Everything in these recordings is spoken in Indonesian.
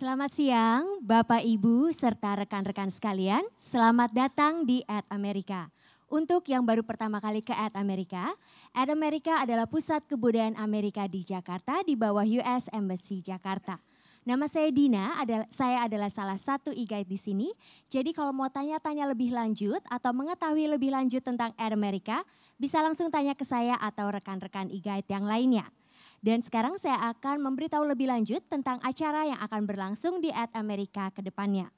Selamat siang Bapak Ibu serta rekan-rekan sekalian. Selamat datang di Ad America. Untuk yang baru pertama kali ke Ad America, Ad America adalah pusat kebudayaan Amerika di Jakarta di bawah US Embassy Jakarta. Nama saya Dina, saya adalah salah satu e-guide di sini. Jadi kalau mau tanya-tanya lebih lanjut atau mengetahui lebih lanjut tentang Ad America, bisa langsung tanya ke saya atau rekan-rekan e-guide yang lainnya. Dan sekarang saya akan memberitahu lebih lanjut tentang acara yang akan berlangsung di Ad America ke depannya.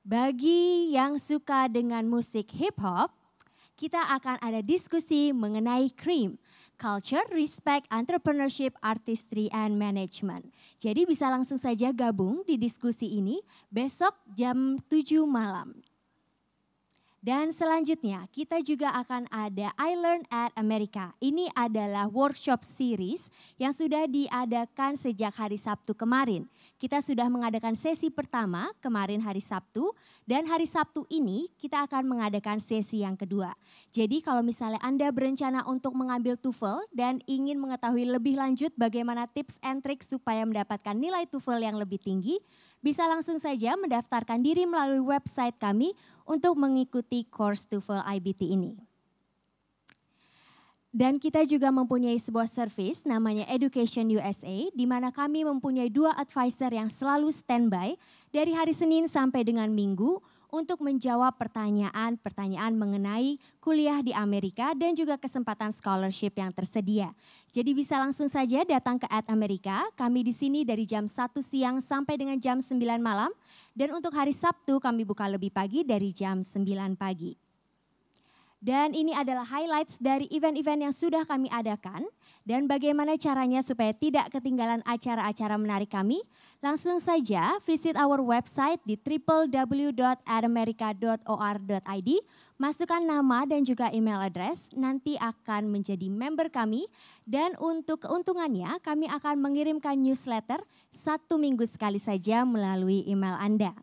Bagi yang suka dengan musik hip hop, kita akan ada diskusi mengenai Cream, Culture, Respect, Entrepreneurship, Artistry, and Management. Jadi bisa langsung saja gabung di diskusi ini besok jam 7 malam. Dan selanjutnya kita juga akan ada I Learn at America. Ini adalah workshop series yang sudah diadakan sejak hari Sabtu kemarin. Kita sudah mengadakan sesi pertama kemarin hari Sabtu dan hari Sabtu ini kita akan mengadakan sesi yang kedua. Jadi kalau misalnya Anda berencana untuk mengambil TOEFL dan ingin mengetahui lebih lanjut bagaimana tips and trik supaya mendapatkan nilai TOEFL yang lebih tinggi, bisa langsung saja mendaftarkan diri melalui website kami untuk mengikuti course TOEFL IBT ini. Dan kita juga mempunyai sebuah service namanya Education USA, di mana kami mempunyai dua advisor yang selalu standby dari hari Senin sampai dengan Minggu untuk menjawab pertanyaan-pertanyaan mengenai kuliah di Amerika dan juga kesempatan scholarship yang tersedia. Jadi bisa langsung saja datang ke Ad Amerika. Kami di sini dari jam 1 siang sampai dengan jam 9 malam. Dan untuk hari Sabtu kami buka lebih pagi dari jam 9 pagi. Dan ini adalah highlights dari event-event yang sudah kami adakan dan bagaimana caranya supaya tidak ketinggalan acara-acara menarik kami. Langsung saja visit our website di www.adamerica.or.id, masukkan nama dan juga email address, nanti akan menjadi member kami dan untuk keuntungannya kami akan mengirimkan newsletter satu minggu sekali saja melalui email Anda.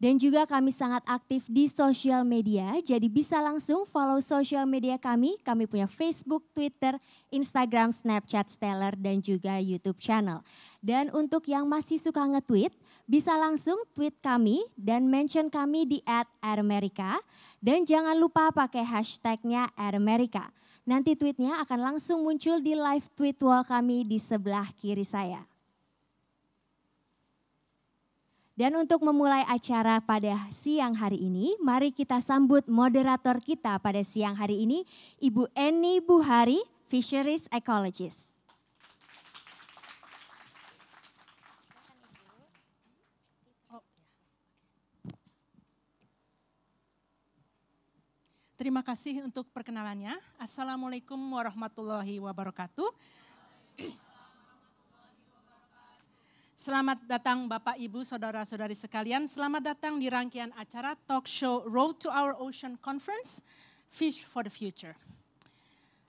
Dan juga kami sangat aktif di sosial media, jadi bisa langsung follow sosial media kami. Kami punya Facebook, Twitter, Instagram, Snapchat, Stellar, dan juga YouTube channel. Dan untuk yang masih suka nge-tweet, bisa langsung tweet kami dan mention kami di at America. Dan jangan lupa pakai hashtagnya America. Nanti tweetnya akan langsung muncul di live tweet wall kami di sebelah kiri saya. Dan untuk memulai acara pada siang hari ini, mari kita sambut moderator kita pada siang hari ini, Ibu Eni Buhari, Fisheries Ecologist. Terima kasih untuk perkenalannya. Assalamualaikum warahmatullahi wabarakatuh. Selamat datang Bapak, Ibu, Saudara-saudari sekalian. Selamat datang di rangkaian acara talk show Road to Our Ocean Conference, Fish for the Future.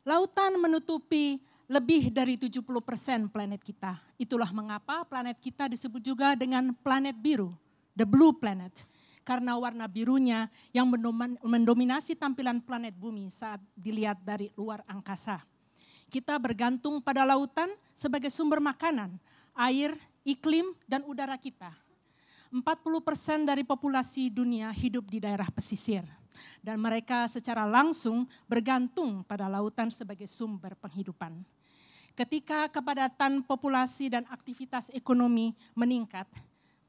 Lautan menutupi lebih dari 70 persen planet kita. Itulah mengapa planet kita disebut juga dengan planet biru, the blue planet. Karena warna birunya yang mendominasi tampilan planet bumi saat dilihat dari luar angkasa. Kita bergantung pada lautan sebagai sumber makanan, air, iklim, dan udara kita. 40% dari populasi dunia hidup di daerah pesisir dan mereka secara langsung bergantung pada lautan sebagai sumber penghidupan. Ketika kepadatan populasi dan aktivitas ekonomi meningkat,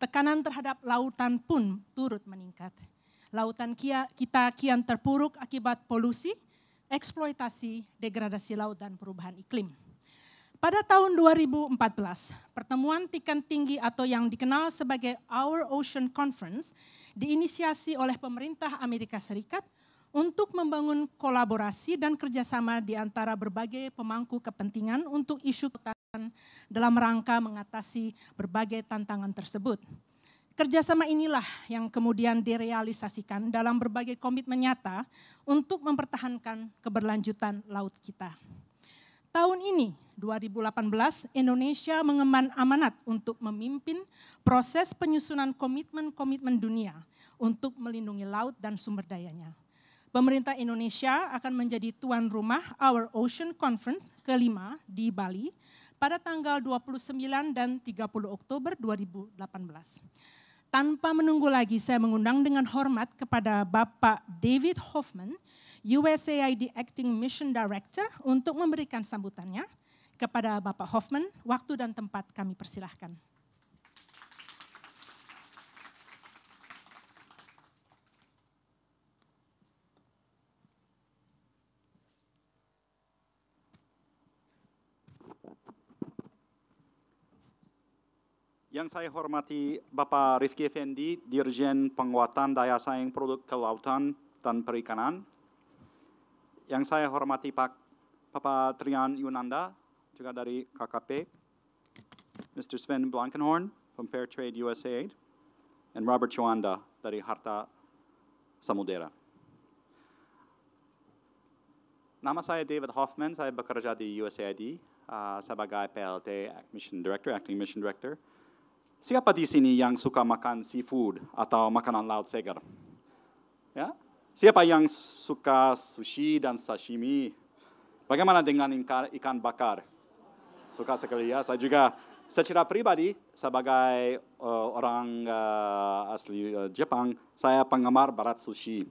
tekanan terhadap lautan pun turut meningkat. Lautan kita kian terpuruk akibat polusi, eksploitasi, degradasi laut dan perubahan iklim. Pada tahun 2014, pertemuan tingkat tinggi atau yang dikenal sebagai Our Ocean Conference diinisiasi oleh pemerintah Amerika Serikat untuk membangun kolaborasi dan kerjasama di antara berbagai pemangku kepentingan untuk isu kelautan dalam rangka mengatasi berbagai tantangan tersebut. Kerjasama inilah yang kemudian direalisasikan dalam berbagai komitmen nyata untuk mempertahankan keberlanjutan laut kita. Tahun ini, 2018, Indonesia mengemban amanat untuk memimpin proses penyusunan komitmen-komitmen dunia untuk melindungi laut dan sumber dayanya. Pemerintah Indonesia akan menjadi tuan rumah Our Ocean Conference kelima di Bali pada tanggal 29 dan 30 Oktober 2018. Tanpa menunggu lagi, saya mengundang dengan hormat kepada Bapak David Hoffman, USAID Acting Mission Director untuk memberikan sambutannya kepada Bapak Hoffman. Waktu dan tempat kami persilahkan. Yang saya hormati Bapak Rifki Effendi, Dirjen Penguatan Daya Saing Produk Kelautan dan Perikanan, yang saya hormati Pak Papa Trian Yunanda, juga dari KKP, Mr. Sven Blankenhorn from Fair Trade USAID, and Robert Chuanda dari Harta Samudera. Nama saya David Hoffman, saya bekerja di USAID uh, sebagai PLT Mission Director, Acting Mission Director. Siapa di sini yang suka makan seafood atau makanan laut segar? Ya, Siapa yang suka sushi dan sashimi? Bagaimana dengan ikan bakar? Suka sekali ya, saya juga. Secara pribadi, sebagai uh, orang uh, asli uh, Jepang, saya penggemar barat sushi.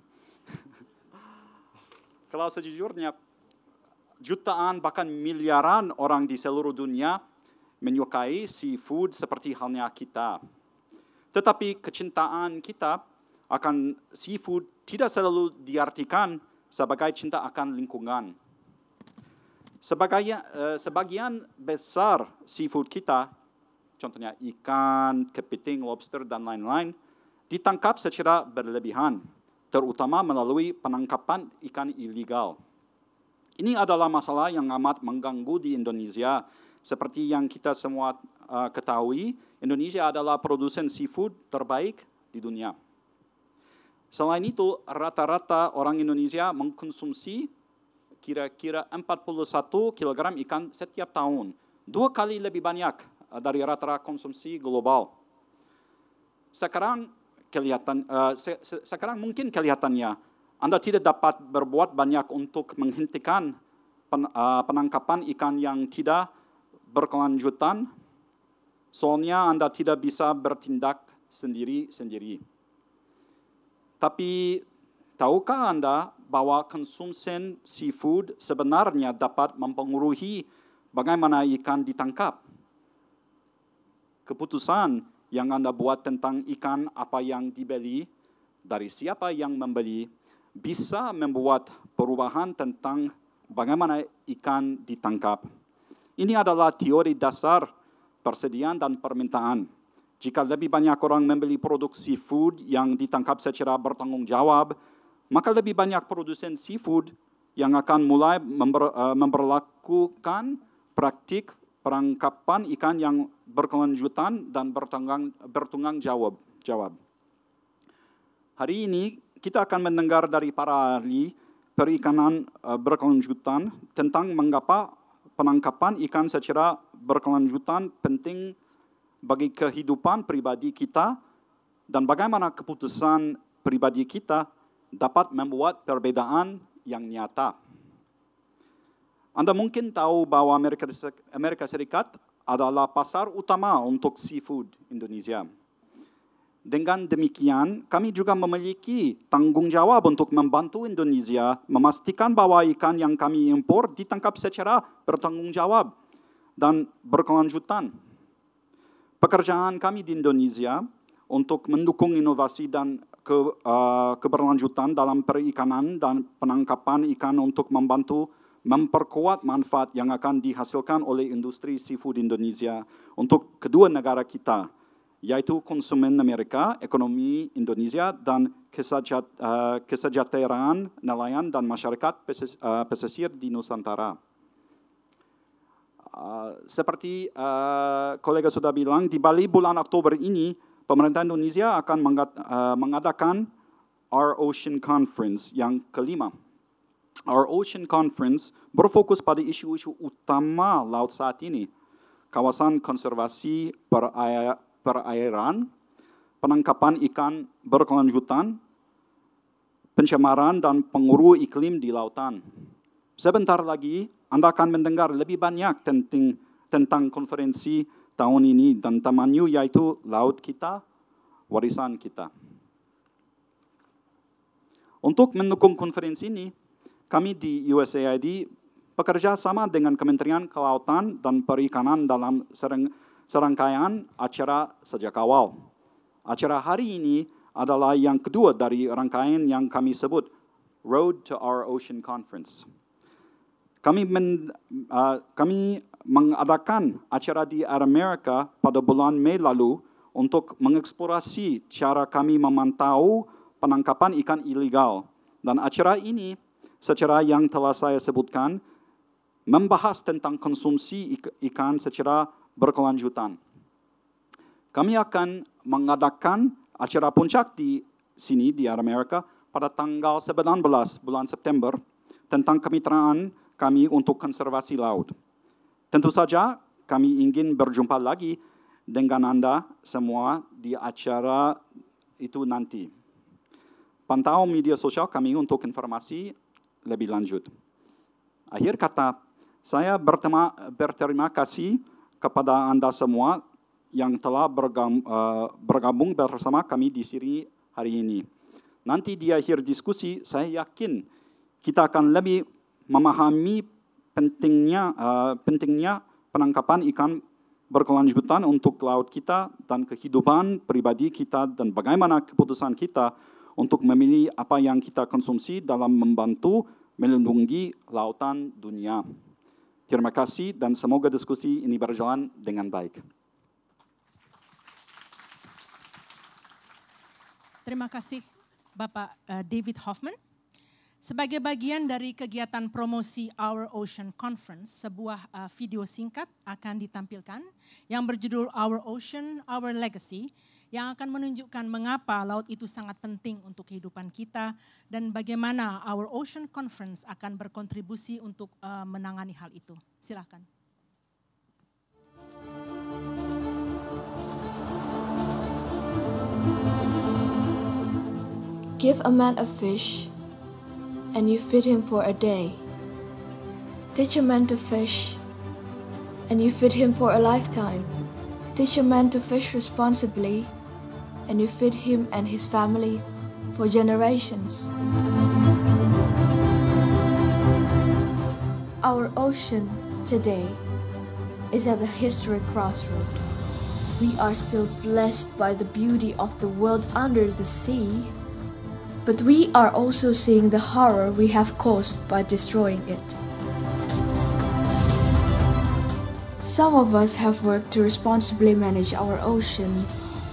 Kalau sejujurnya, jutaan bahkan miliaran orang di seluruh dunia menyukai seafood seperti halnya kita. Tetapi kecintaan kita akan seafood tidak selalu diartikan sebagai cinta akan lingkungan. Sebagian, eh, sebagian besar seafood kita, contohnya ikan, kepiting, lobster, dan lain-lain, ditangkap secara berlebihan, terutama melalui penangkapan ikan ilegal. Ini adalah masalah yang amat mengganggu di Indonesia. Seperti yang kita semua uh, ketahui, Indonesia adalah produsen seafood terbaik di dunia. Selain itu, rata-rata orang Indonesia mengkonsumsi kira-kira 41 kg ikan setiap tahun. Dua kali lebih banyak eh, dari rata-rata konsumsi global. Sekarang kelihatan uh, se se sekarang mungkin kelihatannya Anda tidak dapat berbuat banyak untuk menghentikan pen uh, penangkapan ikan yang tidak berkelanjutan. Soalnya Anda tidak bisa bertindak sendiri-sendiri. Tapi tahukah Anda bahwa konsumsi seafood sebenarnya dapat mempengaruhi bagaimana ikan ditangkap? Keputusan yang Anda buat tentang ikan apa yang dibeli, dari siapa yang membeli, bisa membuat perubahan tentang bagaimana ikan ditangkap. Ini adalah teori dasar persediaan dan permintaan. Jika lebih banyak orang membeli produksi seafood yang ditangkap secara bertanggung jawab, maka lebih banyak produsen seafood yang akan mulai member, uh, memperlakukan praktik perangkapan ikan yang berkelanjutan dan bertanggung, bertanggung jawab. jawab. Hari ini kita akan mendengar dari para ahli perikanan uh, berkelanjutan tentang mengapa penangkapan ikan secara berkelanjutan penting bagi kehidupan pribadi kita dan bagaimana keputusan pribadi kita dapat membuat perbedaan yang nyata. Anda mungkin tahu bahwa Amerika, Serikat adalah pasar utama untuk seafood Indonesia. Dengan demikian, kami juga memiliki tanggung jawab untuk membantu Indonesia memastikan bahwa ikan yang kami impor ditangkap secara bertanggung jawab dan berkelanjutan. Pekerjaan kami di Indonesia untuk mendukung inovasi dan ke, uh, keberlanjutan dalam perikanan dan penangkapan ikan untuk membantu memperkuat manfaat yang akan dihasilkan oleh industri seafood Indonesia untuk kedua negara kita, yaitu konsumen Amerika, ekonomi Indonesia, dan uh, kesejahteraan nelayan dan masyarakat uh, pesisir di Nusantara. Ah, seperti uh, kolega sudah bilang, di Bali bulan Oktober ini, pemerintah Indonesia akan mengat, uh, ah, mengadakan Our Ocean Conference yang kelima. Our Ocean Conference berfokus pada isu-isu utama laut saat ini. Kawasan konservasi perair, perairan, penangkapan ikan berkelanjutan, pencemaran dan penguruh iklim di lautan. Sebentar lagi anda akan mendengar lebih banyak tentang, tentang konferensi tahun ini dan tamanyu yaitu laut kita, warisan kita. Untuk mendukung konferensi ini, kami di USAID bekerja sama dengan Kementerian Kelautan dan Perikanan dalam serangkaian acara sejak awal. Acara hari ini adalah yang kedua dari rangkaian yang kami sebut Road to Our Ocean Conference. Kami, men, uh, kami mengadakan acara di Amerika pada bulan Mei lalu untuk mengeksplorasi cara kami memantau penangkapan ikan ilegal. Dan acara ini, secara yang telah saya sebutkan, membahas tentang konsumsi ikan secara berkelanjutan. Kami akan mengadakan acara puncak di sini, di Amerika, pada tanggal 19 bulan September tentang kemitraan kami untuk konservasi laut. Tentu saja kami ingin berjumpa lagi dengan Anda semua di acara itu nanti. Pantau media sosial kami untuk informasi lebih lanjut. Akhir kata, saya bertema, berterima kasih kepada Anda semua yang telah bergam, uh, bergabung bersama kami di sini hari ini. Nanti di akhir diskusi, saya yakin kita akan lebih memahami pentingnya uh, pentingnya penangkapan ikan berkelanjutan untuk laut kita dan kehidupan pribadi kita dan bagaimana keputusan kita untuk memilih apa yang kita konsumsi dalam membantu melindungi lautan dunia. Terima kasih dan semoga diskusi ini berjalan dengan baik. Terima kasih Bapak eh, David Hoffman. Sebagai bagian dari kegiatan promosi Our Ocean Conference, sebuah uh, video singkat akan ditampilkan yang berjudul Our Ocean, Our Legacy, yang akan menunjukkan mengapa laut itu sangat penting untuk kehidupan kita dan bagaimana Our Ocean Conference akan berkontribusi untuk uh, menangani hal itu. Silahkan. Give a man a fish and you feed him for a day. Teach a man to fish and you feed him for a lifetime. Teach a man to fish responsibly and you feed him and his family for generations. Our ocean today is at a historic crossroad. We are still blessed by the beauty of the world under the sea but we are also seeing the horror we have caused by destroying it. Some of us have worked to responsibly manage our ocean,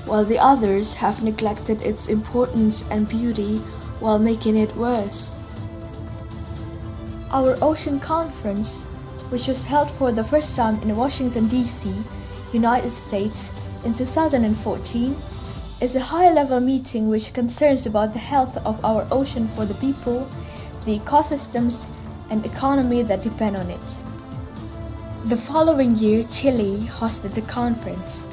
while the others have neglected its importance and beauty while making it worse. Our Ocean Conference, which was held for the first time in Washington, D.C., United States in 2014, is a high-level meeting which concerns about the health of our ocean for the people, the ecosystems and economy that depend on it. The following year, Chile hosted the conference.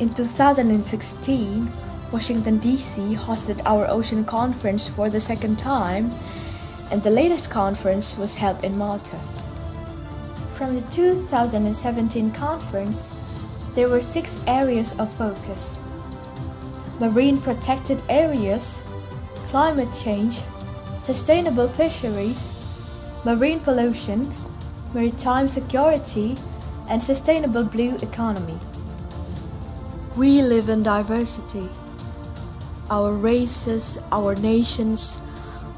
In 2016, Washington DC hosted our ocean conference for the second time, and the latest conference was held in Malta. From the 2017 conference, there were six areas of focus marine protected areas, climate change, sustainable fisheries, marine pollution, maritime security, and sustainable blue economy. We live in diversity. Our races, our nations,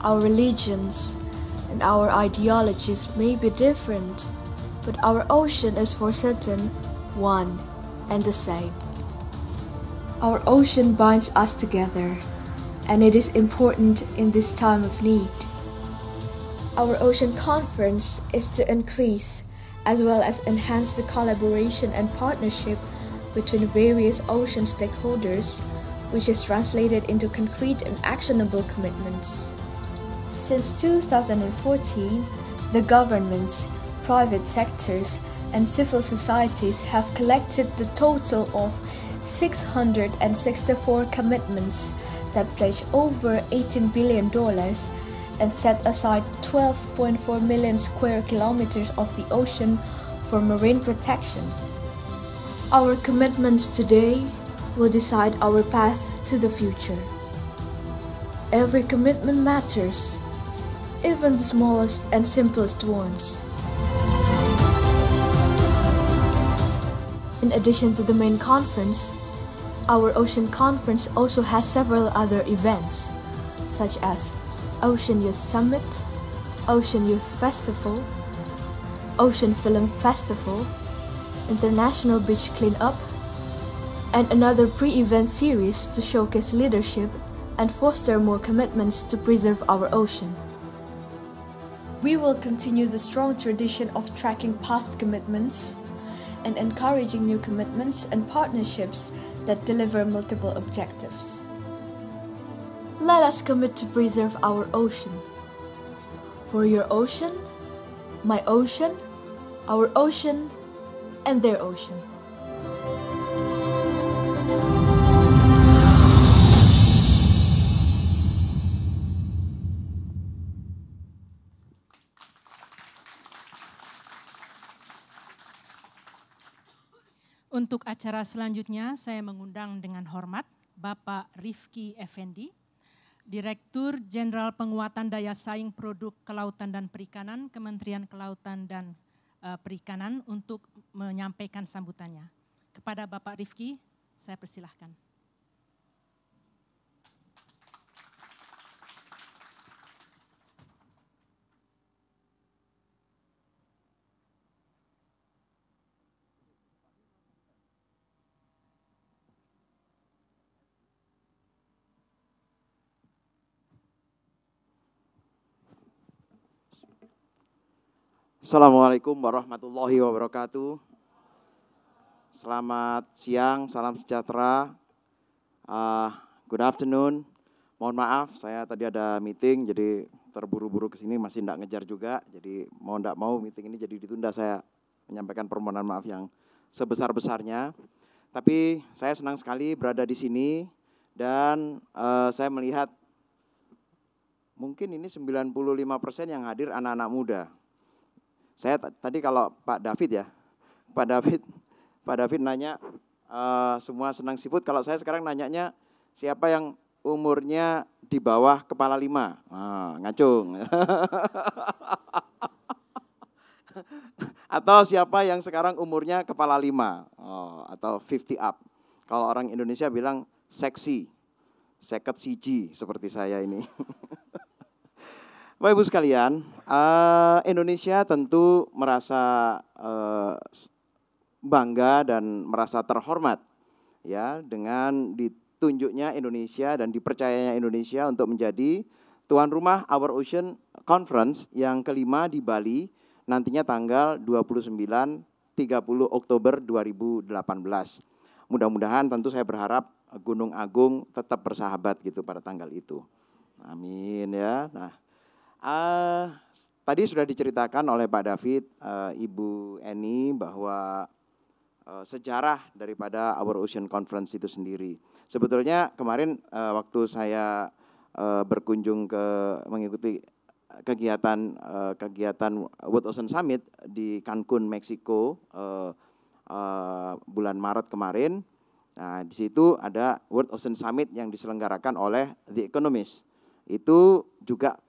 our religions, and our ideologies may be different, but our ocean is for certain one and the same. Our ocean binds us together, and it is important in this time of need. Our ocean conference is to increase as well as enhance the collaboration and partnership between various ocean stakeholders, which is translated into concrete and actionable commitments. Since 2014, the governments, private sectors, and civil societies have collected the total of 664 commitments that pledge over $18 billion and set aside 12.4 million square kilometers of the ocean for marine protection. Our commitments today will decide our path to the future. Every commitment matters, even the smallest and simplest ones. In addition to the main conference, our Ocean Conference also has several other events, such as Ocean Youth Summit, Ocean Youth Festival, Ocean Film Festival, International Beach Cleanup, and another pre-event series to showcase leadership and foster more commitments to preserve our ocean. We will continue the strong tradition of tracking past commitments and encouraging new commitments and partnerships that deliver multiple objectives. Let us commit to preserve our ocean. For your ocean, my ocean, our ocean, and their ocean. Untuk acara selanjutnya saya mengundang dengan hormat Bapak Rifki Effendi, Direktur Jenderal Penguatan Daya Saing Produk Kelautan dan Perikanan Kementerian Kelautan dan eh, Perikanan untuk menyampaikan sambutannya. Kepada Bapak Rifki, saya persilahkan. Assalamualaikum warahmatullahi wabarakatuh. Selamat siang, salam sejahtera. Uh, good afternoon. Mohon maaf, saya tadi ada meeting, jadi terburu-buru ke sini masih tidak ngejar juga. Jadi mau tidak mau meeting ini jadi ditunda. Saya menyampaikan permohonan maaf yang sebesar-besarnya. Tapi saya senang sekali berada di sini dan uh, saya melihat mungkin ini 95% yang hadir anak-anak muda. Saya tadi kalau Pak David ya, Pak David, Pak David nanya uh, semua senang siput. Kalau saya sekarang nanyanya siapa yang umurnya di bawah kepala lima, nah, ngacung. atau siapa yang sekarang umurnya kepala lima oh, atau 50 up. Kalau orang Indonesia bilang seksi, seket siji seperti saya ini. Bapak Ibu sekalian, uh, Indonesia tentu merasa uh, bangga dan merasa terhormat ya dengan ditunjuknya Indonesia dan dipercayanya Indonesia untuk menjadi tuan rumah Our Ocean Conference yang kelima di Bali nantinya tanggal 29 30 Oktober 2018. Mudah-mudahan tentu saya berharap Gunung Agung tetap bersahabat gitu pada tanggal itu. Amin ya. Nah, Uh, tadi sudah diceritakan oleh Pak David, uh, Ibu Eni bahwa uh, sejarah daripada Our Ocean Conference itu sendiri. Sebetulnya kemarin uh, waktu saya uh, berkunjung ke mengikuti kegiatan uh, kegiatan World Ocean Summit di Cancun, Meksiko uh, uh, bulan Maret kemarin. Nah, di situ ada World Ocean Summit yang diselenggarakan oleh The Economist. Itu juga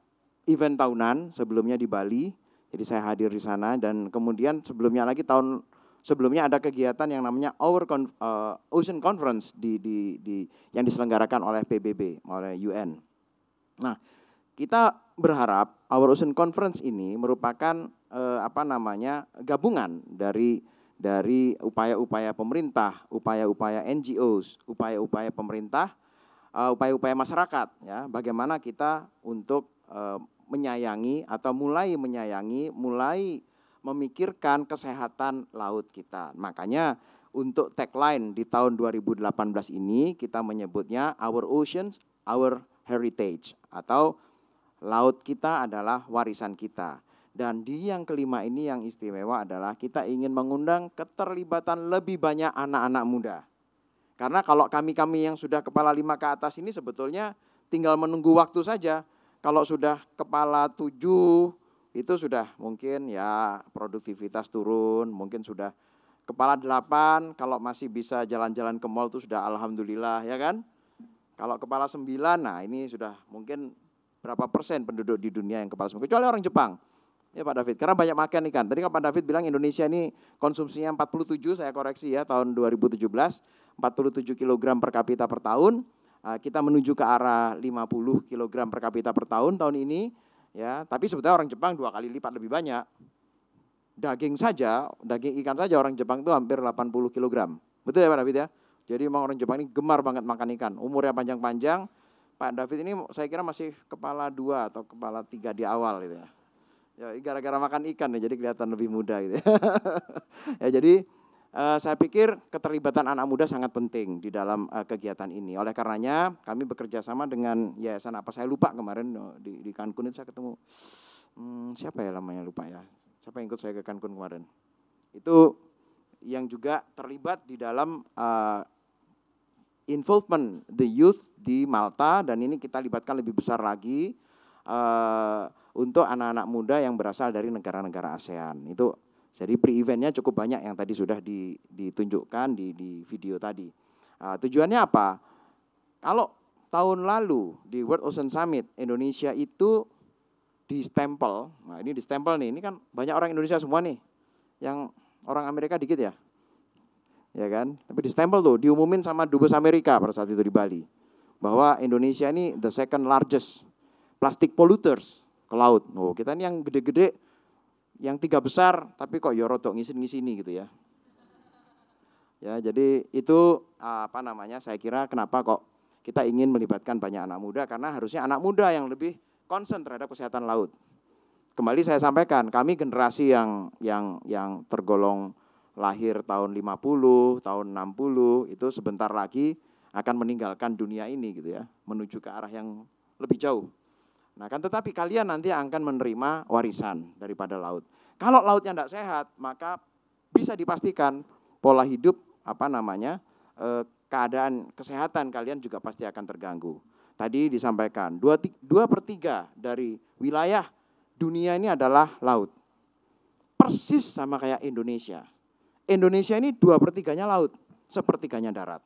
event tahunan sebelumnya di Bali. Jadi saya hadir di sana dan kemudian sebelumnya lagi tahun sebelumnya ada kegiatan yang namanya Our Con uh, Ocean Conference di, di, di yang diselenggarakan oleh PBB oleh UN. Nah, kita berharap Our Ocean Conference ini merupakan uh, apa namanya gabungan dari dari upaya-upaya pemerintah, upaya-upaya NGOs, upaya-upaya pemerintah, eh, upaya-upaya uh, masyarakat ya, bagaimana kita untuk uh, menyayangi atau mulai menyayangi, mulai memikirkan kesehatan laut kita. Makanya untuk tagline di tahun 2018 ini kita menyebutnya Our Oceans, Our Heritage atau laut kita adalah warisan kita. Dan di yang kelima ini yang istimewa adalah kita ingin mengundang keterlibatan lebih banyak anak-anak muda. Karena kalau kami-kami yang sudah kepala lima ke atas ini sebetulnya tinggal menunggu waktu saja. Kalau sudah kepala tujuh, itu sudah mungkin ya produktivitas turun, mungkin sudah kepala delapan, kalau masih bisa jalan-jalan ke mall itu sudah alhamdulillah ya kan. Kalau kepala sembilan, nah ini sudah mungkin berapa persen penduduk di dunia yang kepala sembilan, kecuali orang Jepang. Ya Pak David, karena banyak makan ikan. Tadi kan Pak David bilang Indonesia ini konsumsinya 47, saya koreksi ya, tahun 2017, 47 kilogram per kapita per tahun. Eh, kita menuju ke arah 50 kg per kapita per tahun tahun ini ya tapi sebetulnya orang Jepang dua kali lipat lebih banyak daging saja daging ikan saja orang Jepang itu hampir 80 kg betul ya Pak David ya jadi memang orang Jepang ini gemar banget makan ikan umurnya panjang-panjang Pak David ini saya kira masih kepala dua atau kepala tiga di awal gitu ya, ya gara-gara makan ikan ya jadi kelihatan lebih muda gitu ya, ya jadi Uh, saya pikir keterlibatan anak muda sangat penting di dalam uh, kegiatan ini. Oleh karenanya kami bekerja sama dengan yayasan apa saya lupa kemarin eh, di, di Cancun itu saya ketemu hmm, siapa ya namanya lupa ya. Siapa yang ikut saya ke Cancun kemarin? Itu yang juga terlibat di dalam uh, involvement the youth di Malta dan ini kita libatkan lebih besar lagi uh, untuk anak-anak muda yang berasal dari negara-negara ASEAN. Itu jadi pre-eventnya cukup banyak yang tadi sudah ditunjukkan di, di video tadi. Uh, tujuannya apa? Kalau tahun lalu di World Ocean Summit Indonesia itu di stempel, nah ini di stempel nih, ini kan banyak orang Indonesia semua nih, yang orang Amerika dikit ya, ya kan? Tapi di stempel tuh diumumin sama dubes Amerika pada saat itu di Bali bahwa Indonesia ini the second largest plastic polluters ke laut. Oh, kita ini yang gede-gede yang tiga besar tapi kok ya rodok ngisin-ngisini gitu ya. Ya, jadi itu ah, apa namanya? Saya kira kenapa kok kita ingin melibatkan banyak anak muda karena harusnya anak muda yang lebih concern terhadap kesehatan laut. Kembali saya sampaikan, kami generasi yang yang yang tergolong lahir tahun 50, tahun 60 itu sebentar lagi akan meninggalkan dunia ini gitu ya, menuju ke arah yang lebih jauh. Nah kan tetapi kalian nanti akan menerima warisan daripada laut. Kalau lautnya tidak sehat, maka bisa dipastikan pola hidup apa namanya eh, keadaan kesehatan kalian juga pasti akan terganggu. Tadi disampaikan dua, dua per tiga dari wilayah dunia ini adalah laut. Persis sama kayak Indonesia. Indonesia ini dua per tiganya laut, sepertiganya darat.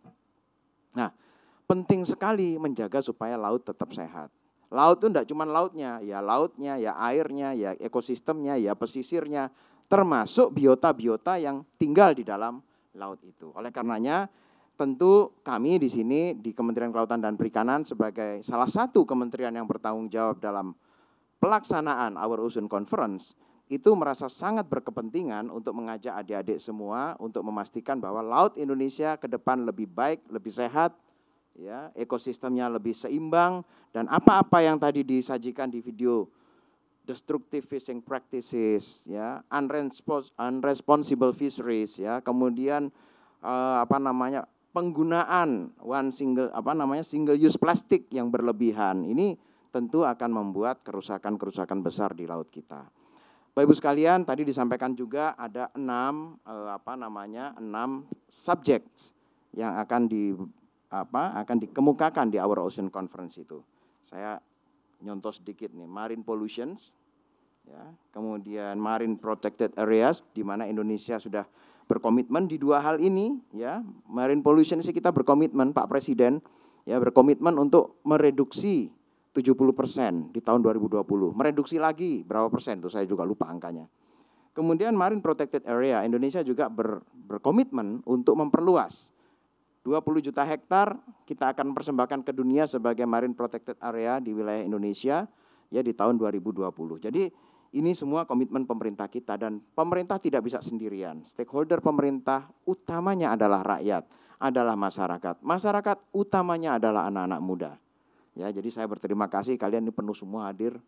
Nah, penting sekali menjaga supaya laut tetap sehat. Laut itu tidak cuma lautnya, ya lautnya, ya airnya, ya ekosistemnya, ya pesisirnya, termasuk biota-biota yang tinggal di dalam laut itu. Oleh karenanya, tentu kami di sini di Kementerian Kelautan dan Perikanan sebagai salah satu kementerian yang bertanggung jawab dalam pelaksanaan Our Ocean Conference itu merasa sangat berkepentingan untuk mengajak adik-adik semua untuk memastikan bahwa laut Indonesia ke depan lebih baik, lebih sehat, ya ekosistemnya lebih seimbang dan apa-apa yang tadi disajikan di video destructive fishing practices ya unrespons unresponsible fisheries ya kemudian uh, apa namanya penggunaan one single apa namanya single use plastik yang berlebihan ini tentu akan membuat kerusakan-kerusakan besar di laut kita. Bapak Ibu sekalian, tadi disampaikan juga ada enam eh, apa namanya enam subjek yang akan di, apa akan dikemukakan di Our Ocean Conference itu. Saya nyontoh sedikit nih, marine pollutions, ya, kemudian marine protected areas, di mana Indonesia sudah berkomitmen di dua hal ini, ya, marine pollution sih kita berkomitmen, Pak Presiden, ya berkomitmen untuk mereduksi 70% di tahun 2020. Mereduksi lagi berapa persen tuh saya juga lupa angkanya. Kemudian Marine Protected Area Indonesia juga ber, berkomitmen untuk memperluas 20 juta hektar kita akan persembahkan ke dunia sebagai marine protected area di wilayah Indonesia ya di tahun 2020. Jadi ini semua komitmen pemerintah kita dan pemerintah tidak bisa sendirian. Stakeholder pemerintah utamanya adalah rakyat, adalah masyarakat. Masyarakat utamanya adalah anak-anak muda. Ya, jadi saya berterima kasih kalian ini penuh semua hadir.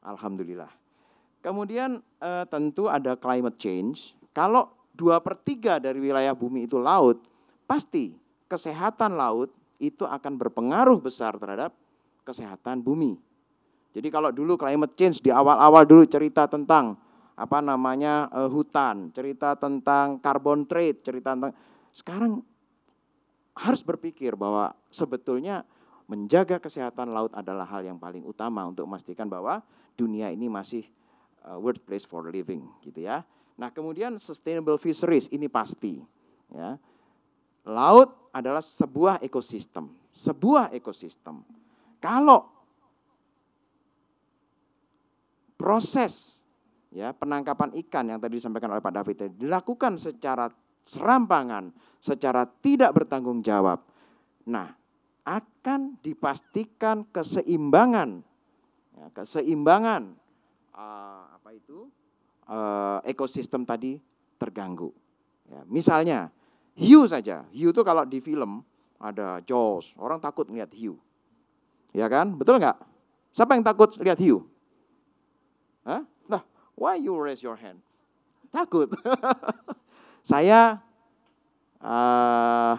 Alhamdulillah. Kemudian eh, tentu ada climate change. Kalau dua per tiga dari wilayah bumi itu laut, Pasti kesehatan laut itu akan berpengaruh besar terhadap kesehatan bumi. Jadi kalau dulu climate change di awal-awal dulu cerita tentang apa namanya uh, hutan, cerita tentang carbon trade, cerita tentang sekarang harus berpikir bahwa sebetulnya menjaga kesehatan laut adalah hal yang paling utama untuk memastikan bahwa dunia ini masih uh, eh, world place for living gitu ya. Nah, kemudian sustainable fisheries ini pasti ya. Laut adalah sebuah ekosistem, sebuah ekosistem. Kalau proses ya penangkapan ikan yang tadi disampaikan oleh Pak David dilakukan secara serampangan, secara tidak bertanggung jawab. Nah, akan dipastikan keseimbangan, ya, keseimbangan uh, apa itu uh, ekosistem tadi terganggu. Ya, misalnya hiu saja. Hiu itu kalau di film ada Jaws, orang takut ngeliat hiu. Ya kan? Betul nggak? Siapa yang takut lihat hiu? Hah? Nah, why you raise your hand? Takut. Saya uh,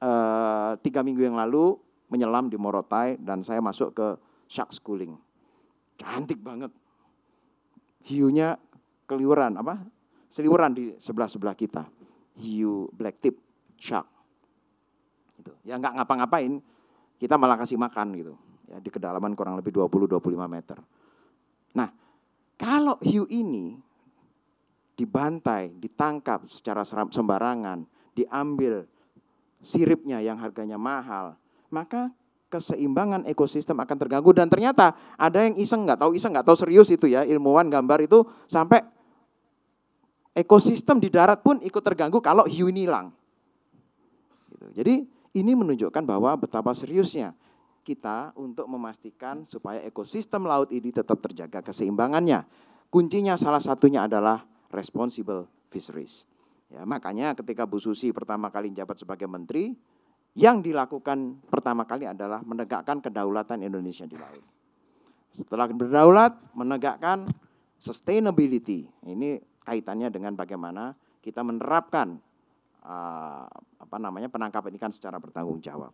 uh, tiga minggu yang lalu menyelam di Morotai dan saya masuk ke shark schooling. Cantik banget. Hiunya keliuran apa? Seliuran di sebelah-sebelah kita hiu black tip shark. Gitu. Ya nggak ngapa-ngapain, kita malah kasih makan gitu. Ya, di kedalaman kurang lebih 20-25 meter. Nah, kalau hiu ini dibantai, ditangkap secara sembarangan, diambil siripnya yang harganya mahal, maka keseimbangan ekosistem akan terganggu dan ternyata ada yang iseng nggak tahu iseng nggak tahu serius itu ya ilmuwan gambar itu sampai ekosistem di darat pun ikut terganggu kalau hiu ini hilang. Gitu. Jadi ini menunjukkan bahwa betapa seriusnya kita untuk memastikan supaya ekosistem laut ini tetap terjaga keseimbangannya. Kuncinya salah satunya adalah responsible fisheries. Ya, makanya ketika Bu Susi pertama kali menjabat sebagai menteri, yang dilakukan pertama kali adalah menegakkan kedaulatan Indonesia di laut. Setelah berdaulat, menegakkan sustainability. Ini kaitannya dengan bagaimana kita menerapkan uh, apa namanya penangkapan ikan secara bertanggung jawab.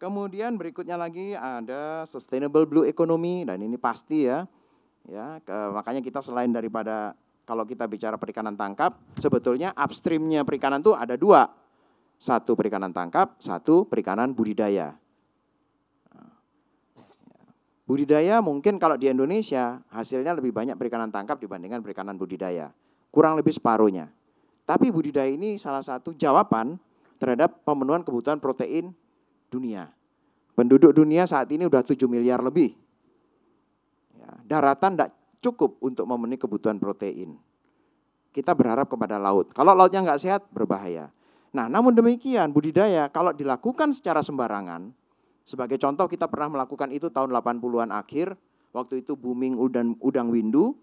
Kemudian berikutnya lagi ada sustainable blue economy dan ini pasti ya. Ya, ke, makanya kita selain daripada kalau kita bicara perikanan tangkap, sebetulnya upstreamnya perikanan itu ada dua. Satu perikanan tangkap, satu perikanan budidaya. Budidaya mungkin kalau di Indonesia hasilnya lebih banyak perikanan tangkap dibandingkan perikanan budidaya kurang lebih separuhnya. Tapi budidaya ini salah satu jawaban terhadap pemenuhan kebutuhan protein dunia. Penduduk dunia saat ini sudah 7 miliar lebih. Ya, daratan tidak cukup untuk memenuhi kebutuhan protein. Kita berharap kepada laut. Kalau lautnya nggak sehat, berbahaya. Nah, namun demikian budidaya kalau dilakukan secara sembarangan, sebagai contoh kita pernah melakukan itu tahun 80-an akhir, waktu itu booming udang udang windu,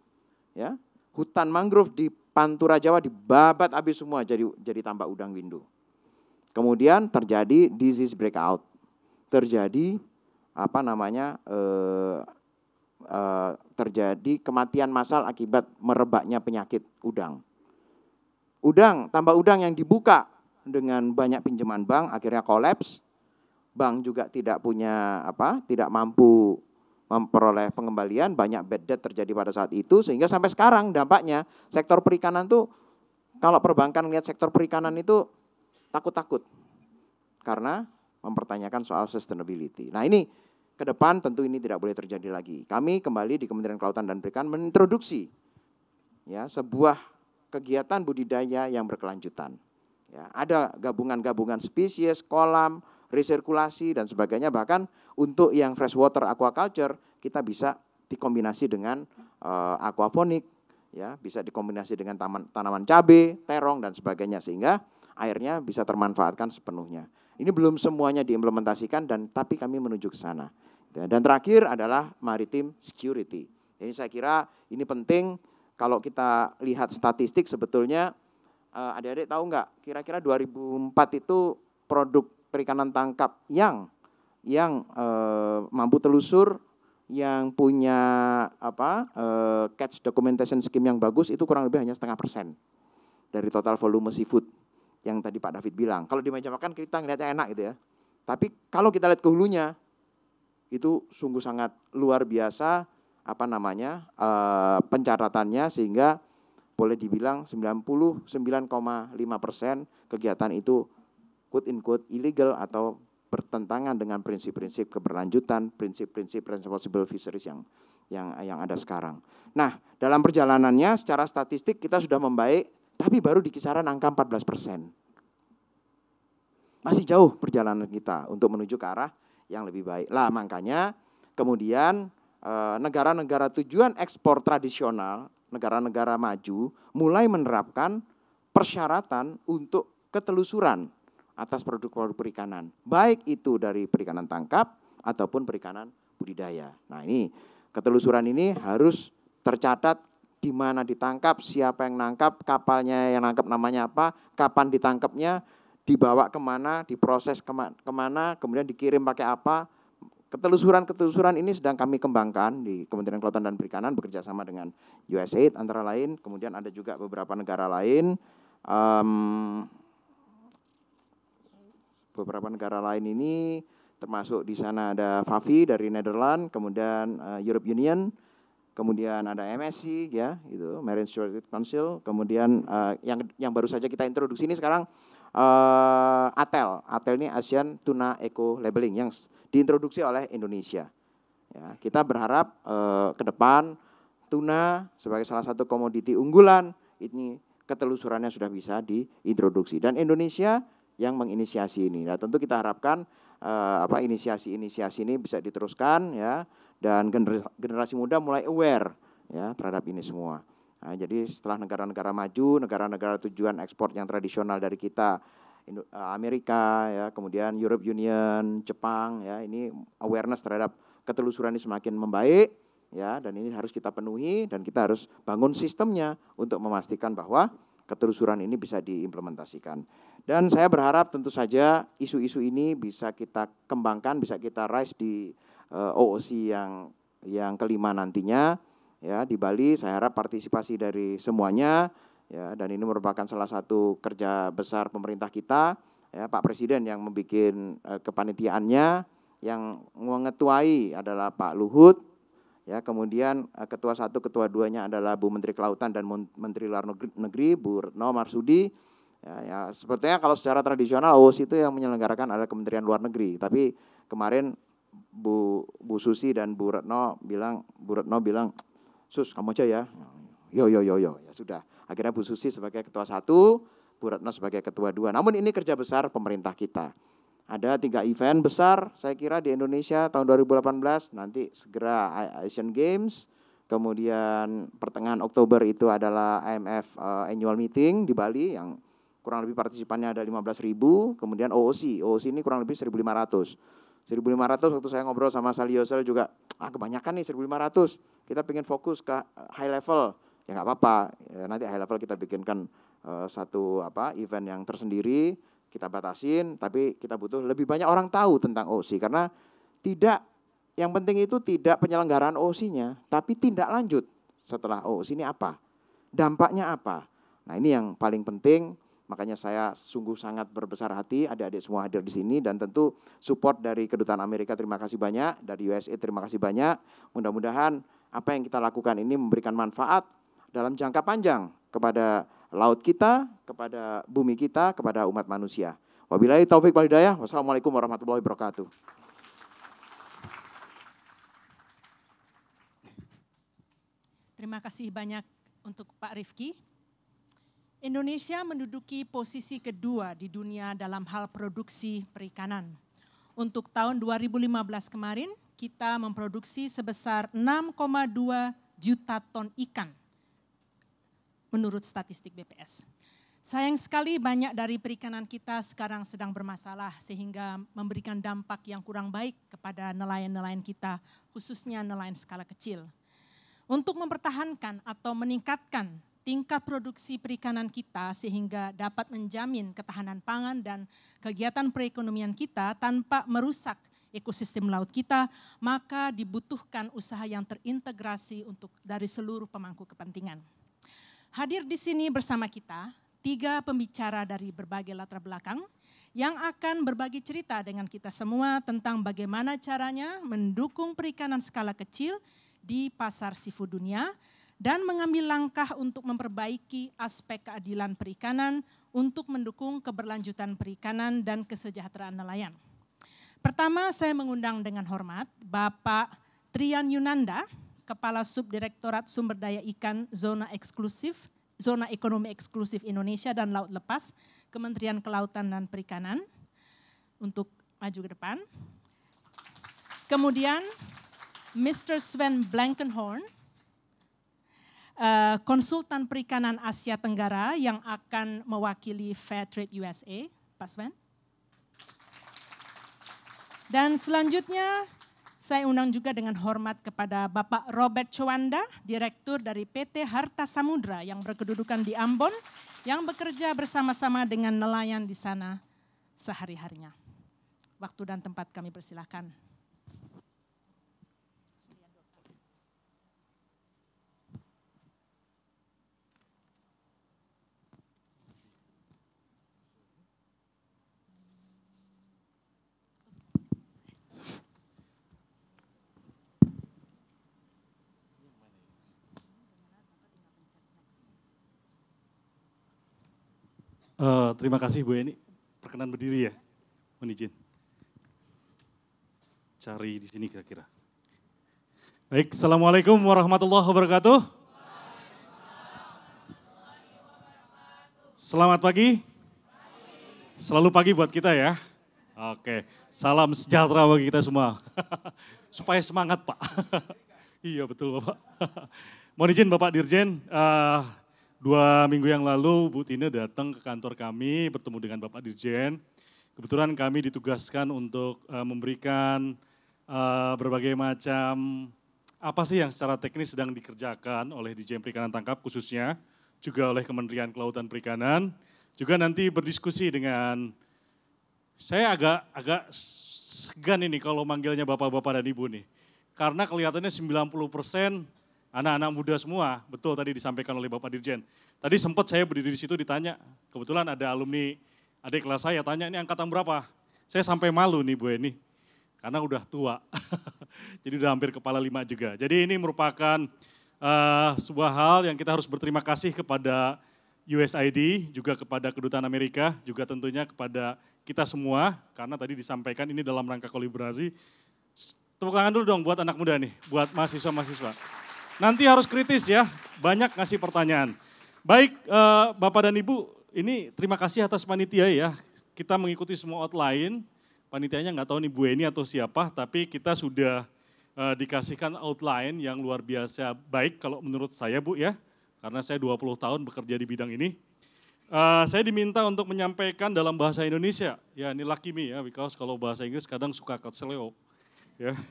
ya. Hutan mangrove di pantura Jawa dibabat habis semua jadi jadi tambak udang windu. Kemudian terjadi disease breakout. Terjadi apa namanya eh, eh, terjadi kematian massal akibat merebaknya penyakit udang. Udang, tambah udang yang dibuka dengan banyak pinjaman bank akhirnya kolaps. Bank juga tidak punya apa, tidak mampu memperoleh pengembalian, banyak bad debt terjadi pada saat itu sehingga sampai sekarang dampaknya sektor perikanan tuh kalau perbankan lihat sektor perikanan itu takut-takut karena mempertanyakan soal sustainability. Nah, ini ke depan tentu ini tidak boleh terjadi lagi. Kami kembali di Kementerian Kelautan dan Perikanan mengintroduksi ya sebuah kegiatan budidaya yang berkelanjutan. Ya, ada gabungan-gabungan spesies, kolam, resirkulasi dan sebagainya bahkan untuk yang freshwater aquaculture kita bisa dikombinasi dengan uh, eh, aquaponik, ya bisa dikombinasi dengan taman, tanaman cabai, terong dan sebagainya sehingga airnya bisa termanfaatkan sepenuhnya. Ini belum semuanya diimplementasikan dan tapi kami menuju ke sana. Dan terakhir adalah maritime security. Ini saya kira ini penting kalau kita lihat statistik sebetulnya eh, adik-adik tahu nggak kira-kira 2004 itu produk perikanan tangkap yang yang e, mampu telusur, yang punya apa e, catch documentation scheme yang bagus itu kurang lebih hanya setengah persen dari total volume seafood yang tadi Pak David bilang. Kalau di meja makan kita ngeliatnya enak gitu ya. Tapi kalau kita lihat ke hulunya itu sungguh sangat luar biasa apa namanya e, eh, pencatatannya sehingga boleh dibilang 99,5 persen kegiatan itu quote in quote illegal atau bertentangan dengan prinsip-prinsip keberlanjutan, prinsip-prinsip responsible fisheries yang yang yang ada sekarang. Nah, dalam perjalanannya secara statistik kita sudah membaik, tapi baru di kisaran angka 14 persen. Masih jauh perjalanan kita untuk menuju ke arah yang lebih baik. Lah makanya kemudian eh, negara-negara tujuan ekspor tradisional, negara-negara maju mulai menerapkan persyaratan untuk ketelusuran atas produk-produk perikanan, baik itu dari perikanan tangkap ataupun perikanan budidaya. Nah, ini ketelusuran ini harus tercatat di mana ditangkap, siapa yang nangkap, kapalnya yang nangkap namanya apa, kapan ditangkapnya, dibawa kemana, diproses kemana, kemudian dikirim pakai apa. Ketelusuran-ketelusuran ini sedang kami kembangkan di Kementerian Kelautan dan Perikanan bekerja sama dengan USAID antara lain, kemudian ada juga beberapa negara lain. Um, beberapa negara lain ini termasuk di sana ada Favi dari Netherlands, kemudian uh, Europe Union, kemudian ada MSC ya, itu Marine Security Council, kemudian uh, yang yang baru saja kita introduksi ini sekarang uh, ATEL, ATEL ini ASEAN Tuna Eco Labeling yang diintroduksi oleh Indonesia. Ya, kita berharap uh, ke depan tuna sebagai salah satu komoditi unggulan ini ketelusurannya sudah bisa diintroduksi dan Indonesia yang menginisiasi ini. Nah, tentu kita harapkan eh, apa inisiasi-inisiasi ini bisa diteruskan ya dan generasi, generasi muda mulai aware ya terhadap ini semua. Nah, jadi setelah negara-negara maju, negara-negara tujuan ekspor yang tradisional dari kita eh, Amerika ya, kemudian Europe Union, Jepang ya, ini awareness terhadap ketelusuran ini semakin membaik ya dan ini harus kita penuhi dan kita harus bangun sistemnya untuk memastikan bahwa Keterusuran ini bisa diimplementasikan. Dan saya berharap tentu saja isu-isu ini bisa kita kembangkan, bisa kita raise di uh, eh, OOC yang yang kelima nantinya ya di Bali. Saya harap partisipasi dari semuanya ya dan ini merupakan salah satu kerja besar pemerintah kita ya Pak Presiden yang membuat uh, kepanitiaannya yang mengetuai adalah Pak Luhut Ya, kemudian eh, ketua satu, ketua duanya adalah Bu Menteri Kelautan dan Menteri Luar Negeri Bu Retno Marsudi. Ya, ya, sepertinya kalau secara tradisional OOS itu yang menyelenggarakan adalah Kementerian Luar Negeri, tapi kemarin Bu Bu Susi dan Bu Retno bilang Bu Retno bilang, "Sus, kamu aja ya." Yo yo yo yo, ya sudah. Akhirnya Bu Susi sebagai ketua satu, Bu Retno sebagai ketua dua. Namun ini kerja besar pemerintah kita ada tiga event besar saya kira di Indonesia tahun 2018 nanti segera Asian Games kemudian pertengahan Oktober itu adalah IMF uh, eh, annual meeting di Bali yang kurang lebih partisipannya ada 15.000 kemudian OOC OOC ini kurang lebih 1.500 1.500 waktu saya ngobrol sama Salio Sal juga ah kebanyakan nih 1.500 kita pengen fokus ke high level ya nggak apa-apa ya, nanti high level kita bikinkan uh, satu apa event yang tersendiri kita batasin, tapi kita butuh lebih banyak orang tahu tentang OC karena tidak yang penting itu tidak penyelenggaraan OC-nya, tapi tindak lanjut setelah OC ini apa? Dampaknya apa? Nah, ini yang paling penting. Makanya saya sungguh sangat berbesar hati adik-adik semua hadir di sini dan tentu support dari Kedutaan Amerika terima kasih banyak, dari USA terima kasih banyak. Mudah-mudahan apa yang kita lakukan ini memberikan manfaat dalam jangka panjang kepada laut kita, kepada bumi kita, kepada umat manusia. Wabillahi taufik wal hidayah. Wassalamualaikum warahmatullahi wabarakatuh. Terima kasih banyak untuk Pak Rifki. Indonesia menduduki posisi kedua di dunia dalam hal produksi perikanan. Untuk tahun 2015 kemarin, kita memproduksi sebesar 6,2 juta ton ikan menurut statistik BPS. Sayang sekali banyak dari perikanan kita sekarang sedang bermasalah sehingga memberikan dampak yang kurang baik kepada nelayan-nelayan kita, khususnya nelayan skala kecil. Untuk mempertahankan atau meningkatkan tingkat produksi perikanan kita sehingga dapat menjamin ketahanan pangan dan kegiatan perekonomian kita tanpa merusak ekosistem laut kita, maka dibutuhkan usaha yang terintegrasi untuk dari seluruh pemangku kepentingan. Hadir di sini bersama kita tiga pembicara dari berbagai latar belakang yang akan berbagi cerita dengan kita semua tentang bagaimana caranya mendukung perikanan skala kecil di pasar seafood dunia dan mengambil langkah untuk memperbaiki aspek keadilan perikanan untuk mendukung keberlanjutan perikanan dan kesejahteraan nelayan. Pertama, saya mengundang dengan hormat Bapak Trian Yunanda, Kepala Subdirektorat Sumber Daya Ikan Zona Eksklusif, Zona Ekonomi Eksklusif Indonesia dan Laut Lepas, Kementerian Kelautan dan Perikanan untuk maju ke depan. Kemudian Mr. Sven Blankenhorn, eh, konsultan perikanan Asia Tenggara yang akan mewakili Fairtrade USA, Pak Sven. Dan selanjutnya saya undang juga dengan hormat kepada Bapak Robert Cuanda, Direktur dari PT Harta Samudra yang berkedudukan di Ambon, yang bekerja bersama-sama dengan nelayan di sana sehari-harinya. Waktu dan tempat kami persilahkan. Uh, terima kasih Bu Eni. Perkenan berdiri ya. menijin. Cari di sini kira-kira. Baik, Assalamualaikum warahmatullahi wabarakatuh. Selamat pagi. Selalu pagi buat kita ya. Oke, salam sejahtera bagi kita semua. Supaya semangat Pak. iya betul Bapak. Mohon izin Bapak Dirjen, uh, Dua minggu yang lalu Bu Tine datang ke kantor kami bertemu dengan Bapak Dirjen. Kebetulan kami ditugaskan untuk uh, memberikan uh, berbagai macam apa sih yang secara teknis sedang dikerjakan oleh Dirjen Perikanan Tangkap khususnya juga oleh Kementerian Kelautan Perikanan juga nanti berdiskusi dengan saya agak agak segan ini kalau manggilnya bapak-bapak dan ibu nih. Karena kelihatannya 90 persen anak-anak muda semua, betul tadi disampaikan oleh Bapak Dirjen. Tadi sempat saya berdiri di situ ditanya, kebetulan ada alumni adik kelas saya tanya ini angkatan berapa? Saya sampai malu nih Bu Eni, karena udah tua, jadi udah hampir kepala lima juga. Jadi ini merupakan uh, sebuah hal yang kita harus berterima kasih kepada USID juga kepada Kedutaan Amerika, juga tentunya kepada kita semua, karena tadi disampaikan ini dalam rangka kolaborasi. Tepuk tangan dulu dong buat anak muda nih, buat mahasiswa-mahasiswa. Nanti harus kritis ya, banyak ngasih pertanyaan. Baik, uh, Bapak dan Ibu, ini terima kasih atas panitia ya. Kita mengikuti semua outline. Panitianya nggak tahu nih Bu Eni atau siapa, tapi kita sudah uh, dikasihkan outline yang luar biasa baik kalau menurut saya Bu ya. Karena saya 20 tahun bekerja di bidang ini. Uh, saya diminta untuk menyampaikan dalam bahasa Indonesia. Ya ini lucky me ya, because kalau bahasa Inggris kadang suka kecelio. Ya.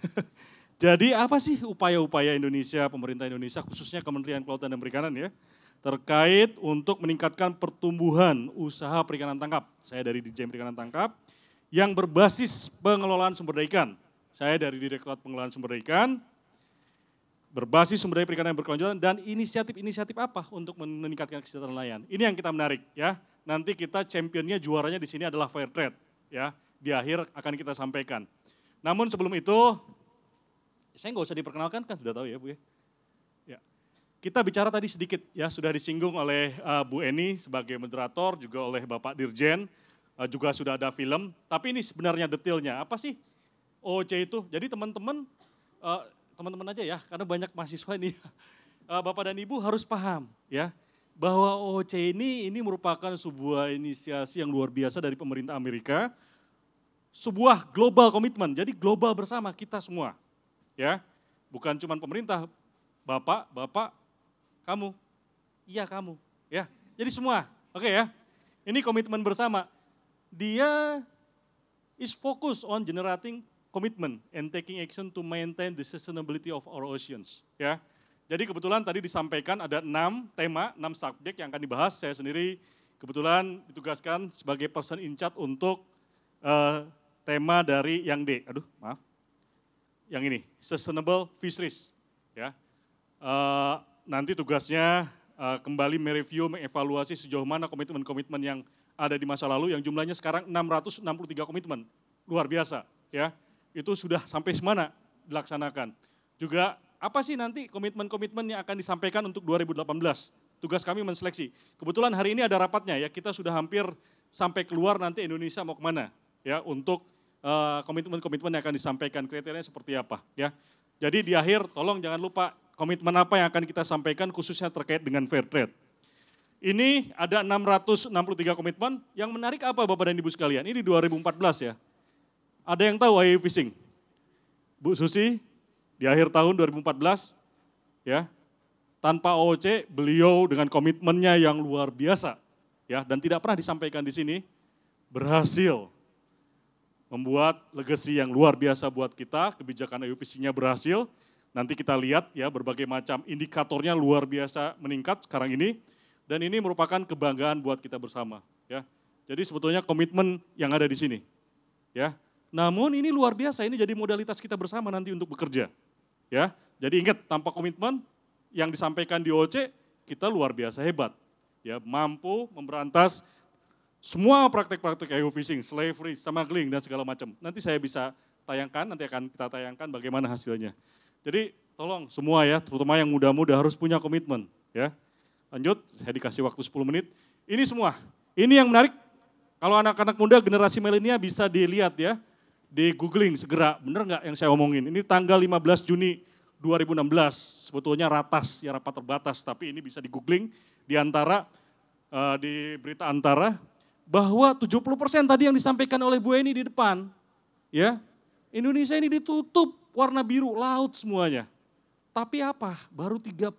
Jadi apa sih upaya-upaya Indonesia, pemerintah Indonesia, khususnya Kementerian Kelautan dan Perikanan ya, terkait untuk meningkatkan pertumbuhan usaha perikanan tangkap. Saya dari DJ Perikanan Tangkap, yang berbasis pengelolaan sumber daya ikan. Saya dari Direktorat Pengelolaan Sumber Daya Ikan, berbasis sumber daya perikanan yang berkelanjutan, dan inisiatif-inisiatif apa untuk meningkatkan kesejahteraan nelayan. Ini yang kita menarik ya. Nanti kita championnya, juaranya di sini adalah Fair Trade. Ya, di akhir akan kita sampaikan. Namun sebelum itu, saya nggak usah diperkenalkan kan sudah tahu ya Bu ya. ya. Kita bicara tadi sedikit ya sudah disinggung oleh uh, Bu Eni sebagai moderator juga oleh Bapak Dirjen uh, juga sudah ada film. Tapi ini sebenarnya detailnya apa sih OC itu? Jadi teman-teman uh, teman-teman aja ya karena banyak mahasiswa ini uh, Bapak dan Ibu harus paham ya bahwa OC ini ini merupakan sebuah inisiasi yang luar biasa dari pemerintah Amerika sebuah global komitmen. Jadi global bersama kita semua. Ya, bukan cuma pemerintah, bapak, bapak, kamu, iya kamu, ya. Jadi semua, oke okay ya. Ini komitmen bersama. Dia is focused on generating commitment and taking action to maintain the sustainability of our oceans. Ya, jadi kebetulan tadi disampaikan ada enam tema, enam subjek yang akan dibahas. Saya sendiri kebetulan ditugaskan sebagai person in charge untuk uh, tema dari yang D. Aduh, maaf yang ini, Sustainable Fisheries. Ya. Uh, nanti tugasnya uh, kembali mereview, mengevaluasi sejauh mana komitmen-komitmen yang ada di masa lalu, yang jumlahnya sekarang 663 komitmen. Luar biasa. ya Itu sudah sampai semana dilaksanakan. Juga apa sih nanti komitmen-komitmen yang akan disampaikan untuk 2018? Tugas kami menseleksi. Kebetulan hari ini ada rapatnya ya, kita sudah hampir sampai keluar nanti Indonesia mau kemana ya untuk Eh, komitmen-komitmen uh, yang akan disampaikan, kriterianya seperti apa ya. Jadi di akhir tolong jangan lupa komitmen apa yang akan kita sampaikan khususnya terkait dengan fair trade. Ini ada 663 komitmen. Yang menarik apa Bapak dan Ibu sekalian? Ini di 2014 ya. Ada yang tahu AI Fishing? Bu Susi, di akhir tahun 2014, ya, tanpa OOC, beliau dengan komitmennya yang luar biasa, ya, dan tidak pernah disampaikan di sini, berhasil membuat legacy yang luar biasa buat kita, kebijakan IUPC-nya berhasil. Nanti kita lihat ya berbagai macam indikatornya luar biasa meningkat sekarang ini dan ini merupakan kebanggaan buat kita bersama ya. Jadi sebetulnya komitmen yang ada di sini. Ya. Namun ini luar biasa, ini jadi modalitas kita bersama nanti untuk bekerja. Ya. Jadi ingat tanpa komitmen yang disampaikan di OC kita luar biasa hebat. Ya, mampu memberantas semua praktek-praktek kayu fishing, slavery, smuggling, dan segala macam. Nanti saya bisa tayangkan, nanti akan kita tayangkan bagaimana hasilnya. Jadi tolong semua ya, terutama yang muda-muda harus punya komitmen. ya. Lanjut, saya dikasih waktu 10 menit. Ini semua, ini yang menarik. Kalau anak-anak muda generasi milenial bisa dilihat ya, di googling segera, bener nggak yang saya omongin? Ini tanggal 15 Juni 2016, sebetulnya ratas, ya rapat terbatas, tapi ini bisa di googling di antara, uh, di berita antara, bahwa 70% tadi yang disampaikan oleh Bu Eni di depan, ya Indonesia ini ditutup warna biru, laut semuanya. Tapi apa? Baru 30%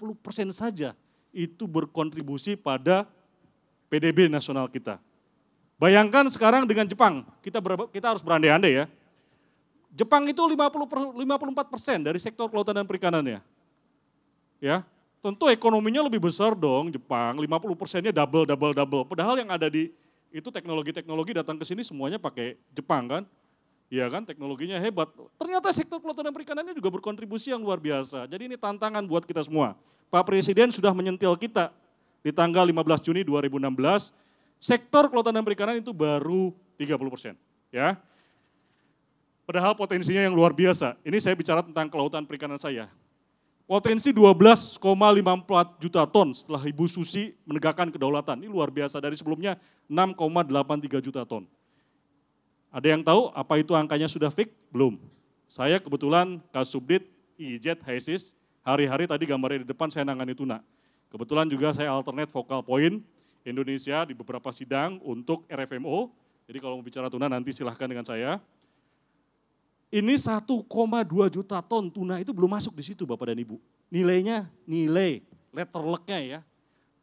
saja itu berkontribusi pada PDB nasional kita. Bayangkan sekarang dengan Jepang, kita ber, kita harus berandai-andai ya. Jepang itu 50 54 persen dari sektor kelautan dan perikanannya. Ya, tentu ekonominya lebih besar dong Jepang, 50 persennya double, double, double. Padahal yang ada di itu teknologi-teknologi datang ke sini semuanya pakai Jepang kan. Iya kan, teknologinya hebat. Ternyata sektor kelautan dan perikanan ini juga berkontribusi yang luar biasa. Jadi ini tantangan buat kita semua. Pak Presiden sudah menyentil kita di tanggal 15 Juni 2016, sektor kelautan dan perikanan itu baru 30 persen. Ya. Padahal potensinya yang luar biasa. Ini saya bicara tentang kelautan perikanan saya. Potensi 12,54 juta ton setelah Ibu Susi menegakkan kedaulatan. Ini luar biasa dari sebelumnya 6,83 juta ton. Ada yang tahu apa itu angkanya sudah fix? Belum. Saya kebetulan Kasubdit IJET HESIS, hari-hari tadi gambarnya di depan saya nangani tuna. Kebetulan juga saya alternate vokal point Indonesia di beberapa sidang untuk RFMO. Jadi kalau mau bicara tuna nanti silahkan dengan saya. Ini 1,2 juta ton tuna itu belum masuk di situ Bapak dan Ibu. Nilainya nilai letter lucknya ya.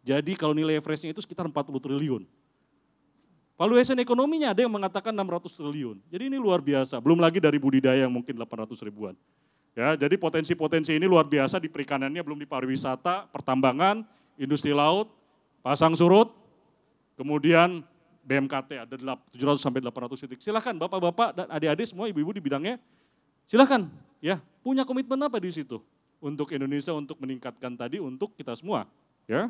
Jadi kalau nilai fresh itu sekitar 40 triliun. Valuation ekonominya ada yang mengatakan 600 triliun. Jadi ini luar biasa. Belum lagi dari budidaya yang mungkin 800 ribuan. Ya, jadi potensi-potensi ini luar biasa di perikanannya belum di pariwisata, pertambangan, industri laut, pasang surut, kemudian BMKT ada 700 sampai 800 titik. Silahkan bapak-bapak dan adik-adik semua ibu-ibu di bidangnya, silahkan ya punya komitmen apa di situ untuk Indonesia untuk meningkatkan tadi untuk kita semua ya.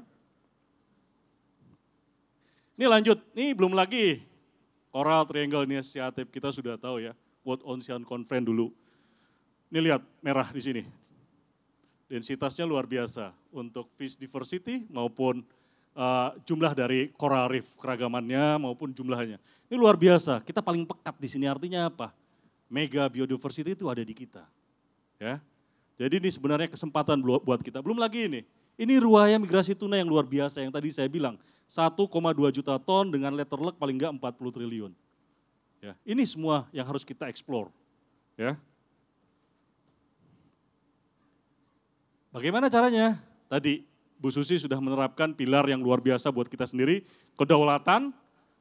Ini lanjut, ini belum lagi Coral Triangle Initiative kita sudah tahu ya, World Ocean Conference dulu. Ini lihat merah di sini. Densitasnya luar biasa untuk fish diversity maupun uh, jumlah dari coral reef, keragamannya maupun jumlahnya. Ini luar biasa, kita paling pekat di sini artinya apa? Mega biodiversity itu ada di kita. Ya. Jadi ini sebenarnya kesempatan buat kita. Belum lagi ini, ini ruaya migrasi tuna yang luar biasa yang tadi saya bilang. 1,2 juta ton dengan letter luck paling enggak 40 triliun. Ya, ini semua yang harus kita explore. Ya. Bagaimana caranya? Tadi Bu Susi sudah menerapkan pilar yang luar biasa buat kita sendiri, kedaulatan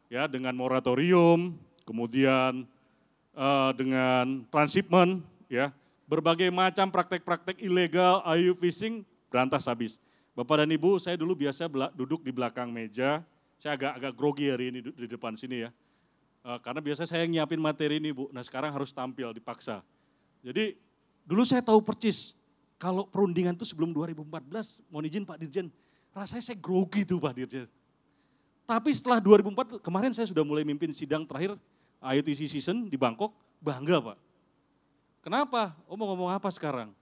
ya dengan moratorium, kemudian uh, dengan transhipment ya, berbagai macam praktek-praktek ilegal ayu fishing berantas habis. Bapak dan Ibu, saya dulu biasa duduk di belakang meja, saya agak agak grogi hari ini di depan sini ya. Eh, karena biasa saya nyiapin materi ini Bu, nah sekarang harus tampil dipaksa. Jadi dulu saya tahu percis kalau perundingan itu sebelum 2014, mohon izin Pak Dirjen, rasanya saya grogi tuh Pak Dirjen. Tapi setelah 2004, kemarin saya sudah mulai mimpin sidang terakhir IOTC season di Bangkok, bangga Pak. Kenapa? Oh mau ngomong apa sekarang?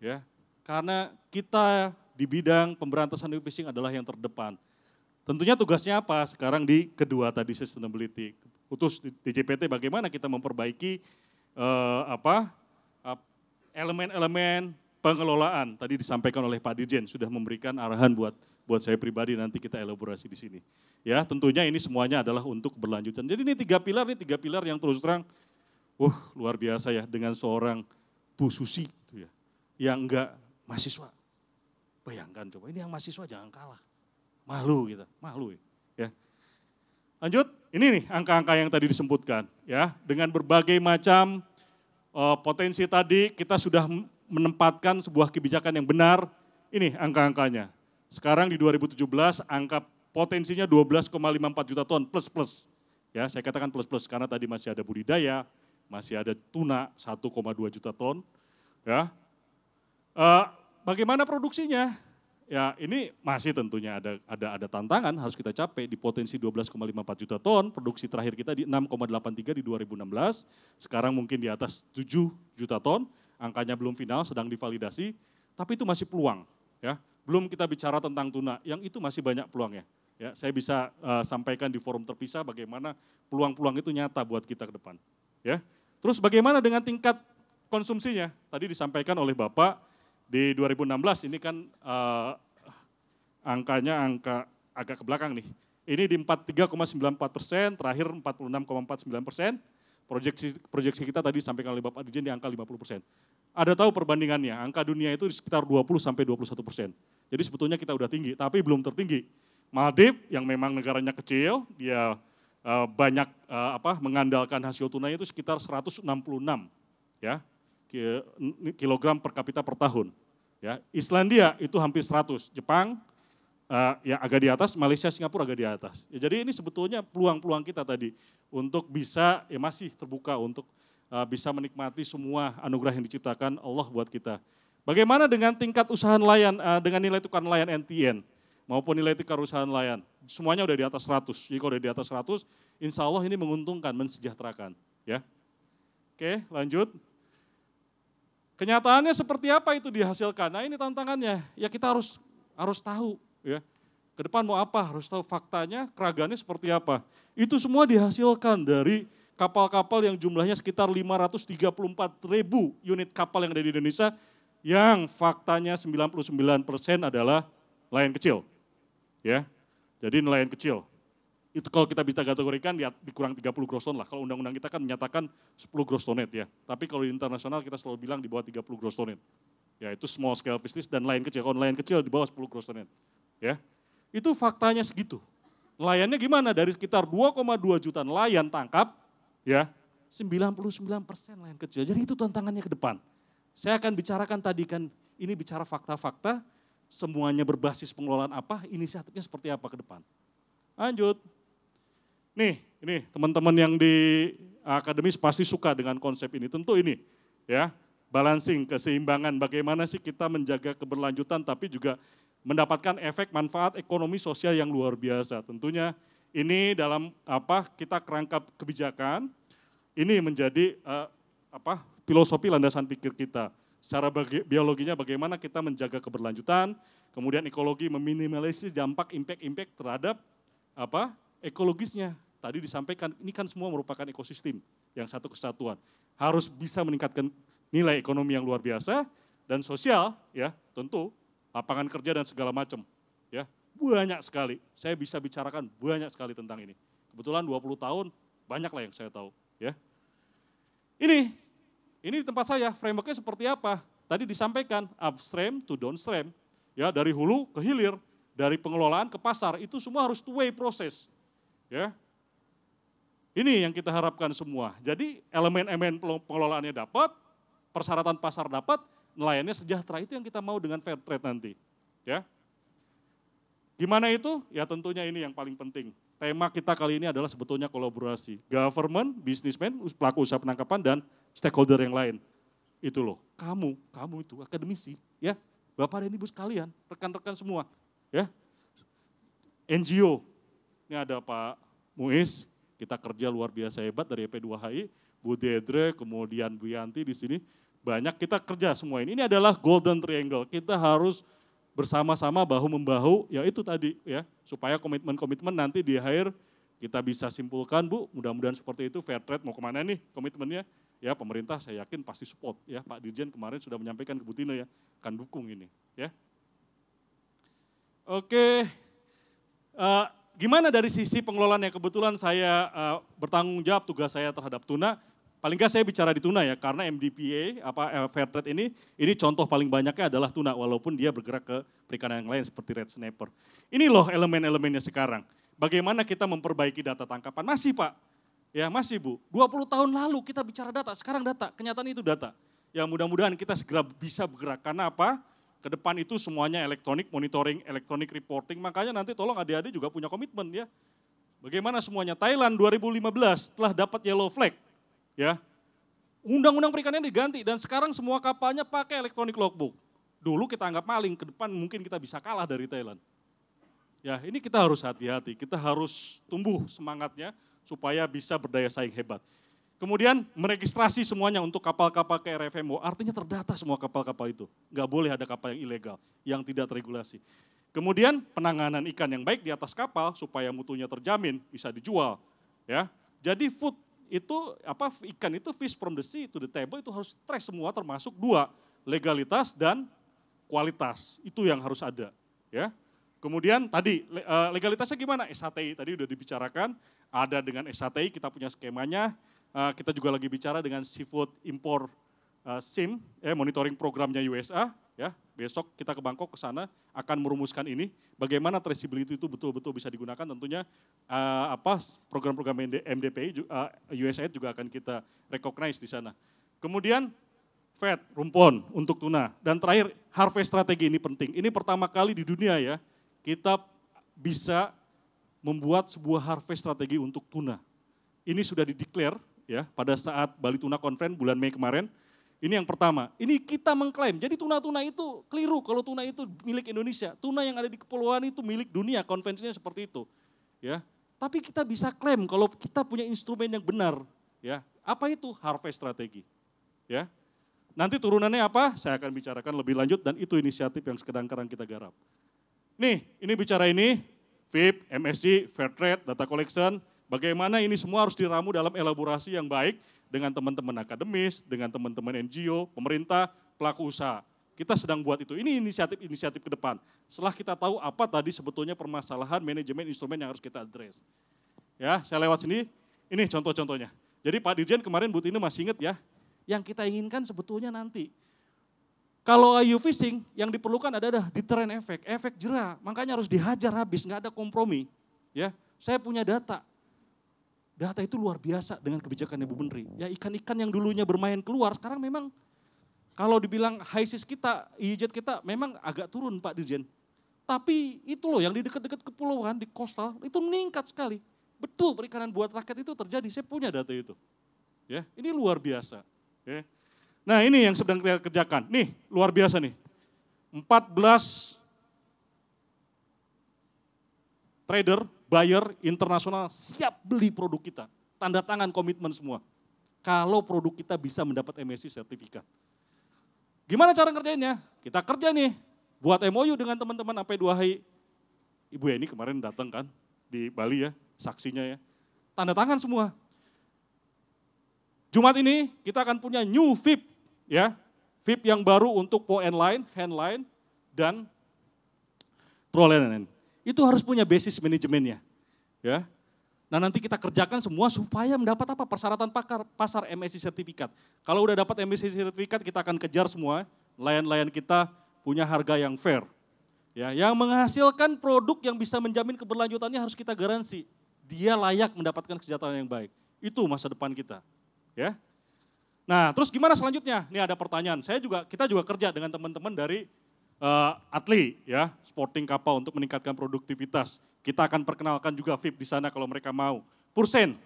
Ya, karena kita di bidang pemberantasan new phishing adalah yang terdepan. Tentunya tugasnya apa sekarang di kedua tadi sustainability. khusus Utus JPT, bagaimana kita memperbaiki eh, apa elemen-elemen pengelolaan tadi disampaikan oleh Pak Dirjen sudah memberikan arahan buat buat saya pribadi nanti kita elaborasi di sini. Ya, tentunya ini semuanya adalah untuk berlanjutan. Jadi ini tiga pilar, ini tiga pilar yang terus terang, wah uh, luar biasa ya dengan seorang Bu Susi gitu ya, yang enggak mahasiswa. Bayangkan coba, ini yang mahasiswa jangan kalah. Malu kita, malu ya. ya. Lanjut, ini nih angka-angka yang tadi disebutkan ya, dengan berbagai macam eh, potensi tadi kita sudah menempatkan sebuah kebijakan yang benar, ini angka-angkanya. Sekarang di 2017 angka potensinya 12,54 juta ton plus-plus. Ya, saya katakan plus-plus karena tadi masih ada budidaya, masih ada tuna 1,2 juta ton. Ya. E, bagaimana produksinya? Ya, ini masih tentunya ada ada ada tantangan harus kita capai di potensi 12,54 juta ton, produksi terakhir kita di 6,83 di 2016, sekarang mungkin di atas 7 juta ton angkanya belum final, sedang divalidasi, tapi itu masih peluang. Ya, belum kita bicara tentang tuna, yang itu masih banyak peluangnya. Ya, saya bisa uh, sampaikan di forum terpisah bagaimana peluang-peluang itu nyata buat kita ke depan. Ya, terus bagaimana dengan tingkat konsumsinya? Tadi disampaikan oleh Bapak di 2016 ini kan uh, angkanya angka agak ke belakang nih. Ini di 43,94 persen, terakhir 46,49 persen. Proyeksi, proyeksi kita tadi sampai kali Bapak Dirjen di angka 50 persen. Ada tahu perbandingannya, angka dunia itu sekitar 20 sampai 21 persen. Jadi sebetulnya kita udah tinggi, tapi belum tertinggi. Maldives yang memang negaranya kecil, dia uh, banyak uh, apa mengandalkan hasil tunai itu sekitar 166 ya kilogram per kapita per tahun. Ya, Islandia itu hampir 100, Jepang uh, ya agak di atas, Malaysia, Singapura agak di atas. Ya, jadi ini sebetulnya peluang-peluang kita tadi untuk bisa ya masih terbuka untuk uh, bisa menikmati semua anugerah yang diciptakan Allah buat kita. Bagaimana dengan tingkat usaha nelayan uh, dengan nilai tukar nelayan NTN maupun nilai tukar usaha nelayan? Semuanya udah di atas 100. Jadi kalau udah di atas 100, insya Allah ini menguntungkan, mensejahterakan. Ya, Oke, lanjut. Kenyataannya seperti apa itu dihasilkan? Nah ini tantangannya. Ya kita harus harus tahu ya. Ke depan mau apa? Harus tahu faktanya, keragannya seperti apa. Itu semua dihasilkan dari kapal-kapal yang jumlahnya sekitar 534 ribu unit kapal yang ada di Indonesia yang faktanya 99 persen adalah nelayan kecil. Ya, jadi nelayan kecil. Itu kalau kita bisa kategorikan ya dikurang 30 gross ton lah. Kalau undang-undang kita kan menyatakan 10 gross tonnet ya. Tapi kalau di internasional kita selalu bilang di bawah 30 gross tonnet. Ya itu small scale business dan lain kecil. Kalau lain kecil di bawah 10 gross tonnet. Ya. Itu faktanya segitu. Nelayannya gimana? Dari sekitar 2,2 juta nelayan tangkap, ya 99 persen nelayan kecil. Jadi itu tantangannya ke depan. Saya akan bicarakan tadi kan, ini bicara fakta-fakta, semuanya berbasis pengelolaan apa, inisiatifnya seperti apa ke depan. Lanjut. Nih, ini teman-teman yang di akademis pasti suka dengan konsep ini. Tentu ini, ya balancing, keseimbangan, bagaimana sih kita menjaga keberlanjutan tapi juga mendapatkan efek manfaat ekonomi sosial yang luar biasa. Tentunya ini dalam apa kita kerangka kebijakan ini menjadi uh, apa filosofi landasan pikir kita. Secara bagi, biologinya bagaimana kita menjaga keberlanjutan, kemudian ekologi meminimalisir dampak impact-impact terhadap apa ekologisnya. Tadi disampaikan ini kan semua merupakan ekosistem yang satu kesatuan. Harus bisa meningkatkan nilai ekonomi yang luar biasa dan sosial ya tentu lapangan kerja dan segala macam. Ya, banyak sekali. Saya bisa bicarakan banyak sekali tentang ini. Kebetulan 20 tahun lah yang saya tahu, ya. Ini ini di tempat saya, frameworknya seperti apa? Tadi disampaikan upstream to downstream, ya dari hulu ke hilir, dari pengelolaan ke pasar itu semua harus two way proses. Ya. Ini yang kita harapkan semua. Jadi elemen-elemen pengelolaannya dapat, persyaratan pasar dapat, nelayannya sejahtera. Itu yang kita mau dengan fair trade nanti. Ya. Gimana itu? Ya tentunya ini yang paling penting. Tema kita kali ini adalah sebetulnya kolaborasi. Government, businessman, pelaku usaha penangkapan, dan stakeholder yang lain. Itu loh, kamu, kamu itu akademisi, ya. Bapak dan Ibu sekalian, rekan-rekan semua, ya. NGO, ini ada Pak Muiz, kita kerja luar biasa hebat dari EP2HI, Bu Dedre, kemudian Bu Yanti di sini, banyak kita kerja semua ini. Ini adalah golden triangle. Kita harus bersama-sama bahu membahu ya itu tadi ya supaya komitmen-komitmen nanti di akhir kita bisa simpulkan Bu mudah-mudahan seperti itu fair trade mau kemana nih komitmennya ya pemerintah saya yakin pasti support ya Pak Dirjen kemarin sudah menyampaikan ke Butina ya akan dukung ini ya oke uh, gimana dari sisi pengelolaan yang kebetulan saya uh, bertanggung jawab tugas saya terhadap tuna paling nggak saya bicara di tuna ya karena MDPA apa eh, fair trade ini ini contoh paling banyaknya adalah tuna walaupun dia bergerak ke perikanan yang lain seperti red snapper. Ini loh elemen-elemennya sekarang. Bagaimana kita memperbaiki data tangkapan? Masih Pak. Ya, masih Bu. 20 tahun lalu kita bicara data, sekarang data. Kenyataan itu data. Ya, mudah-mudahan kita segera bisa bergerak. Karena apa? Ke depan itu semuanya elektronik monitoring, elektronik reporting. Makanya nanti tolong adik-adik juga punya komitmen ya. Bagaimana semuanya? Thailand 2015 telah dapat yellow flag Ya. Undang-undang perikanan diganti dan sekarang semua kapalnya pakai elektronik logbook. Dulu kita anggap maling, ke depan mungkin kita bisa kalah dari Thailand. Ya, ini kita harus hati-hati, kita harus tumbuh semangatnya supaya bisa berdaya saing hebat. Kemudian meregistrasi semuanya untuk kapal-kapal ke RFMO, artinya terdata semua kapal-kapal itu. Gak boleh ada kapal yang ilegal, yang tidak teregulasi. Kemudian penanganan ikan yang baik di atas kapal supaya mutunya terjamin bisa dijual. Ya, jadi food itu apa ikan itu fish from the sea to the table itu harus stress semua termasuk dua legalitas dan kualitas itu yang harus ada ya kemudian tadi e, legalitasnya gimana SHTI tadi udah dibicarakan ada dengan SHTI kita punya skemanya e, kita juga lagi bicara dengan seafood import Eh, SIM, ya, monitoring programnya USA, ya besok kita ke Bangkok ke sana akan merumuskan ini bagaimana traceability itu betul-betul bisa digunakan tentunya uh, apa program-program MDPI uh, USAID juga akan kita recognize di sana. Kemudian Fed, rumpon untuk tuna dan terakhir harvest strategi ini penting. Ini pertama kali di dunia ya kita bisa membuat sebuah harvest strategi untuk tuna. Ini sudah dideklar ya pada saat Bali Tuna Conference bulan Mei kemarin ini yang pertama. Ini kita mengklaim. Jadi tuna-tuna itu keliru kalau tuna itu milik Indonesia. Tuna yang ada di kepulauan itu milik dunia, konvensinya seperti itu. Ya. Tapi kita bisa klaim kalau kita punya instrumen yang benar, ya. Apa itu harvest strategi? Ya. Nanti turunannya apa? Saya akan bicarakan lebih lanjut dan itu inisiatif yang sekarang kerang kita garap. Nih, ini bicara ini, VIP, MSC, Fair Trade, Data Collection, bagaimana ini semua harus diramu dalam elaborasi yang baik dengan teman-teman akademis, dengan teman-teman NGO, pemerintah, pelaku usaha. Kita sedang buat itu. Ini inisiatif-inisiatif ke depan. Setelah kita tahu apa tadi sebetulnya permasalahan manajemen instrumen yang harus kita address. Ya, saya lewat sini. Ini contoh-contohnya. Jadi Pak Dirjen kemarin Bu ini masih ingat ya, yang kita inginkan sebetulnya nanti. Kalau IU fishing, yang diperlukan ada-ada di deterrent efek, efek jerah. Makanya harus dihajar habis, nggak ada kompromi. Ya, saya punya data, Data itu luar biasa dengan kebijakan Ibu Menteri. Ya ikan-ikan yang dulunya bermain keluar sekarang memang kalau dibilang seas kita, IJET kita memang agak turun Pak Dirjen. Tapi itu loh yang di dekat-dekat kepulauan, di kostal, itu meningkat sekali. Betul perikanan buat rakyat itu terjadi, saya punya data itu. Ya, ini luar biasa. Ya. Nah ini yang sedang kita kerjakan. Nih, luar biasa nih. 14 trader buyer internasional siap beli produk kita. Tanda tangan komitmen semua. Kalau produk kita bisa mendapat MSC sertifikat. Gimana cara ngerjainnya? Kita kerja nih, buat MOU dengan teman-teman AP2HI. Ibu ini kemarin datang kan di Bali ya, saksinya ya. Tanda tangan semua. Jumat ini kita akan punya new VIP ya. VIP yang baru untuk PO and line, hand line dan troll itu harus punya basis manajemennya. Ya. Nah nanti kita kerjakan semua supaya mendapat apa persyaratan pakar, pasar MSC sertifikat. Kalau udah dapat MSC sertifikat kita akan kejar semua layan-layan kita punya harga yang fair. Ya, yang menghasilkan produk yang bisa menjamin keberlanjutannya harus kita garansi. Dia layak mendapatkan kesejahteraan yang baik. Itu masa depan kita. Ya. Nah, terus gimana selanjutnya? Ini ada pertanyaan. Saya juga kita juga kerja dengan teman-teman dari uh, Atli ya, Sporting kapal untuk meningkatkan produktivitas. Kita akan perkenalkan juga VIP di sana kalau mereka mau. Pursen,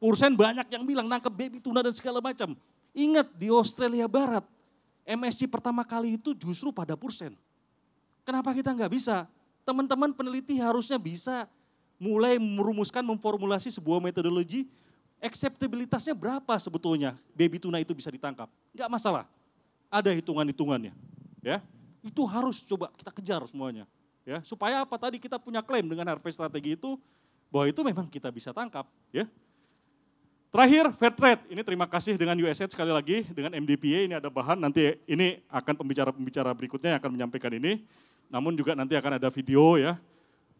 Pursen banyak yang bilang nangkep baby tuna dan segala macam. Ingat di Australia Barat, MSC pertama kali itu justru pada Pursen. Kenapa kita nggak bisa? Teman-teman peneliti harusnya bisa mulai merumuskan, memformulasi sebuah metodologi acceptabilitasnya berapa sebetulnya baby tuna itu bisa ditangkap. Nggak masalah, ada hitungan-hitungannya. Ya, itu harus coba kita kejar semuanya. Ya, supaya apa tadi kita punya klaim dengan harvest strategi itu bahwa itu memang kita bisa tangkap, ya. Terakhir, fair trade. Ini terima kasih dengan USAID sekali lagi, dengan MDPA ini ada bahan, nanti ini akan pembicara-pembicara berikutnya yang akan menyampaikan ini. Namun juga nanti akan ada video ya.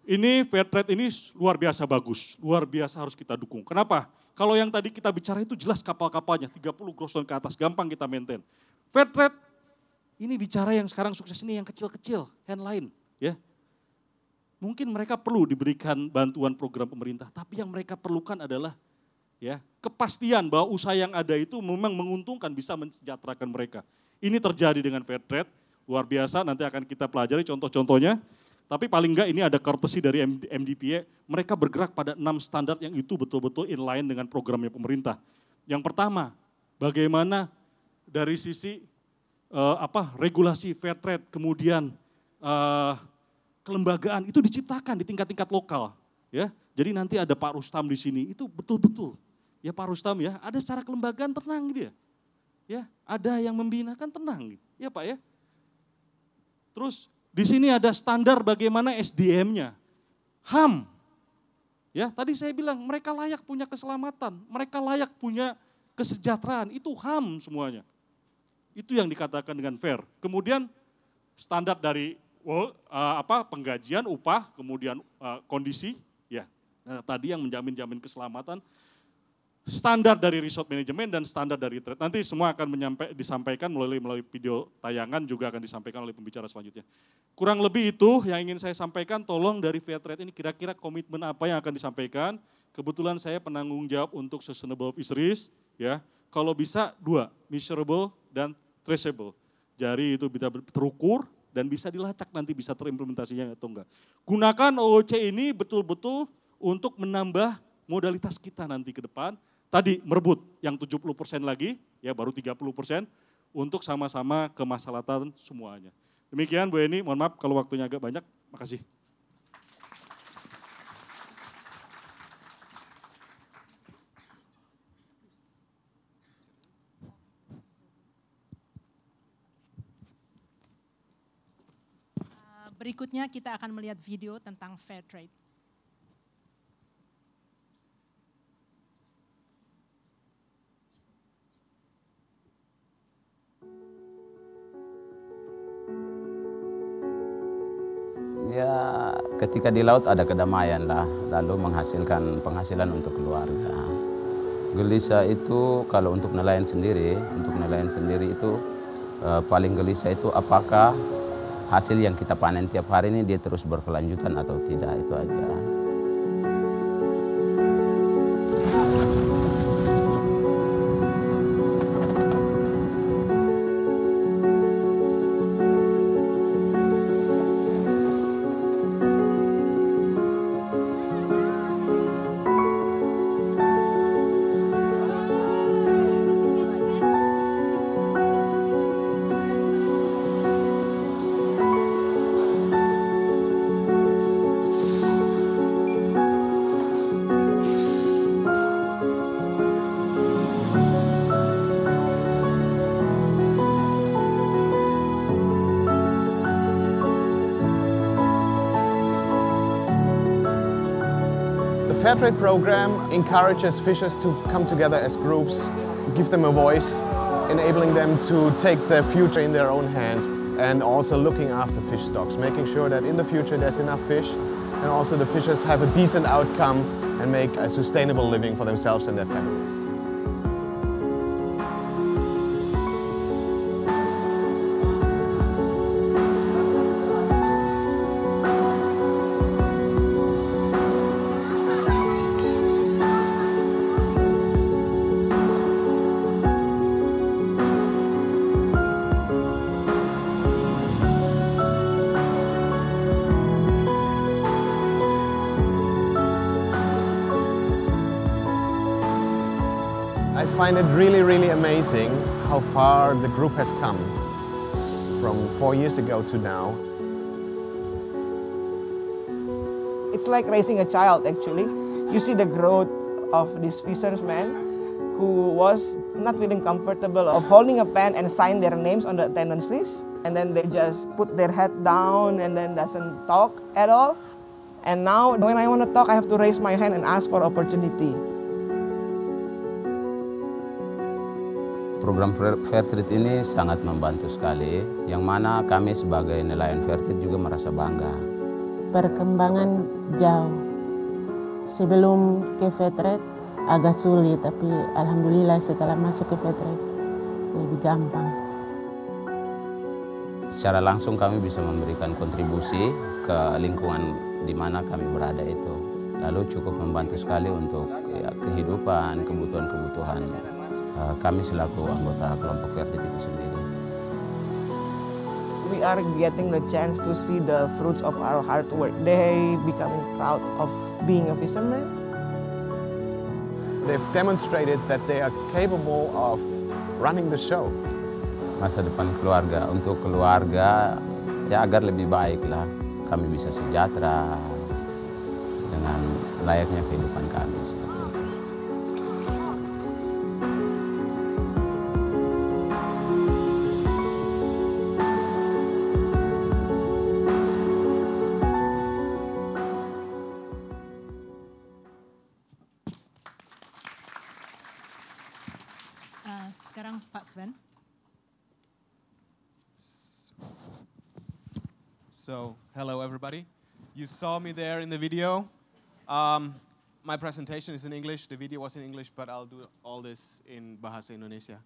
Ini fair trade ini luar biasa bagus, luar biasa harus kita dukung. Kenapa? Kalau yang tadi kita bicara itu jelas kapal-kapalnya, 30 puluh ke atas, gampang kita maintain. Fair trade ini bicara yang sekarang sukses ini yang kecil-kecil, handline, ya. Mungkin mereka perlu diberikan bantuan program pemerintah, tapi yang mereka perlukan adalah ya, kepastian bahwa usaha yang ada itu memang menguntungkan bisa mensejahterakan mereka. Ini terjadi dengan fair trade, luar biasa nanti akan kita pelajari contoh contohnya Tapi paling enggak ini ada kartesi dari MDPA, mereka bergerak pada enam standar yang itu betul-betul inline dengan programnya pemerintah. Yang pertama, bagaimana dari sisi uh, apa regulasi fair trade, kemudian uh, kelembagaan itu diciptakan di tingkat-tingkat lokal, ya. Jadi nanti ada Pak Rustam di sini, itu betul-betul ya Pak Rustam ya, ada secara kelembagaan tenang dia. Ya, ada yang membina kan tenang, ya Pak ya. Terus di sini ada standar bagaimana SDM-nya. HAM. Ya, tadi saya bilang mereka layak punya keselamatan, mereka layak punya kesejahteraan, itu HAM semuanya. Itu yang dikatakan dengan fair. Kemudian standar dari well, uh, apa penggajian, upah, kemudian uh, kondisi, ya. Nah, tadi yang menjamin-jamin keselamatan, standar dari resort management dan standar dari trade. Nanti semua akan menyampa- disampaikan melalui melalui video tayangan juga akan disampaikan oleh pembicara selanjutnya. Kurang lebih itu yang ingin saya sampaikan. Tolong dari Fair Trade ini kira-kira komitmen apa yang akan disampaikan. Kebetulan saya penanggung jawab untuk sustainable fisheries ya. Kalau bisa dua, measurable dan traceable. Jari itu bisa terukur dan bisa dilacak nanti bisa terimplementasinya atau enggak. Gunakan OOC ini betul-betul untuk menambah modalitas kita nanti ke depan. Tadi merebut yang 70% lagi, ya baru 30% untuk sama-sama kemaslahatan semuanya. Demikian Bu Eni, mohon maaf kalau waktunya agak banyak. Makasih. berikutnya kita akan melihat video tentang fair trade. Ya, ketika di laut ada kedamaian lah, lalu menghasilkan penghasilan untuk keluarga. Gelisah itu kalau untuk nelayan sendiri, untuk nelayan sendiri itu e, paling gelisah itu apakah hasil yang kita panen tiap hari ini dia terus berkelanjutan atau tidak itu aja. Portrait program encourages fishers to come together as groups, give them a voice, enabling them to take their future in their own hands and also looking after fish stocks, making sure that in the future there's enough fish and also the fishers have a decent outcome and make a sustainable living for themselves and their families. find it really, really amazing how far the group has come from four years ago to now. It's like raising a child, actually. You see the growth of this fisherman who was not feeling comfortable of holding a pen and sign their names on the attendance list. And then they just put their head down and then doesn't talk at all. And now when I want to talk, I have to raise my hand and ask for opportunity. Program Fairtrade ini sangat membantu sekali, yang mana kami sebagai nelayan Fairtrade juga merasa bangga. Perkembangan jauh. Sebelum ke Fairtrade agak sulit, tapi Alhamdulillah setelah masuk ke Fairtrade lebih gampang. Secara langsung kami bisa memberikan kontribusi ke lingkungan di mana kami berada itu. Lalu cukup membantu sekali untuk ya, kehidupan, kebutuhan-kebutuhan Eh, kami selaku anggota kelompok Verdit itu sendiri. We are getting the chance to see the fruits of our hard work. They becoming proud of being a fisherman. They've demonstrated that they are capable of running the show. Masa depan keluarga untuk keluarga ya agar lebih baik lah. Kami bisa sejahtera dengan layaknya kehidupan kami. So, hello everybody. You saw me there in the video. Um, my presentation is in English, the video was in English, but I'll do all this in bahasa Indonesia.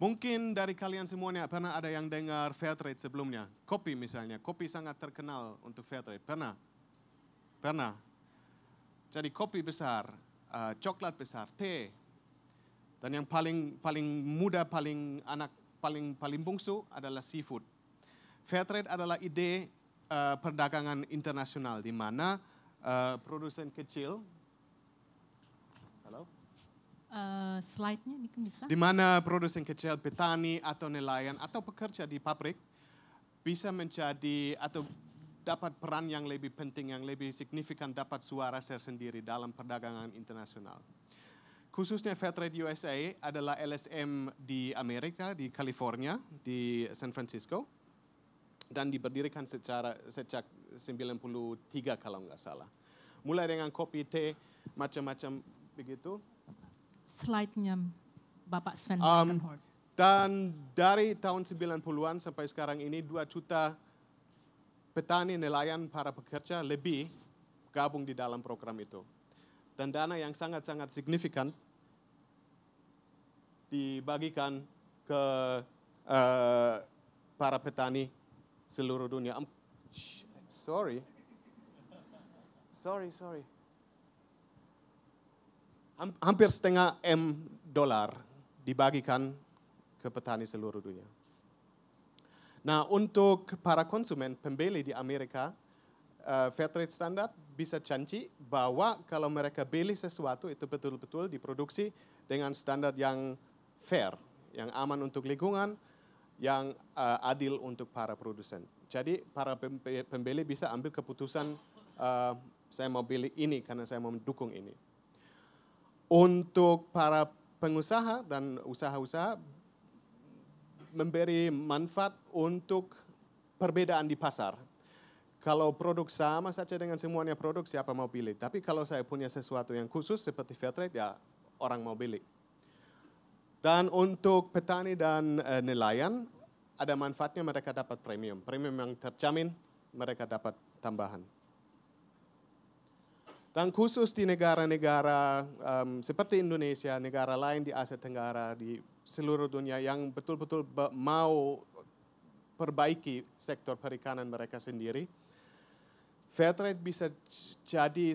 Mungkin dari kalian semuanya pernah ada yang dengar Fairtrade sebelumnya. Kopi misalnya, kopi sangat terkenal untuk Fairtrade. Pernah? Pernah? Jadi kopi besar, uh, coklat besar, teh. Dan yang paling paling muda, paling anak, paling paling bungsu adalah seafood fair trade adalah ide uh, perdagangan internasional di mana uh, produsen kecil Halo? Uh, slide-nya mungkin bisa. Di mana produsen kecil, petani atau nelayan atau pekerja di pabrik bisa menjadi atau dapat peran yang lebih penting, yang lebih signifikan dapat suara saya sendiri dalam perdagangan internasional. Khususnya Fairtrade USA adalah LSM di Amerika, di California, di San Francisco dan diberdirikan secara sejak 93 kalau nggak salah. Mulai dengan kopi, teh, macam-macam begitu. Slide-nya Bapak Sven um, Dan dari tahun 90-an sampai sekarang ini 2 juta petani, nelayan, para pekerja lebih gabung di dalam program itu. Dan dana yang sangat-sangat signifikan dibagikan ke uh, para petani seluruh dunia. Um, sorry. Sorry, sorry. Hampir setengah M dolar dibagikan ke petani seluruh dunia. Nah, untuk para konsumen pembeli di Amerika, uh, fair trade standard bisa janji bahwa kalau mereka beli sesuatu itu betul-betul diproduksi dengan standar yang fair, yang aman untuk lingkungan, yang uh, adil untuk para produsen. Jadi para pembeli bisa ambil keputusan uh, saya mau beli ini karena saya mau mendukung ini. Untuk para pengusaha dan usaha-usaha memberi manfaat untuk perbedaan di pasar. Kalau produk sama saja dengan semuanya produk, siapa mau pilih? Tapi kalau saya punya sesuatu yang khusus seperti Fairtrade, ya orang mau beli. Dan untuk petani dan uh, nelayan, ada manfaatnya mereka dapat premium. Premium yang terjamin, mereka dapat tambahan. Dan khusus di negara-negara um, seperti Indonesia, negara lain di Asia Tenggara, di seluruh dunia yang betul-betul mau perbaiki sektor perikanan mereka sendiri, Fairtrade bisa jadi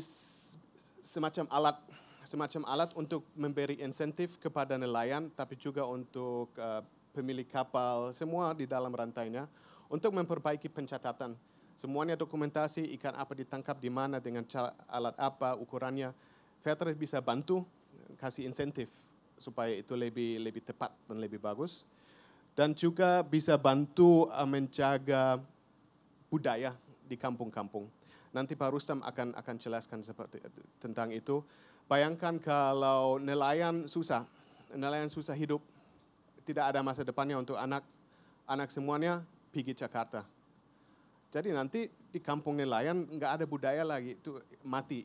semacam alat semacam alat untuk memberi insentif kepada nelayan, tapi juga untuk uh, pemilik kapal, semua di dalam rantainya, untuk memperbaiki pencatatan. Semuanya dokumentasi, ikan apa ditangkap di mana, dengan alat apa, ukurannya. Veter bisa bantu kasih insentif supaya itu lebih lebih tepat dan lebih bagus dan juga bisa bantu eh, menjaga budaya di kampung-kampung. Nanti Pak Rustam akan akan jelaskan seperti tentang itu. Bayangkan kalau nelayan susah, nelayan susah hidup, tidak ada masa depannya untuk anak, anak semuanya pergi Jakarta. Jadi nanti di kampung nelayan nggak ada budaya lagi, itu mati.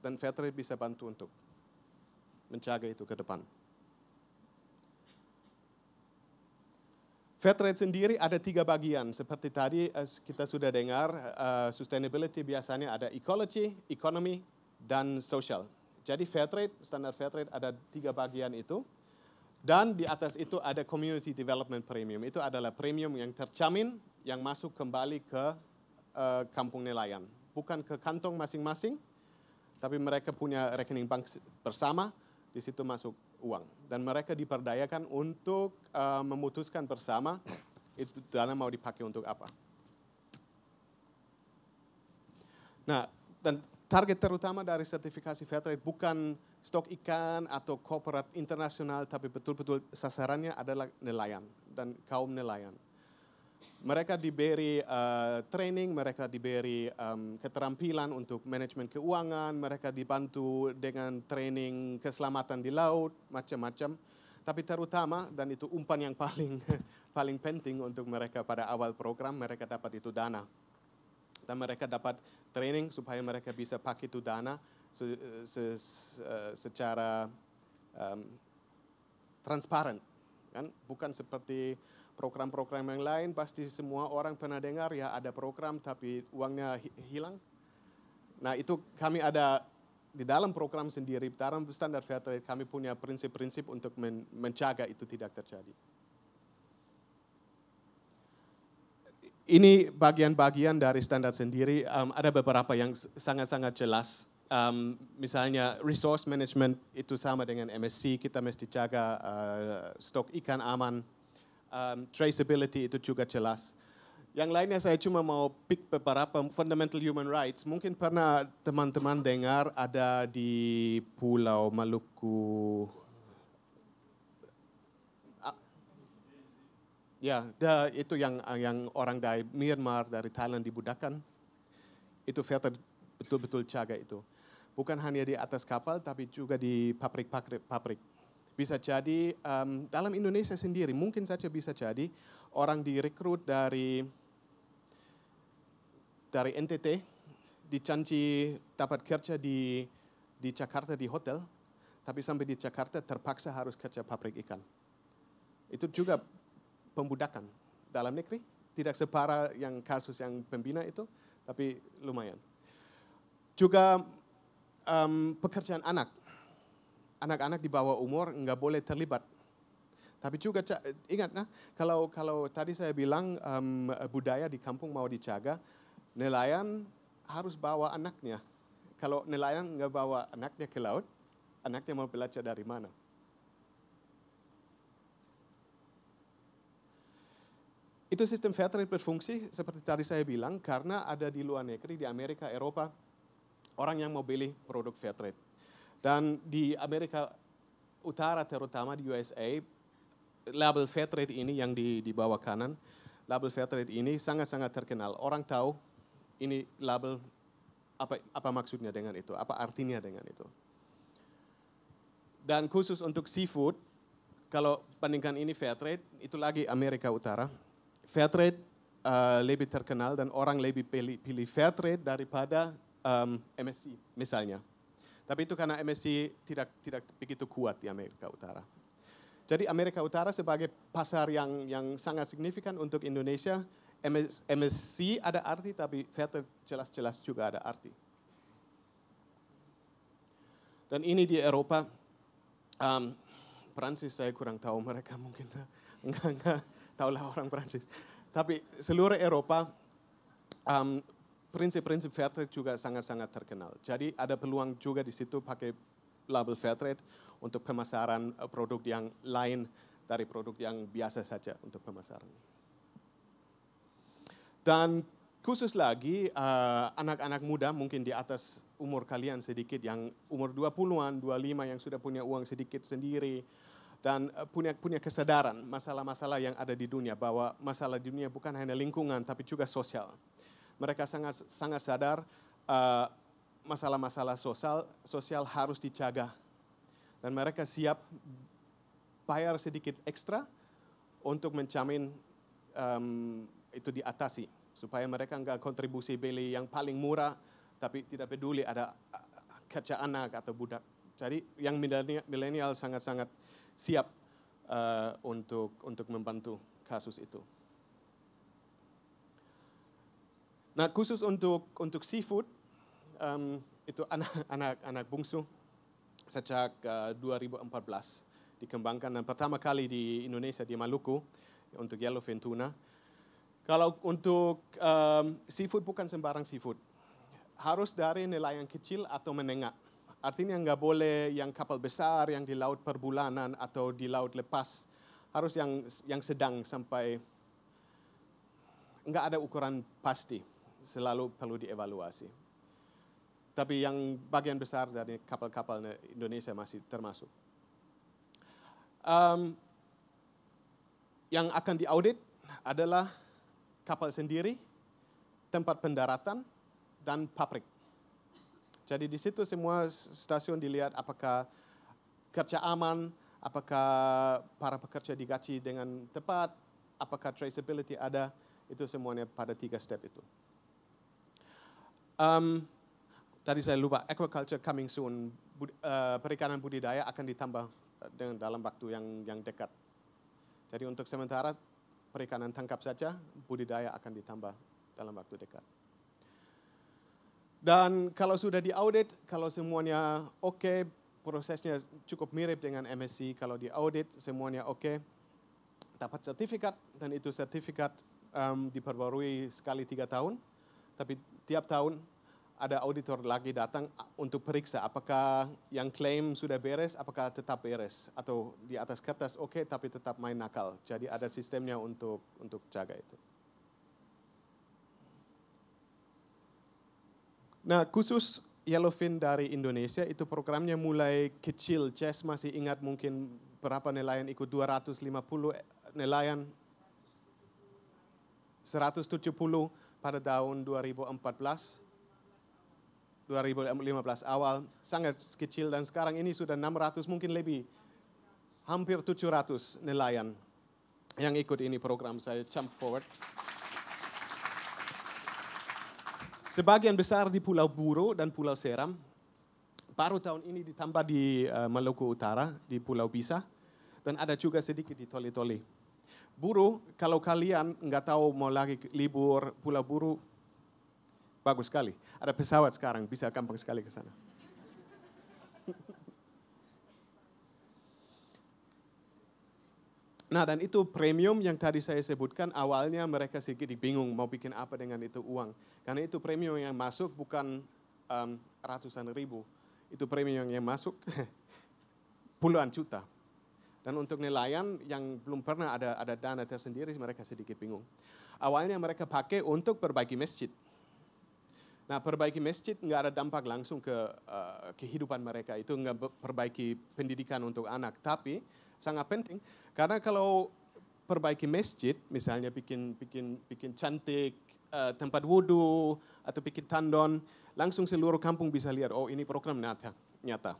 Dan Vetri bisa bantu untuk menjaga itu ke depan. Fair sendiri ada tiga bagian. Seperti tadi kita sudah dengar, uh, sustainability biasanya ada ecology, economy, dan social. Jadi fair trade, standar fair trade ada tiga bagian itu. Dan di atas itu ada community development premium. Itu adalah premium yang terjamin yang masuk kembali ke uh, kampung nelayan. Bukan ke kantong masing-masing, tapi mereka punya rekening bank bersama, di situ masuk uang. Dan mereka diperdayakan untuk uh, memutuskan bersama itu dana mau dipakai untuk apa. Nah, dan target terutama dari sertifikasi Fairtrade bukan stok ikan atau korporat internasional, tapi betul-betul sasarannya adalah nelayan dan kaum nelayan. Mereka diberi uh, training, mereka diberi um, keterampilan untuk manajemen keuangan, mereka dibantu dengan training keselamatan di laut, macam-macam. Tapi terutama dan itu umpan yang paling paling penting untuk mereka pada awal program, mereka dapat itu dana dan mereka dapat training supaya mereka bisa pakai itu dana se se secara um, transparan kan bukan seperti program-program yang lain pasti semua orang pernah dengar ya ada program tapi uangnya hilang nah itu kami ada di dalam program sendiri dalam standar fair kami punya prinsip-prinsip untuk men menjaga itu tidak terjadi. ini bagian-bagian dari standar sendiri. Um, ada beberapa yang sangat-sangat jelas. Um, misalnya resource management itu sama dengan MSC, kita mesti jaga uh, stok ikan aman. Um, traceability itu juga jelas. Yang lainnya saya cuma mau pick beberapa fundamental human rights. Mungkin pernah teman-teman dengar ada di Pulau Maluku Ya, da, itu yang yang orang dari Myanmar, dari Thailand dibudakan. Itu filter betul-betul jaga itu. Bukan hanya di atas kapal, tapi juga di pabrik-pabrik. Bisa jadi um, dalam Indonesia sendiri, mungkin saja bisa jadi orang direkrut dari dari NTT, dicanci dapat kerja di di Jakarta di hotel, tapi sampai di Jakarta terpaksa harus kerja pabrik ikan. Itu juga pembudakan dalam negeri. Tidak separah yang kasus yang pembina itu, tapi lumayan. Juga um, pekerjaan anak. Anak-anak di bawah umur nggak boleh terlibat. Tapi juga ingat nah, kalau kalau tadi saya bilang um, budaya di kampung mau dijaga, nelayan harus bawa anaknya. Kalau nelayan nggak bawa anaknya ke laut, anaknya mau belajar dari mana? Itu sistem fair trade berfungsi seperti tadi saya bilang karena ada di luar negeri, di Amerika, Eropa, orang yang mau beli produk fair trade. Dan di Amerika Utara terutama di USA, label fair trade ini yang di, di bawah kanan, label fair trade ini sangat-sangat terkenal. Orang tahu ini label apa, apa maksudnya dengan itu, apa artinya dengan itu. Dan khusus untuk seafood, kalau bandingkan ini fair trade, itu lagi Amerika Utara, Fairtrade uh, lebih terkenal dan orang lebih pilih, pilih Fairtrade daripada um, MSC misalnya. Tapi itu karena MSC tidak tidak begitu kuat di Amerika Utara. Jadi Amerika Utara sebagai pasar yang yang sangat signifikan untuk Indonesia, MS, MSC ada arti tapi Fairtrade jelas-jelas juga ada arti. Dan ini di Eropa, um, Prancis saya kurang tahu mereka mungkin enggak enggak Taulah orang Prancis. Tapi seluruh Eropa um, prinsip-prinsip fair trade juga sangat-sangat terkenal. Jadi ada peluang juga di situ pakai label fair trade untuk pemasaran uh, produk yang lain dari produk yang biasa saja untuk pemasaran. Dan khusus lagi uh, anak-anak uh, muda mungkin di atas umur kalian sedikit yang umur 20-an, 25 yang sudah punya uang sedikit sendiri dan eh, punya punya kesadaran masalah-masalah yang ada di dunia bahwa masalah di dunia bukan hanya lingkungan tapi juga sosial. Mereka sangat sangat sadar masalah eh, masalah-masalah sosial sosial harus dijaga dan mereka siap bayar sedikit ekstra untuk menjamin um, itu diatasi supaya mereka nggak kontribusi beli yang paling murah tapi tidak peduli ada eh, kerja anak atau budak. Jadi yang milenial sangat-sangat siap uh, untuk untuk membantu kasus itu. Nah khusus untuk untuk seafood um, itu anak-anak bungsu sejak uh, eh, 2014 dikembangkan dan pertama kali di Indonesia di Maluku untuk yellowfin tuna. Kalau untuk um, seafood bukan sembarang seafood, harus dari nelayan kecil atau menengah Artinya nggak boleh yang kapal besar yang di laut perbulanan atau di laut lepas. Harus yang yang sedang sampai nggak ada ukuran pasti. Selalu perlu dievaluasi. Tapi yang bagian besar dari kapal-kapal Indonesia masih termasuk. Um, yang akan diaudit adalah kapal sendiri, tempat pendaratan, dan pabrik. Jadi di situ semua stasiun dilihat apakah kerja aman, apakah para pekerja digaji dengan tepat, apakah traceability ada, itu semuanya pada tiga step itu. Um, tadi saya lupa, aquaculture coming soon, bud, uh, perikanan budidaya akan ditambah eh, dengan dalam waktu yang yang dekat. Jadi untuk sementara perikanan tangkap saja, budidaya akan ditambah dalam waktu dekat. Dan kalau sudah diaudit, kalau semuanya oke, okay, prosesnya cukup mirip dengan MSc. Kalau diaudit semuanya oke, okay, dapat sertifikat dan itu sertifikat um, diperbarui sekali tiga tahun. Tapi tiap tahun ada auditor lagi datang untuk periksa apakah yang klaim sudah beres, apakah tetap beres atau di atas kertas oke okay, tapi tetap main nakal. Jadi ada sistemnya untuk untuk jaga itu. Nah, khusus Yellowfin dari Indonesia itu programnya mulai kecil. Jess masih ingat mungkin berapa nelayan ikut 250 nelayan 170 pada tahun 2014 2015 awal sangat kecil dan sekarang ini sudah 600 mungkin lebih hampir 700 nelayan yang ikut ini program saya Jump Forward. Sebagian besar di Pulau Buru dan Pulau Seram. Baru tahun ini ditambah di eh, Maluku Utara, di Pulau Bisa. Dan ada juga sedikit di Toli-Toli. Buru, kalau kalian nggak tahu mau lagi libur Pulau Buru, bagus sekali. Ada pesawat sekarang, bisa gampang sekali ke sana. Nah dan itu premium yang tadi saya sebutkan awalnya mereka sedikit bingung mau bikin apa dengan itu uang. Karena itu premium yang masuk bukan um, ratusan ribu. Itu premium yang masuk puluhan juta. Dan untuk nelayan yang belum pernah ada ada dana tersendiri mereka sedikit bingung. Awalnya mereka pakai untuk perbaiki masjid. Nah, perbaiki masjid nggak ada dampak langsung ke uh, kehidupan mereka. Itu nggak perbaiki pendidikan untuk anak, tapi sangat penting karena kalau perbaiki masjid, misalnya bikin bikin bikin cantik uh, tempat wudhu atau bikin tandon, langsung seluruh kampung bisa lihat oh ini program nyata nyata.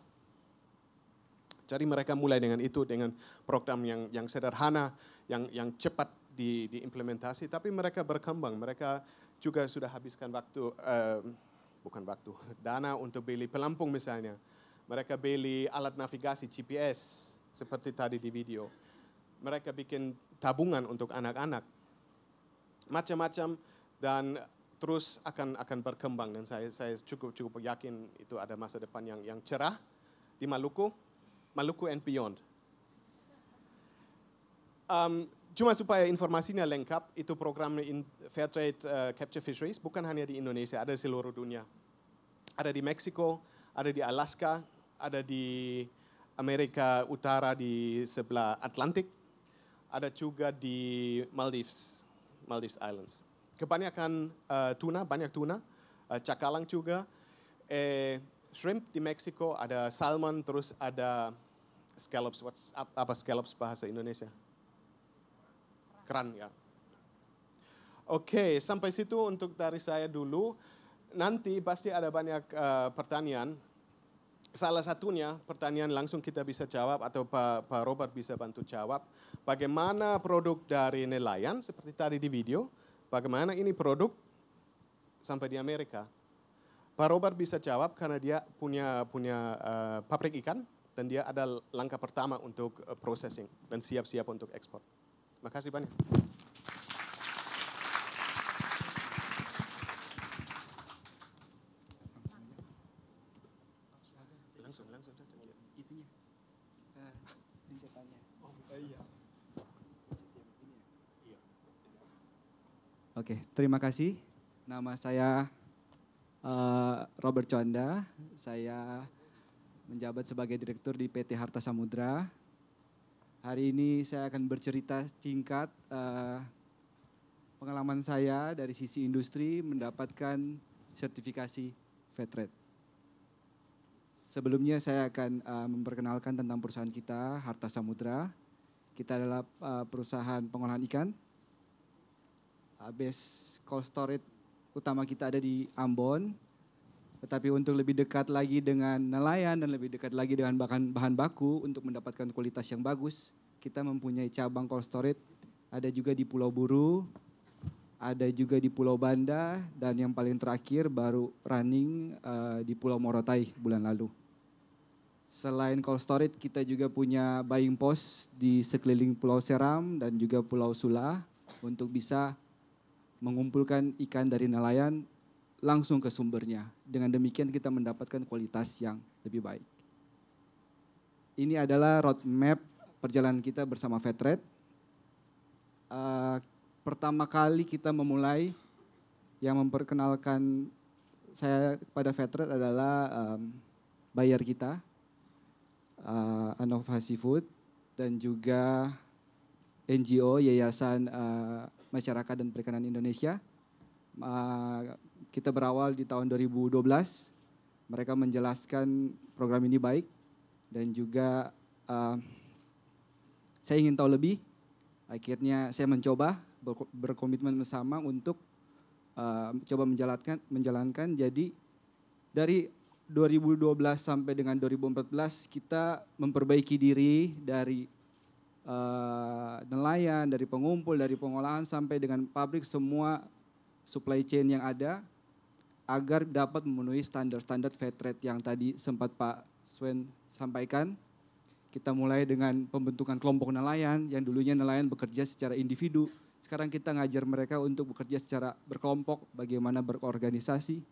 Jadi mereka mulai dengan itu dengan program yang yang sederhana, yang yang cepat di, diimplementasi, tapi mereka berkembang. Mereka juga sudah habiskan waktu uh, bukan waktu dana untuk beli pelampung misalnya. Mereka beli alat navigasi GPS seperti tadi di video mereka bikin tabungan untuk anak-anak. Macam-macam dan terus akan akan berkembang dan saya saya cukup cukup yakin itu ada masa depan yang yang cerah di Maluku, Maluku and beyond. Um, cuma supaya informasinya lengkap, itu program in Trade uh, Capture Fisheries bukan hanya di Indonesia, ada di seluruh dunia. Ada di Meksiko, ada di Alaska, ada di Amerika Utara di sebelah Atlantik, ada juga di Maldives, Maldives Islands. Kebanyakan uh, eh, tuna, banyak tuna, uh, cakalang juga, eh, shrimp di Meksiko, ada salmon, terus ada scallops, what's, apa scallops bahasa Indonesia? Keran ya. Oke, okay, sampai situ untuk dari saya dulu. Nanti pasti ada banyak uh, pertanyaan salah satunya pertanyaan langsung kita bisa jawab atau Pak, Pak Robert bisa bantu jawab bagaimana produk dari nelayan seperti tadi di video bagaimana ini produk sampai di Amerika Pak Robert bisa jawab karena dia punya punya uh, pabrik ikan dan dia ada langkah pertama untuk uh, processing dan siap-siap untuk ekspor. Terima kasih banyak. Terima kasih. Nama saya uh, Robert Chonda. Saya menjabat sebagai direktur di PT Harta Samudra. Hari ini saya akan bercerita singkat uh, pengalaman saya dari sisi industri mendapatkan sertifikasi Vetrate. Sebelumnya saya akan uh, memperkenalkan tentang perusahaan kita, Harta Samudra. Kita adalah uh, perusahaan pengolahan ikan base cold storage utama kita ada di Ambon, tetapi untuk lebih dekat lagi dengan nelayan dan lebih dekat lagi dengan bahan bahan baku untuk mendapatkan kualitas yang bagus, kita mempunyai cabang cold storage ada juga di Pulau Buru, ada juga di Pulau Banda dan yang paling terakhir baru running uh, di Pulau Morotai bulan lalu. Selain cold storage, kita juga punya buying post di sekeliling Pulau Seram dan juga Pulau Sula untuk bisa mengumpulkan ikan dari nelayan langsung ke sumbernya. Dengan demikian kita mendapatkan kualitas yang lebih baik. Ini adalah roadmap perjalanan kita bersama Fetred. Uh, eh, pertama kali kita memulai yang memperkenalkan saya kepada Fetred adalah um, bayar kita, uh, Anova Seafood, dan juga NGO Yayasan eh, Masyarakat dan Perikanan Indonesia. kita berawal di tahun 2012. Mereka menjelaskan program ini baik dan juga eh, saya ingin tahu lebih. Akhirnya saya mencoba berkomitmen bersama untuk eh, coba menjalankan menjalankan jadi dari 2012 sampai dengan 2014 kita memperbaiki diri dari Eh, nelayan, dari pengumpul, dari pengolahan sampai dengan pabrik semua supply chain yang ada agar dapat memenuhi standar-standar vetret trade yang tadi sempat Pak Swen sampaikan. Kita mulai dengan pembentukan kelompok nelayan yang dulunya nelayan bekerja secara individu. Sekarang kita ngajar mereka untuk bekerja secara berkelompok, bagaimana berorganisasi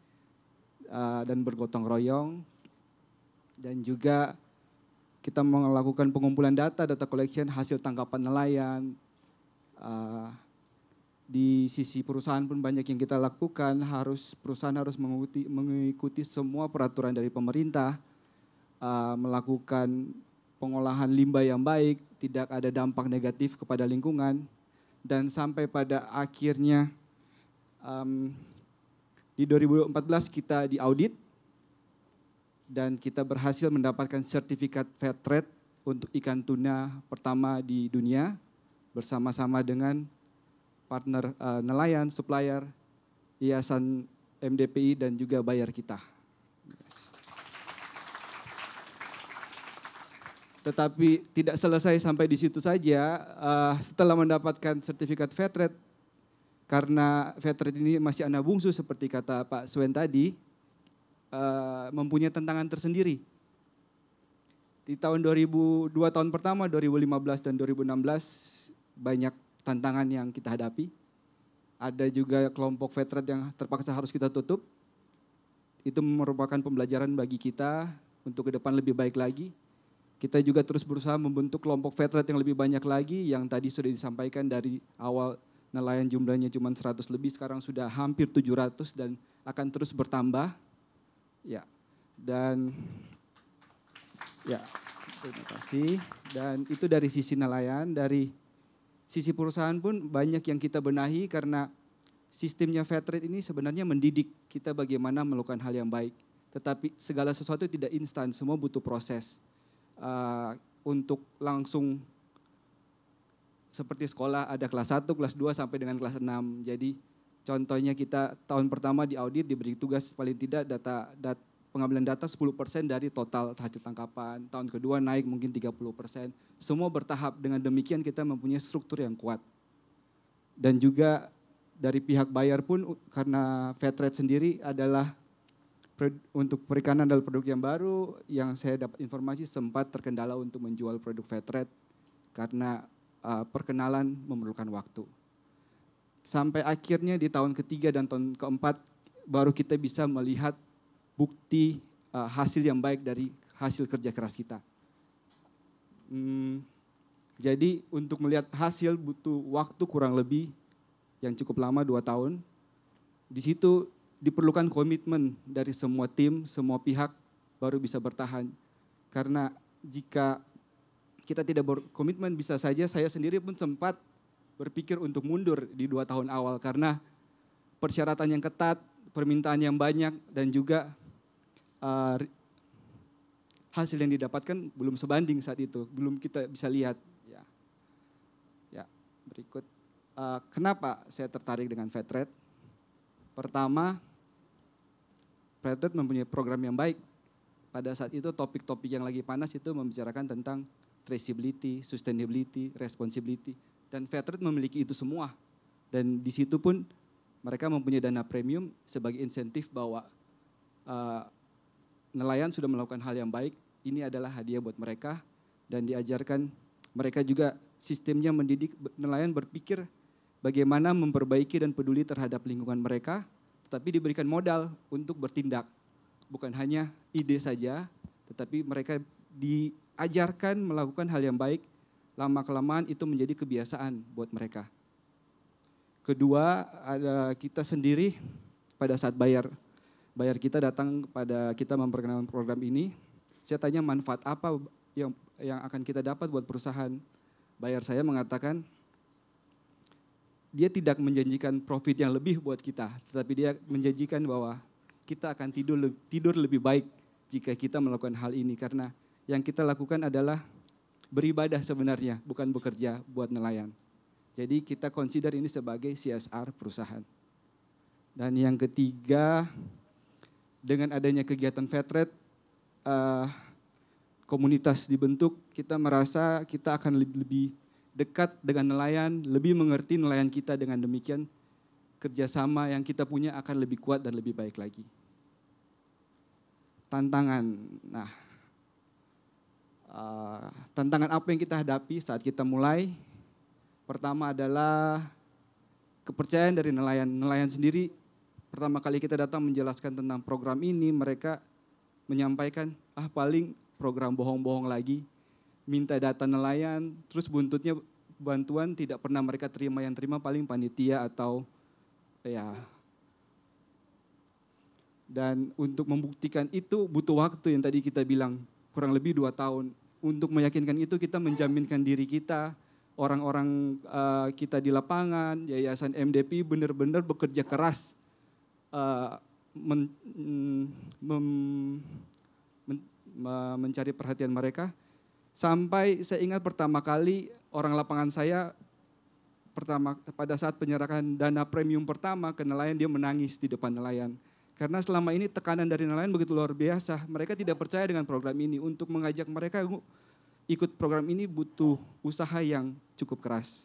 uh, dan bergotong royong. Dan juga kita melakukan pengumpulan data, data collection, hasil tangkapan nelayan. Uh, di sisi perusahaan pun banyak yang kita lakukan, harus perusahaan harus mengikuti, mengikuti semua peraturan dari pemerintah, uh, melakukan pengolahan limbah yang baik, tidak ada dampak negatif kepada lingkungan, dan sampai pada akhirnya um, di 2014 kita diaudit dan kita berhasil mendapatkan sertifikat fair trade untuk ikan tuna pertama di dunia bersama-sama dengan partner uh, nelayan, supplier, Yayasan MDPI dan juga bayar kita. Yes. Tetapi tidak selesai sampai di situ saja. Uh, setelah mendapatkan sertifikat fair trade, karena fair trade ini masih anak bungsu seperti kata Pak Swen tadi, uh, mempunyai tantangan tersendiri. Di tahun 2002 tahun pertama 2015 dan 2016 banyak tantangan yang kita hadapi. Ada juga kelompok veteran yang terpaksa harus kita tutup. Itu merupakan pembelajaran bagi kita untuk ke depan lebih baik lagi. Kita juga terus berusaha membentuk kelompok veteran yang lebih banyak lagi yang tadi sudah disampaikan dari awal nelayan jumlahnya cuma 100 lebih, sekarang sudah hampir 700 dan akan terus bertambah Ya. Dan ya, terima kasih. Dan itu dari sisi nelayan, dari sisi perusahaan pun banyak yang kita benahi karena sistemnya trade ini sebenarnya mendidik kita bagaimana melakukan hal yang baik. Tetapi segala sesuatu tidak instan, semua butuh proses. Uh, untuk langsung seperti sekolah ada kelas 1, kelas 2 sampai dengan kelas 6. Jadi Contohnya kita tahun pertama di audit diberi tugas paling tidak data, data pengambilan data 10% dari total hasil tangkapan. Tahun kedua naik mungkin 30%. Semua bertahap. Dengan demikian kita mempunyai struktur yang kuat. Dan juga dari pihak bayar pun karena Fed sendiri adalah untuk perikanan adalah produk yang baru yang saya dapat informasi sempat terkendala untuk menjual produk Fed karena ah, perkenalan memerlukan waktu sampai akhirnya di tahun ketiga dan tahun keempat baru kita bisa melihat bukti uh, hasil yang baik dari hasil kerja keras kita. Hmm, jadi untuk melihat hasil butuh waktu kurang lebih yang cukup lama dua tahun. Di situ diperlukan komitmen dari semua tim, semua pihak baru bisa bertahan. Karena jika kita tidak berkomitmen bisa saja saya sendiri pun sempat berpikir untuk mundur di dua tahun awal karena persyaratan yang ketat, permintaan yang banyak, dan juga uh, hasil yang didapatkan belum sebanding saat itu, belum kita bisa lihat. Ya, ya berikut. Uh, kenapa saya tertarik dengan Fedred. Pertama, Fedred mempunyai program yang baik. Pada saat itu topik-topik yang lagi panas itu membicarakan tentang traceability, sustainability, responsibility dan Fairtrade memiliki itu semua. Dan di situ pun mereka mempunyai dana premium sebagai insentif bahwa uh, nelayan sudah melakukan hal yang baik. Ini adalah hadiah buat mereka dan diajarkan mereka juga sistemnya mendidik nelayan berpikir bagaimana memperbaiki dan peduli terhadap lingkungan mereka, tetapi diberikan modal untuk bertindak. Bukan hanya ide saja, tetapi mereka diajarkan melakukan hal yang baik lama-kelamaan itu menjadi kebiasaan buat mereka. Kedua, ada kita sendiri pada saat bayar. Bayar kita datang pada kita memperkenalkan program ini. Saya tanya manfaat apa yang yang akan kita dapat buat perusahaan. Bayar saya mengatakan dia tidak menjanjikan profit yang lebih buat kita, tetapi dia menjanjikan bahwa kita akan tidur tidur lebih baik jika kita melakukan hal ini karena yang kita lakukan adalah beribadah sebenarnya, bukan bekerja buat nelayan. Jadi kita consider ini sebagai CSR perusahaan. Dan yang ketiga, dengan adanya kegiatan vetret uh, eh, komunitas dibentuk, kita merasa kita akan lebih dekat dengan nelayan, lebih mengerti nelayan kita dengan demikian kerjasama yang kita punya akan lebih kuat dan lebih baik lagi. Tantangan, nah Eh, tantangan apa yang kita hadapi saat kita mulai. Pertama adalah kepercayaan dari nelayan. Nelayan sendiri pertama kali kita datang menjelaskan tentang program ini, mereka menyampaikan, ah paling program bohong-bohong lagi, minta data nelayan, terus buntutnya bantuan tidak pernah mereka terima yang terima paling panitia atau ya dan untuk membuktikan itu butuh waktu yang tadi kita bilang kurang lebih dua tahun. Untuk meyakinkan itu kita menjaminkan diri kita, orang-orang uh, kita di lapangan, yayasan MDP benar-benar bekerja keras uh, men, mm, mem, men, mencari perhatian mereka. Sampai saya ingat pertama kali orang lapangan saya pertama pada saat penyerahan dana premium pertama ke nelayan dia menangis di depan nelayan karena selama ini tekanan dari nelayan begitu luar biasa. Mereka tidak percaya dengan program ini. Untuk mengajak mereka ikut program ini butuh usaha yang cukup keras.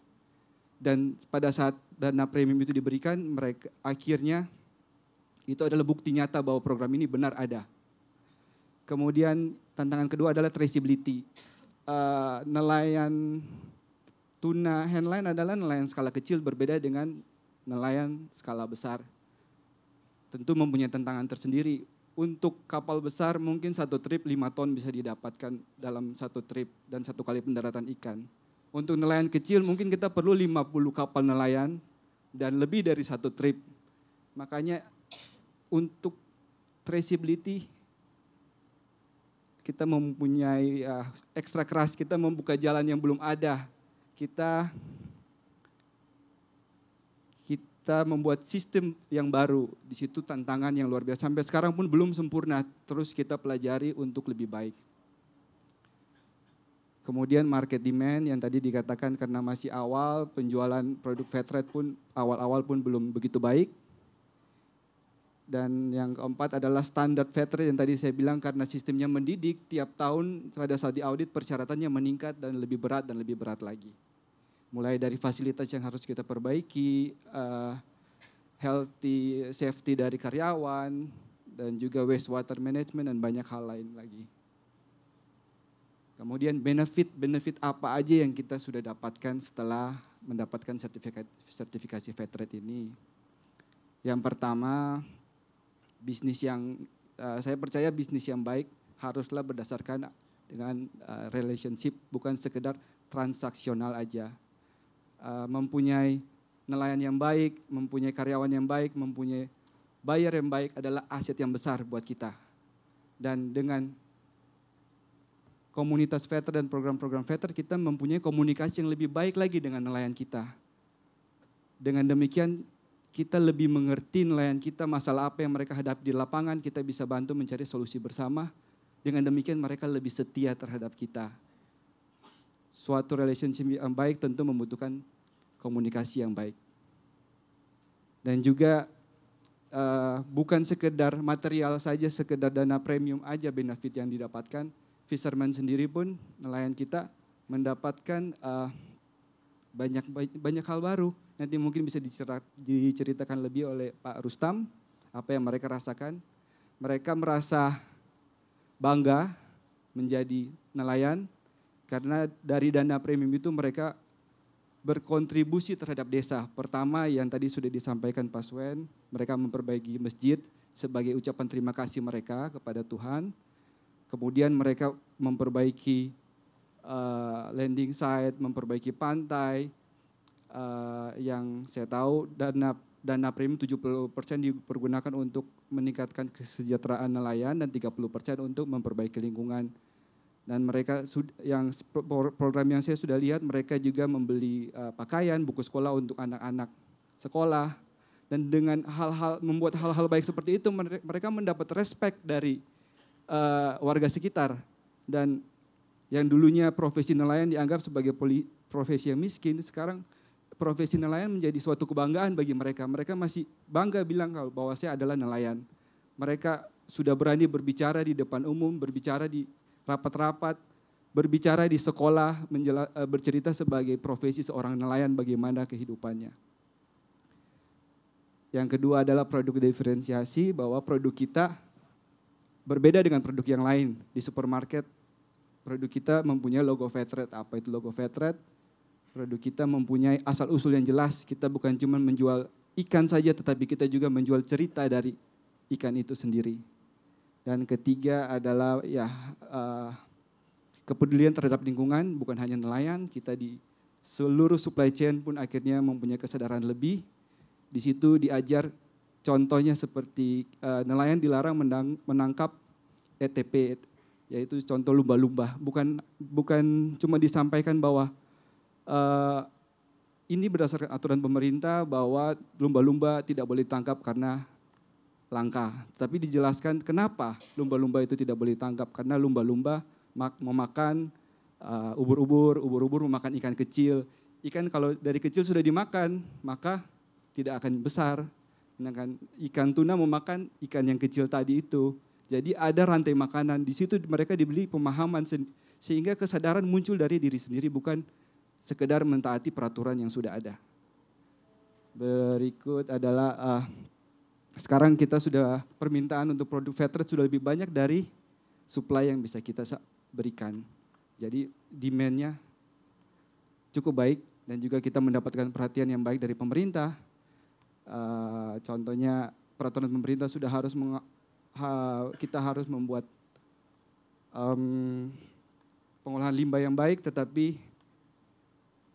Dan pada saat dana premium itu diberikan, mereka akhirnya itu adalah bukti nyata bahwa program ini benar ada. Kemudian tantangan kedua adalah traceability. Uh, nelayan tuna handline adalah nelayan skala kecil berbeda dengan nelayan skala besar tentu mempunyai tantangan tersendiri. Untuk kapal besar mungkin satu trip lima ton bisa didapatkan dalam satu trip dan satu kali pendaratan ikan. Untuk nelayan kecil mungkin kita perlu 50 kapal nelayan dan lebih dari satu trip. Makanya untuk traceability kita mempunyai uh, ekstra keras, kita membuka jalan yang belum ada. Kita kita membuat sistem yang baru. Di situ tantangan yang luar biasa. Sampai sekarang pun belum sempurna. Terus kita pelajari untuk lebih baik. Kemudian market demand yang tadi dikatakan karena masih awal penjualan produk vetret pun awal-awal pun belum begitu baik. Dan yang keempat adalah standar vetret yang tadi saya bilang karena sistemnya mendidik tiap tahun pada saat audit persyaratannya meningkat dan lebih berat dan lebih berat lagi mulai dari fasilitas yang harus kita perbaiki, uh, healthy safety dari karyawan, dan juga wastewater management dan banyak hal lain lagi. Kemudian benefit-benefit apa aja yang kita sudah dapatkan setelah mendapatkan sertifikat sertifikasi Vetrate ini? Yang pertama, bisnis yang uh, saya percaya bisnis yang baik haruslah berdasarkan dengan uh, relationship bukan sekedar transaksional aja Eh, mempunyai nelayan yang baik, mempunyai karyawan yang baik, mempunyai buyer yang baik adalah aset yang besar buat kita. Dan dengan komunitas veter dan program-program veter kita mempunyai komunikasi yang lebih baik lagi dengan nelayan kita. Dengan demikian kita lebih mengerti nelayan kita masalah apa yang mereka hadapi di lapangan, kita bisa bantu mencari solusi bersama. Dengan demikian mereka lebih setia terhadap kita suatu relationship yang baik tentu membutuhkan komunikasi yang baik. Dan juga uh, bukan sekedar material saja, sekedar dana premium aja benefit yang didapatkan. Fisherman sendiri pun nelayan kita mendapatkan uh, banyak banyak hal baru. Nanti mungkin bisa diceritakan lebih oleh Pak Rustam apa yang mereka rasakan. Mereka merasa bangga menjadi nelayan, karena dari dana premium itu mereka berkontribusi terhadap desa. Pertama yang tadi sudah disampaikan Pak Swen, mereka memperbaiki masjid sebagai ucapan terima kasih mereka kepada Tuhan. Kemudian mereka memperbaiki uh, landing site, memperbaiki pantai. Uh, yang saya tahu dana dana premium 70% dipergunakan untuk meningkatkan kesejahteraan nelayan dan 30% untuk memperbaiki lingkungan dan mereka yang program yang saya sudah lihat mereka juga membeli eh, pakaian, buku sekolah untuk anak-anak sekolah dan dengan hal-hal membuat hal-hal baik seperti itu mereka mendapat respect dari uh, warga sekitar dan yang dulunya profesi nelayan dianggap sebagai poli, profesi yang miskin sekarang profesi nelayan menjadi suatu kebanggaan bagi mereka. Mereka masih bangga bilang kalau bahwa saya adalah nelayan. Mereka sudah berani berbicara di depan umum, berbicara di rapat-rapat, berbicara di sekolah, menjela, eh, bercerita sebagai profesi seorang nelayan bagaimana kehidupannya. Yang kedua adalah produk diferensiasi bahwa produk kita berbeda dengan produk yang lain di supermarket. Produk kita mempunyai logo vetret, Apa itu logo vetret? Produk kita mempunyai asal usul yang jelas. Kita bukan cuma menjual ikan saja, tetapi kita juga menjual cerita dari ikan itu sendiri. Dan ketiga adalah ya uh, kepedulian terhadap lingkungan bukan hanya nelayan, kita di seluruh supply chain pun akhirnya mempunyai kesadaran lebih. Di situ diajar contohnya seperti uh, nelayan dilarang menang, menangkap ETP yaitu contoh lumba-lumba. Bukan bukan cuma disampaikan bahwa uh, ini berdasarkan aturan pemerintah bahwa lumba-lumba tidak boleh ditangkap karena langkah, Tapi dijelaskan kenapa lumba-lumba itu tidak boleh ditangkap karena lumba-lumba memakan eh, ubur-ubur, uh, ubur-ubur memakan ikan kecil. Ikan kalau dari kecil sudah dimakan, maka tidak akan besar. Sedangkan ikan tuna memakan ikan yang kecil tadi itu. Jadi ada rantai makanan. Di situ mereka dibeli pemahaman sehingga kesadaran muncul dari diri sendiri bukan sekedar mentaati peraturan yang sudah ada. Berikut adalah uh, sekarang kita sudah permintaan untuk produk veteran sudah lebih banyak dari supply yang bisa kita berikan. Jadi demand-nya cukup baik dan juga kita mendapatkan perhatian yang baik dari pemerintah. Uh, contohnya peraturan pemerintah sudah harus ha, kita harus membuat um, pengolahan limbah yang baik, tetapi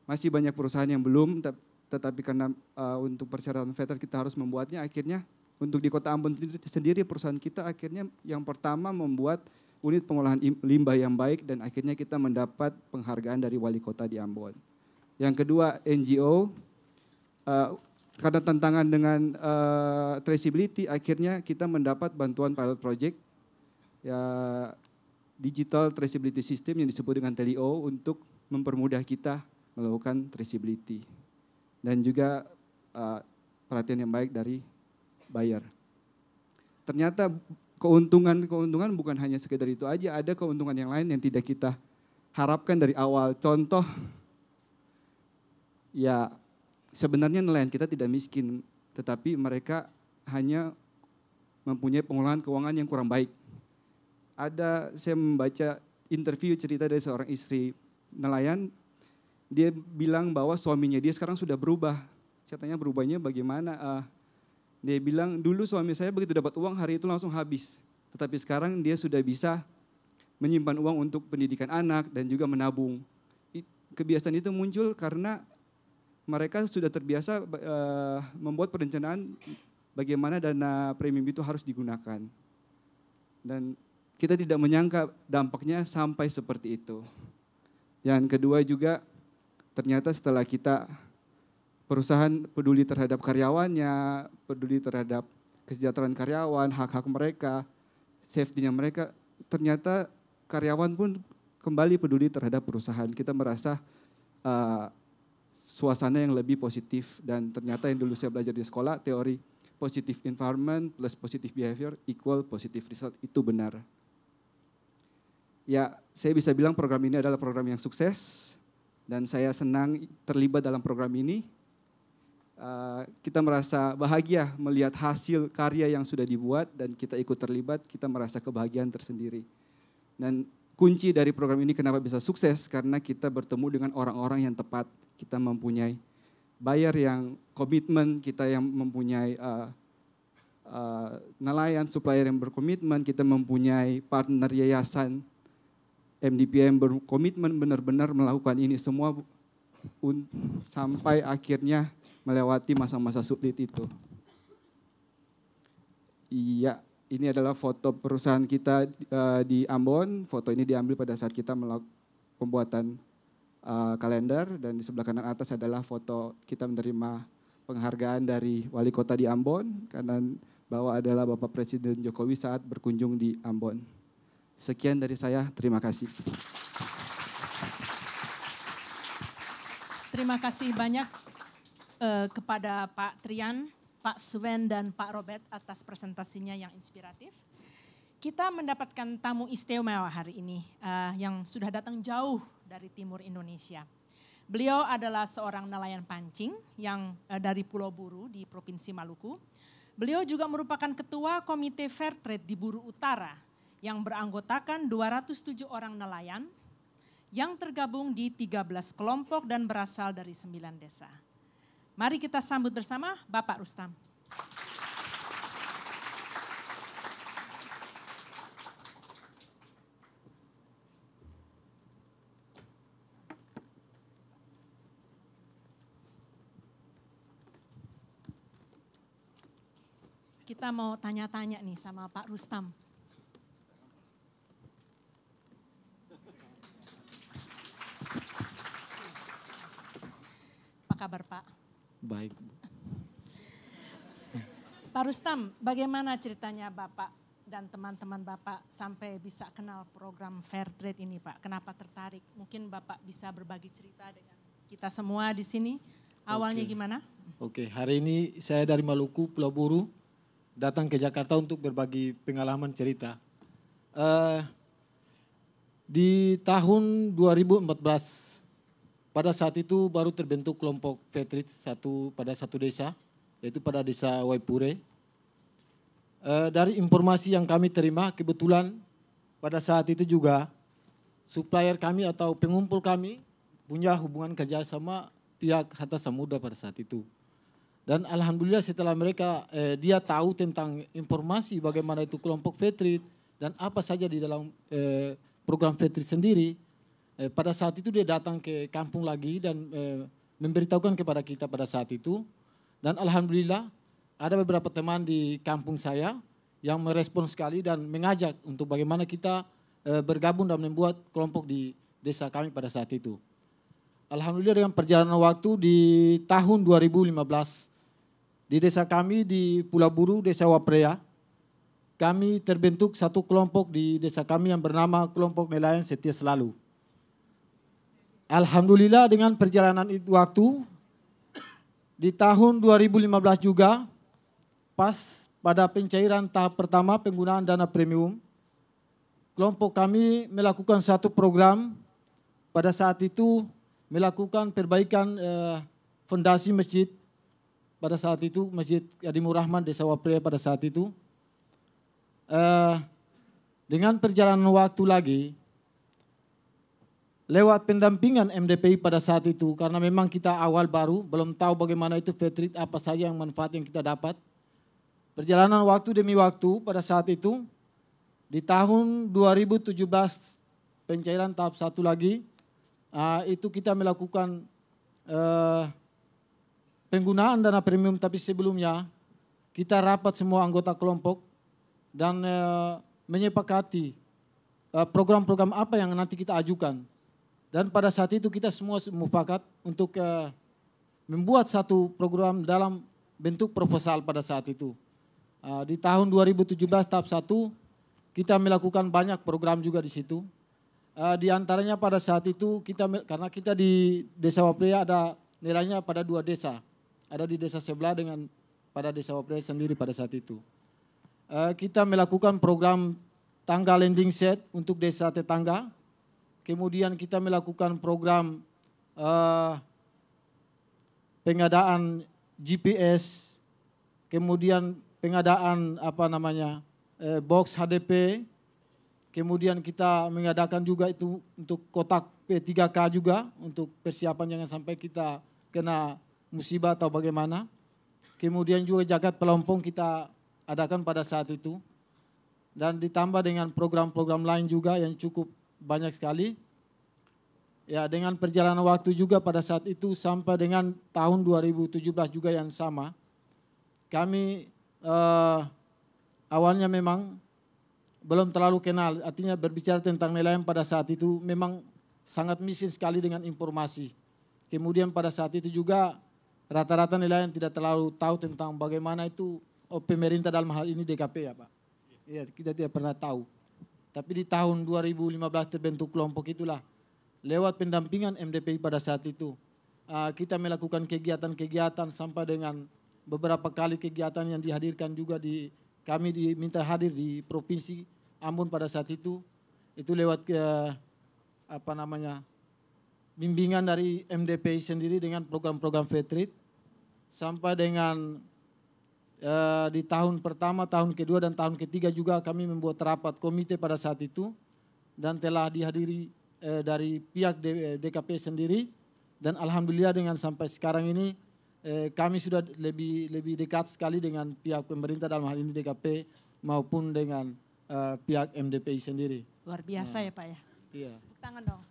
masih banyak perusahaan yang belum. Tetapi karena uh, untuk persyaratan veteran kita harus membuatnya, akhirnya untuk di Kota Ambon sendiri perusahaan kita akhirnya yang pertama membuat unit pengolahan limbah yang baik dan akhirnya kita mendapat penghargaan dari wali kota di Ambon. Yang kedua NGO uh, eh, karena tantangan dengan eh, traceability akhirnya kita mendapat bantuan pilot project ya digital traceability system yang disebut dengan TLIO untuk mempermudah kita melakukan traceability dan juga uh, perhatian yang baik dari bayar. Ternyata keuntungan-keuntungan bukan hanya sekedar itu aja, ada keuntungan yang lain yang tidak kita harapkan dari awal. Contoh, ya sebenarnya nelayan kita tidak miskin, tetapi mereka hanya mempunyai pengolahan keuangan yang kurang baik. Ada saya membaca interview cerita dari seorang istri nelayan, dia bilang bahwa suaminya dia sekarang sudah berubah. Saya tanya berubahnya bagaimana? Uh, dia bilang, dulu suami saya begitu dapat uang hari itu langsung habis. Tetapi sekarang dia sudah bisa menyimpan uang untuk pendidikan anak dan juga menabung. Kebiasaan itu muncul karena mereka sudah terbiasa uh, membuat perencanaan bagaimana dana premium itu harus digunakan. Dan kita tidak menyangka dampaknya sampai seperti itu. Yang kedua juga ternyata setelah kita perusahaan peduli terhadap karyawannya, peduli terhadap kesejahteraan karyawan, hak-hak mereka, safety-nya mereka. Ternyata karyawan pun kembali peduli terhadap perusahaan. Kita merasa uh, suasana yang lebih positif dan ternyata yang dulu saya belajar di sekolah teori positive environment plus positive behavior equal positive result itu benar. Ya, saya bisa bilang program ini adalah program yang sukses dan saya senang terlibat dalam program ini Eh, kita merasa bahagia melihat hasil karya yang sudah dibuat dan kita ikut terlibat, kita merasa kebahagiaan tersendiri. Dan kunci dari program ini kenapa bisa sukses karena kita bertemu dengan orang-orang yang tepat, kita mempunyai bayar yang komitmen, kita yang mempunyai uh, uh, nelayan, supplier yang berkomitmen, kita mempunyai partner yayasan MDPM berkomitmen benar-benar melakukan ini semua sampai akhirnya melewati masa-masa sulit itu. Iya, ini adalah foto perusahaan kita eh, di Ambon. Foto ini diambil pada saat kita melakukan pembuatan eh, kalender dan di sebelah kanan atas adalah foto kita menerima penghargaan dari wali kota di Ambon. Kanan bawah adalah Bapak Presiden Jokowi saat berkunjung di Ambon. Sekian dari saya, terima kasih. Terima kasih banyak Eh, kepada Pak Trian, Pak Sven, dan Pak Robert atas presentasinya yang inspiratif. Kita mendapatkan tamu istimewa hari ini uh, yang sudah datang jauh dari timur Indonesia. Beliau adalah seorang nelayan pancing yang uh, dari Pulau Buru di Provinsi Maluku. Beliau juga merupakan ketua Komite Fair Trade di Buru Utara yang beranggotakan 207 orang nelayan yang tergabung di 13 kelompok dan berasal dari 9 desa. Mari kita sambut bersama Bapak Rustam. Kita mau tanya-tanya nih sama Pak Rustam. Apa kabar Pak? baik. Pak Rustam, bagaimana ceritanya Bapak dan teman-teman Bapak sampai bisa kenal program Fair Trade ini Pak? Kenapa tertarik? Mungkin Bapak bisa berbagi cerita dengan kita semua di sini. Awalnya okay. gimana? Oke, hari ini saya dari Maluku, Pulau Buru, datang ke Jakarta untuk berbagi pengalaman cerita. Uh, di tahun 2014 pada saat itu baru terbentuk kelompok Fetrit satu pada satu desa, yaitu pada desa Waipure. E, dari informasi yang kami terima, kebetulan pada saat itu juga supplier kami atau pengumpul kami punya hubungan kerja sama pihak Hatta Samudra pada saat itu. Dan alhamdulillah setelah mereka eh, dia tahu tentang informasi bagaimana itu kelompok Fetrit dan apa saja di dalam eh, program Fetrit sendiri, eh, pada saat itu dia datang ke kampung lagi dan eh, memberitahukan kepada kita pada saat itu. Dan alhamdulillah ada beberapa teman di kampung saya yang merespon sekali dan mengajak untuk bagaimana kita eh, bergabung dan membuat kelompok di desa kami pada saat itu. Alhamdulillah dengan perjalanan waktu di tahun 2015 di desa kami di Pulau Buru, desa Waprea, kami terbentuk satu kelompok di desa kami yang bernama kelompok nelayan setia selalu. Alhamdulillah dengan perjalanan itu waktu di tahun 2015 juga pas pada pencairan tahap pertama penggunaan dana premium kelompok kami melakukan satu program pada saat itu melakukan perbaikan eh, fondasi masjid pada saat itu masjid Adimur Rahman Desa Wapre pada saat itu eh, dengan perjalanan waktu lagi lewat pendampingan MDPI pada saat itu karena memang kita awal baru belum tahu bagaimana itu fitrit apa saja yang manfaat yang kita dapat. Perjalanan waktu demi waktu pada saat itu di tahun 2017 pencairan tahap satu lagi uh, itu kita melakukan uh, penggunaan dana premium tapi sebelumnya kita rapat semua anggota kelompok dan uh, menyepakati eh, program-program uh, apa yang nanti kita ajukan dan pada saat itu kita semua mufakat untuk uh, membuat satu program dalam bentuk proposal pada saat itu. Uh, di tahun 2017 tahap 1 kita melakukan banyak program juga di situ. Uh, di antaranya pada saat itu kita karena kita di Desa Wapria ada nilainya pada dua desa. Ada di desa sebelah dengan pada Desa Wapria sendiri pada saat itu. Uh, kita melakukan program tangga landing set untuk desa tetangga kemudian kita melakukan program uh, pengadaan GPS, kemudian pengadaan apa namanya eh, box HDP, kemudian kita mengadakan juga itu untuk kotak P3K juga untuk persiapan jangan sampai kita kena musibah atau bagaimana. Kemudian juga jagat pelompong kita adakan pada saat itu dan ditambah dengan program-program lain juga yang cukup banyak sekali. Ya, dengan perjalanan waktu juga pada saat itu sampai dengan tahun 2017 juga yang sama. Kami eh, awalnya memang belum terlalu kenal, artinya berbicara tentang nelayan pada saat itu memang sangat miskin sekali dengan informasi. Kemudian pada saat itu juga rata-rata nelayan tidak terlalu tahu tentang bagaimana itu pemerintah dalam hal ini DKP ya Pak. ya kita tidak pernah tahu. Tapi di tahun 2015 terbentuk kelompok itulah. Lewat pendampingan MDPI pada saat itu. Ah, kita melakukan kegiatan-kegiatan sampai dengan beberapa kali kegiatan yang dihadirkan juga di kami diminta hadir di provinsi Ambon pada saat itu itu lewat ke apa namanya bimbingan dari MDPI sendiri dengan program-program Fetrit sampai dengan Eh, di tahun pertama, tahun kedua, dan tahun ketiga juga kami membuat rapat komite pada saat itu dan telah dihadiri eh, dari pihak DKP eh, sendiri dan alhamdulillah dengan sampai sekarang ini eh, kami sudah lebih lebih dekat sekali dengan pihak pemerintah dalam hal ini DKP maupun dengan eh, pihak MDPI sendiri. Luar biasa nah. ya Pak ya. Iya. Tangan dong.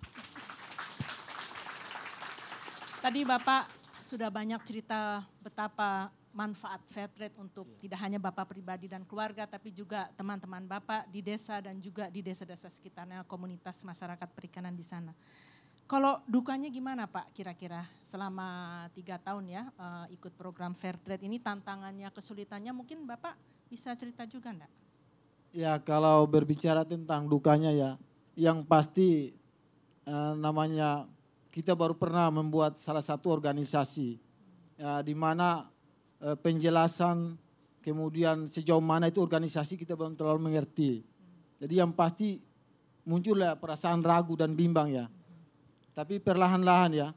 Tadi Bapak sudah banyak cerita betapa manfaat fair trade untuk yeah. tidak hanya Bapak pribadi dan keluarga tapi juga teman-teman Bapak di desa dan juga di desa-desa sekitarnya komunitas masyarakat perikanan di sana. Kalau dukanya gimana Pak kira-kira selama tiga tahun ya eh, ikut program fair trade ini tantangannya kesulitannya mungkin Bapak bisa cerita juga enggak? Ya kalau berbicara tentang dukanya ya yang pasti uh, namanya kita baru pernah membuat salah satu organisasi uh, di mana Eh, penjelasan kemudian sejauh mana itu organisasi kita belum terlalu mengerti. Jadi yang pasti muncullah perasaan ragu dan bimbang ya. Tapi perlahan-lahan ya,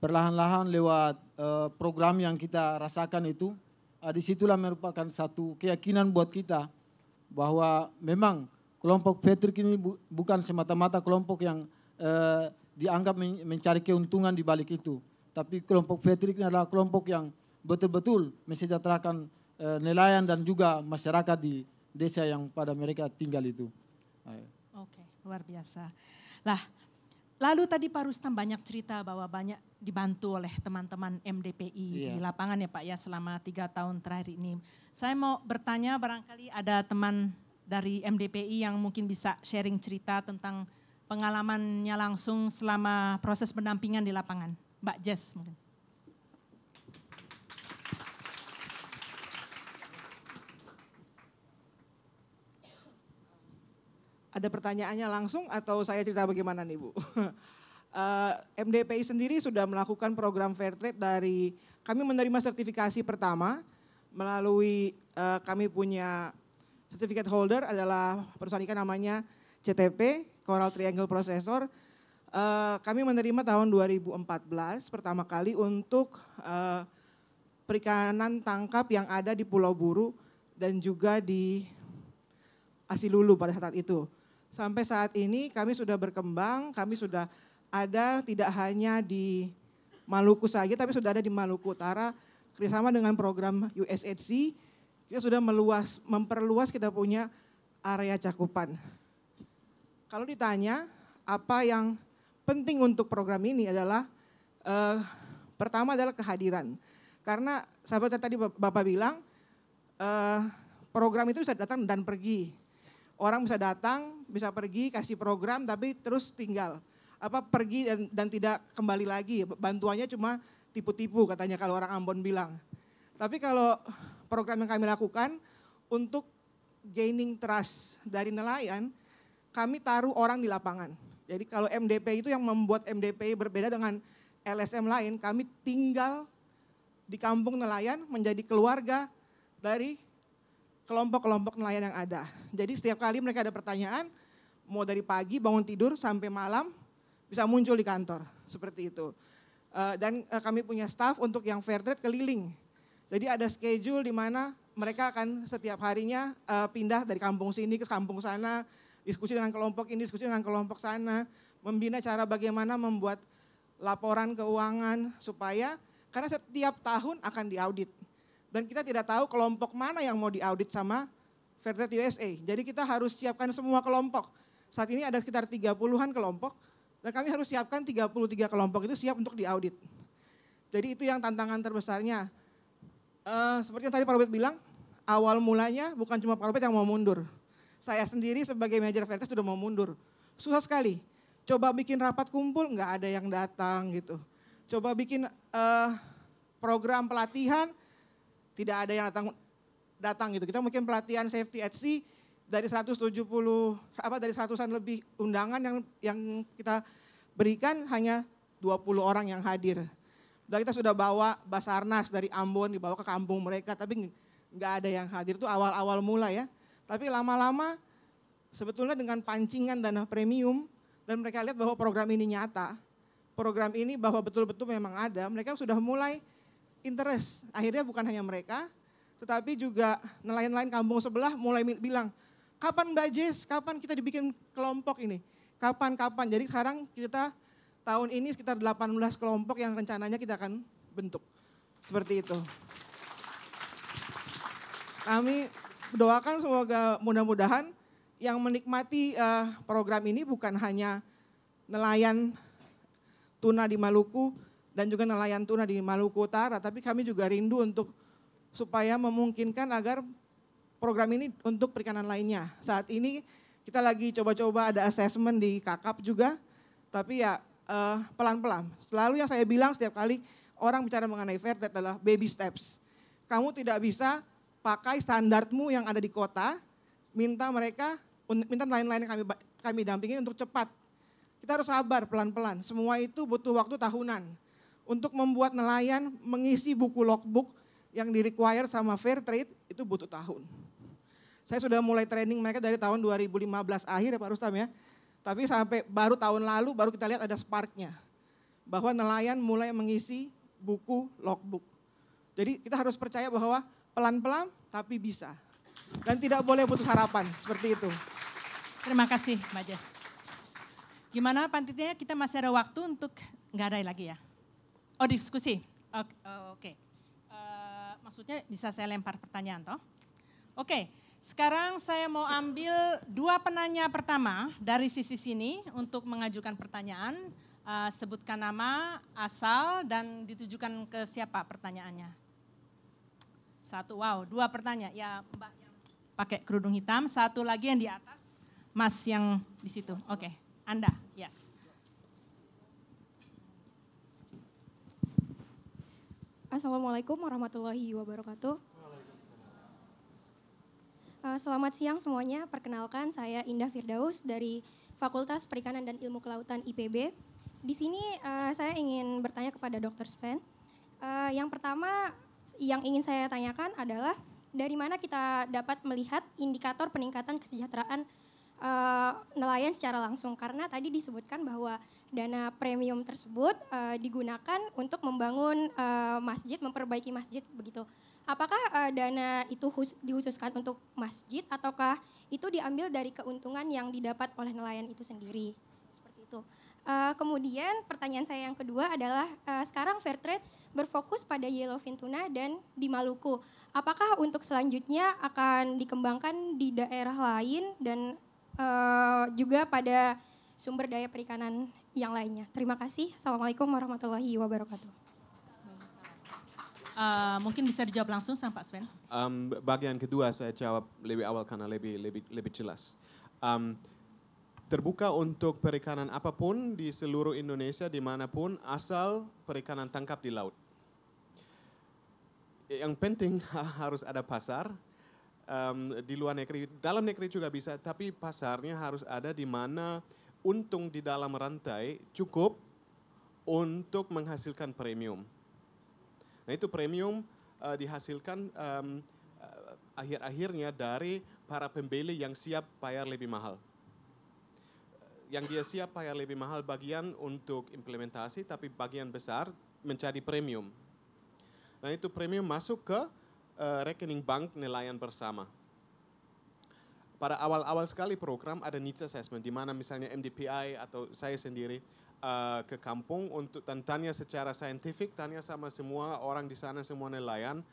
perlahan-lahan lewat eh, program yang kita rasakan itu, eh, disitulah merupakan satu keyakinan buat kita bahwa memang kelompok Patrick ini bukan semata-mata kelompok yang dianggap mencari keuntungan di balik itu. Tapi kelompok Patrick ini adalah kelompok yang betul-betul mensejahterakan e, nelayan dan juga masyarakat di desa yang pada mereka tinggal itu. Oke, okay, luar biasa. Lah, lalu tadi Pak Rustam banyak cerita bahwa banyak dibantu oleh teman-teman MDPI iya. di lapangan ya Pak ya selama tiga tahun terakhir ini. Saya mau bertanya barangkali ada teman dari MDPI yang mungkin bisa sharing cerita tentang pengalamannya langsung selama proses pendampingan di lapangan. Mbak Jess mungkin. Ada pertanyaannya langsung atau saya cerita bagaimana nih Bu? Eh, MDPI sendiri sudah melakukan program fair trade dari kami menerima sertifikasi pertama melalui eh, kami punya certificate holder adalah perusahaan ikan namanya CTP Coral Triangle Processor. Eh, kami menerima tahun 2014 pertama kali untuk perikanan tangkap yang ada di Pulau Buru dan juga di Asilulu pada saat itu. Sampai saat ini kami sudah berkembang, kami sudah ada tidak hanya di Maluku saja, tapi sudah ada di Maluku Utara. Kerjasama dengan program USHC, kita sudah meluas, memperluas kita punya area cakupan. Kalau ditanya apa yang penting untuk program ini adalah eh, pertama adalah kehadiran. Karena sahabat tadi Bapak bilang eh, program itu bisa datang dan pergi orang bisa datang, bisa pergi, kasih program, tapi terus tinggal. Apa pergi dan, dan tidak kembali lagi. Bantuannya cuma tipu-tipu katanya kalau orang Ambon bilang. Tapi kalau program yang kami lakukan untuk gaining trust dari nelayan, kami taruh orang di lapangan. Jadi kalau MDP itu yang membuat MDP berbeda dengan LSM lain, kami tinggal di kampung nelayan menjadi keluarga dari kelompok-kelompok nelayan yang ada. Jadi setiap kali mereka ada pertanyaan, mau dari pagi bangun tidur sampai malam bisa muncul di kantor, seperti itu. Eh, dan eh, kami punya staff untuk yang fair trade keliling. Jadi ada schedule di mana mereka akan setiap harinya eh, pindah dari kampung sini ke kampung sana, diskusi dengan kelompok ini, diskusi dengan kelompok sana, membina cara bagaimana membuat laporan keuangan supaya karena setiap tahun akan diaudit. Dan kita tidak tahu kelompok mana yang mau diaudit sama Fairtrade USA. Jadi kita harus siapkan semua kelompok. Saat ini ada sekitar 30-an kelompok dan kami harus siapkan 33 kelompok itu siap untuk diaudit. Jadi itu yang tantangan terbesarnya. Uh, seperti yang tadi Pak Robert bilang, awal mulanya bukan cuma Pak Robert yang mau mundur. Saya sendiri sebagai manajer Fairtrade sudah mau mundur. Susah sekali. Coba bikin rapat kumpul, nggak ada yang datang gitu. Coba bikin uh, program pelatihan, tidak ada yang datang datang gitu. Kita mungkin pelatihan safety at sea dari 170 apa dari ratusan lebih undangan yang yang kita berikan hanya 20 orang yang hadir. Dan kita sudah bawa Basarnas dari Ambon dibawa ke kampung mereka tapi nggak ada yang hadir itu awal-awal mula ya. Tapi lama-lama sebetulnya dengan pancingan dana premium dan mereka lihat bahwa program ini nyata, program ini bahwa betul-betul memang ada, mereka sudah mulai interest. Akhirnya bukan hanya mereka, tetapi juga nelayan-nelayan kampung sebelah mulai bilang, kapan Mbak Jess, kapan kita dibikin kelompok ini? Kapan-kapan? Jadi sekarang kita tahun ini sekitar 18 kelompok yang rencananya kita akan bentuk. Seperti itu. Kami doakan semoga mudah-mudahan yang menikmati eh, program ini bukan hanya nelayan tuna di Maluku, dan juga nelayan tuna di Maluku Utara. Tapi kami juga rindu untuk supaya memungkinkan agar program ini untuk perikanan lainnya. Saat ini kita lagi coba-coba ada assessment di Kakap juga, tapi ya eh, pelan-pelan. Uh, Selalu yang saya bilang setiap kali orang bicara mengenai fair trade adalah baby steps. Kamu tidak bisa pakai standarmu yang ada di kota, minta mereka, minta lain-lain yang kami, kami dampingi untuk cepat. Kita harus sabar pelan-pelan. Semua itu butuh waktu tahunan untuk membuat nelayan mengisi buku logbook yang di require sama fair trade itu butuh tahun. Saya sudah mulai training mereka dari tahun 2015 akhir ya Pak Rustam ya. Tapi sampai baru tahun lalu baru kita lihat ada sparknya. Bahwa nelayan mulai mengisi buku logbook. Jadi kita harus percaya bahwa pelan-pelan tapi bisa. Dan tidak boleh putus harapan seperti itu. Terima kasih Majes. Gimana Pantitnya kita masih ada waktu untuk nggak ada lagi ya? Oh diskusi. Oh, oke. Okay. Uh, eh, maksudnya bisa saya lempar pertanyaan toh? Oke. Okay. Sekarang saya mau ambil dua penanya pertama dari sisi sini untuk mengajukan pertanyaan. Uh, sebutkan nama, asal, dan ditujukan ke siapa pertanyaannya. Satu, wow, dua pertanyaan. Ya Mbak yang pakai kerudung hitam, satu lagi yang di atas, Mas yang di situ. Oke, okay. Anda, yes. Assalamualaikum warahmatullahi wabarakatuh. Eh, selamat siang semuanya. Perkenalkan saya Indah Firdaus dari Fakultas Perikanan dan Ilmu Kelautan IPB. Di sini eh, saya ingin bertanya kepada Dr. Sven. Eh, yang pertama yang ingin saya tanyakan adalah dari mana kita dapat melihat indikator peningkatan kesejahteraan Eh, nelayan secara langsung karena tadi disebutkan bahwa dana premium tersebut uh, digunakan untuk membangun uh, masjid, memperbaiki masjid begitu. Apakah uh, dana itu dihususkan untuk masjid ataukah itu diambil dari keuntungan yang didapat oleh nelayan itu sendiri? Seperti itu. Uh, kemudian pertanyaan saya yang kedua adalah uh, sekarang Fairtrade berfokus pada yellowfin tuna dan di Maluku. Apakah untuk selanjutnya akan dikembangkan di daerah lain dan Eh, juga pada sumber daya perikanan yang lainnya. Terima kasih. Assalamualaikum warahmatullahi wabarakatuh. Uh, mungkin bisa dijawab langsung sama Pak Sven. Um, bagian kedua saya jawab lebih awal karena lebih lebih lebih jelas. Um, terbuka untuk perikanan apapun di seluruh Indonesia dimanapun asal perikanan tangkap di laut. Yang penting harus ada pasar, um, di luar negeri, dalam negeri juga bisa, tapi pasarnya harus ada di mana untung di dalam rantai cukup untuk menghasilkan premium. Nah itu premium uh, dihasilkan um, uh, akhir-akhirnya dari para pembeli yang siap bayar lebih mahal. Yang dia siap bayar lebih mahal bagian untuk implementasi, tapi bagian besar menjadi premium. Nah itu premium masuk ke uh, rekening bank nelayan bersama. Pada awal-awal sekali program ada needs assessment, di mana misalnya MDPI atau saya sendiri uh, ke kampung untuk dan tanya secara saintifik, tanya sama semua orang di sana, semua nelayan,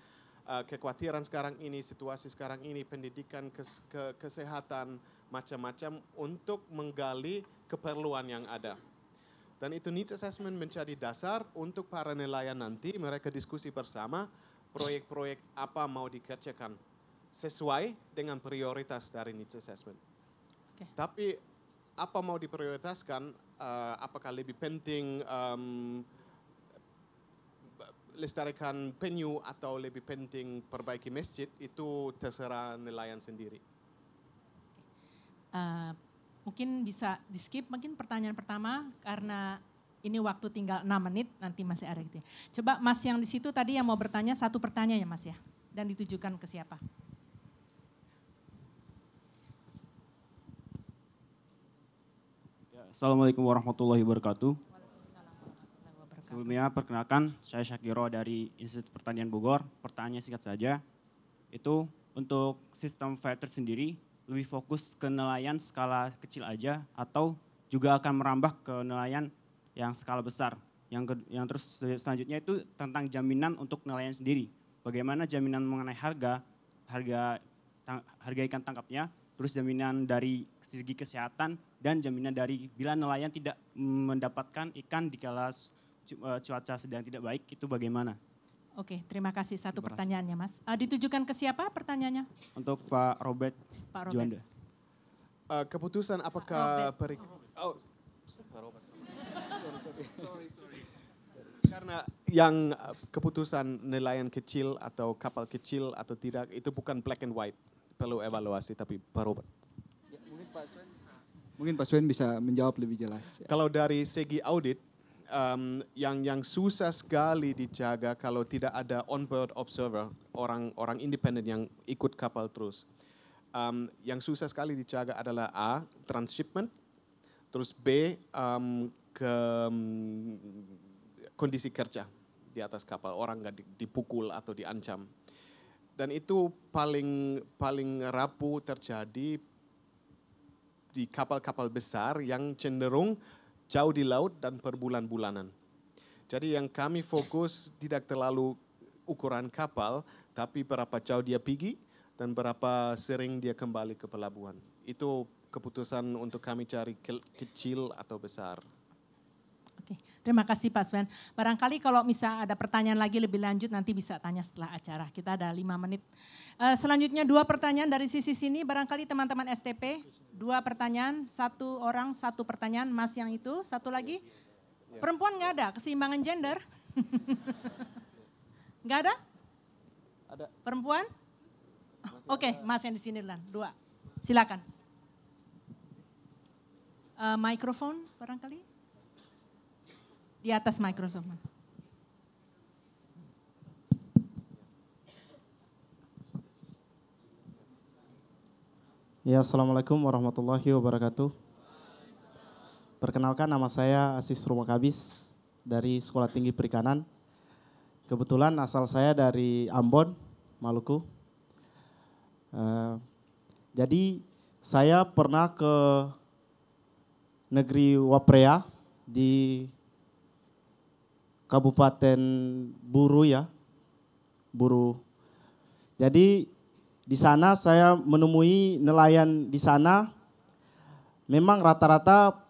uh, kekhawatiran sekarang ini, situasi sekarang ini, pendidikan, kes, ke, kesehatan, macam-macam untuk menggali keperluan yang ada. Dan itu needs assessment menjadi dasar untuk para nelayan nanti mereka diskusi bersama proyek-proyek apa mau dikerjakan sesuai dengan prioritas dari needs assessment. Okay. Tapi apa mau diprioritaskan, uh, apakah lebih penting um, lestarikan penyu atau lebih penting perbaiki masjid, itu terserah nelayan sendiri. Uh, mungkin bisa di skip mungkin pertanyaan pertama karena ini waktu tinggal 6 menit, nanti masih ada gitu ya. Coba Mas yang di situ tadi yang mau bertanya, satu pertanyaan ya Mas ya. Dan ditujukan ke siapa? Ya, Assalamualaikum warahmatullahi wabarakatuh. Sebelumnya perkenalkan, saya Syakiro dari Institut Pertanian Bogor. Pertanyaannya singkat saja, itu untuk sistem filter sendiri lebih fokus ke nelayan skala kecil aja atau juga akan merambah ke nelayan yang skala besar. Yang, yang terus selanjutnya itu tentang jaminan untuk nelayan sendiri. Bagaimana jaminan mengenai harga, harga tang, harga ikan tangkapnya, terus jaminan dari segi kesehatan dan jaminan dari bila nelayan tidak mendapatkan ikan di kala eh, cuaca sedang tidak baik itu bagaimana? Oke, terima kasih. Satu terima pertanyaannya, Mas. Uh, ditujukan ke siapa pertanyaannya? Untuk Pak Robert, Pak Robert. Juanda. Uh, keputusan apakah... Robert. oh, karena yang eh, keputusan nelayan kecil atau kapal kecil atau tidak itu bukan black and white. Perlu evaluasi tapi baru. Ya, mungkin Pak Suen, bisa menjawab lebih jelas. Ya. Kalau dari segi audit, um, yang yang susah sekali dijaga kalau tidak ada onboard observer orang orang independen yang ikut kapal terus. Um, yang susah sekali dijaga adalah a transshipment, terus b um, ke mm, kondisi kerja di atas kapal orang nggak dipukul atau diancam dan itu paling paling rapuh terjadi di kapal-kapal besar yang cenderung jauh di laut dan perbulan-bulanan. Jadi yang kami fokus tidak terlalu ukuran kapal, tapi berapa jauh dia pergi dan berapa sering dia kembali ke pelabuhan. Itu keputusan untuk kami cari ke kecil atau besar. Oke, terima kasih Pak Sven. Barangkali kalau misal ada pertanyaan lagi lebih lanjut nanti bisa tanya setelah acara. Kita ada lima menit. Eh, selanjutnya dua pertanyaan dari sisi sini. Barangkali teman-teman STP dua pertanyaan, satu orang satu pertanyaan. Mas yang itu satu lagi. Perempuan nggak ada keseimbangan gender? Nggak ada? Ada. Perempuan? Oke, okay, Mas yang di sini duluan. Dua. Silakan. Uh, eh, mikrofon barangkali di atas Microsoft. Ya, Assalamualaikum warahmatullahi wabarakatuh. Perkenalkan nama saya Asis rumah kabis dari Sekolah Tinggi Perikanan. Kebetulan asal saya dari Ambon, Maluku. Eh, jadi saya pernah ke negeri Waprea di Kabupaten Buru ya. Buru. Jadi di sana saya menemui nelayan di sana memang rata-rata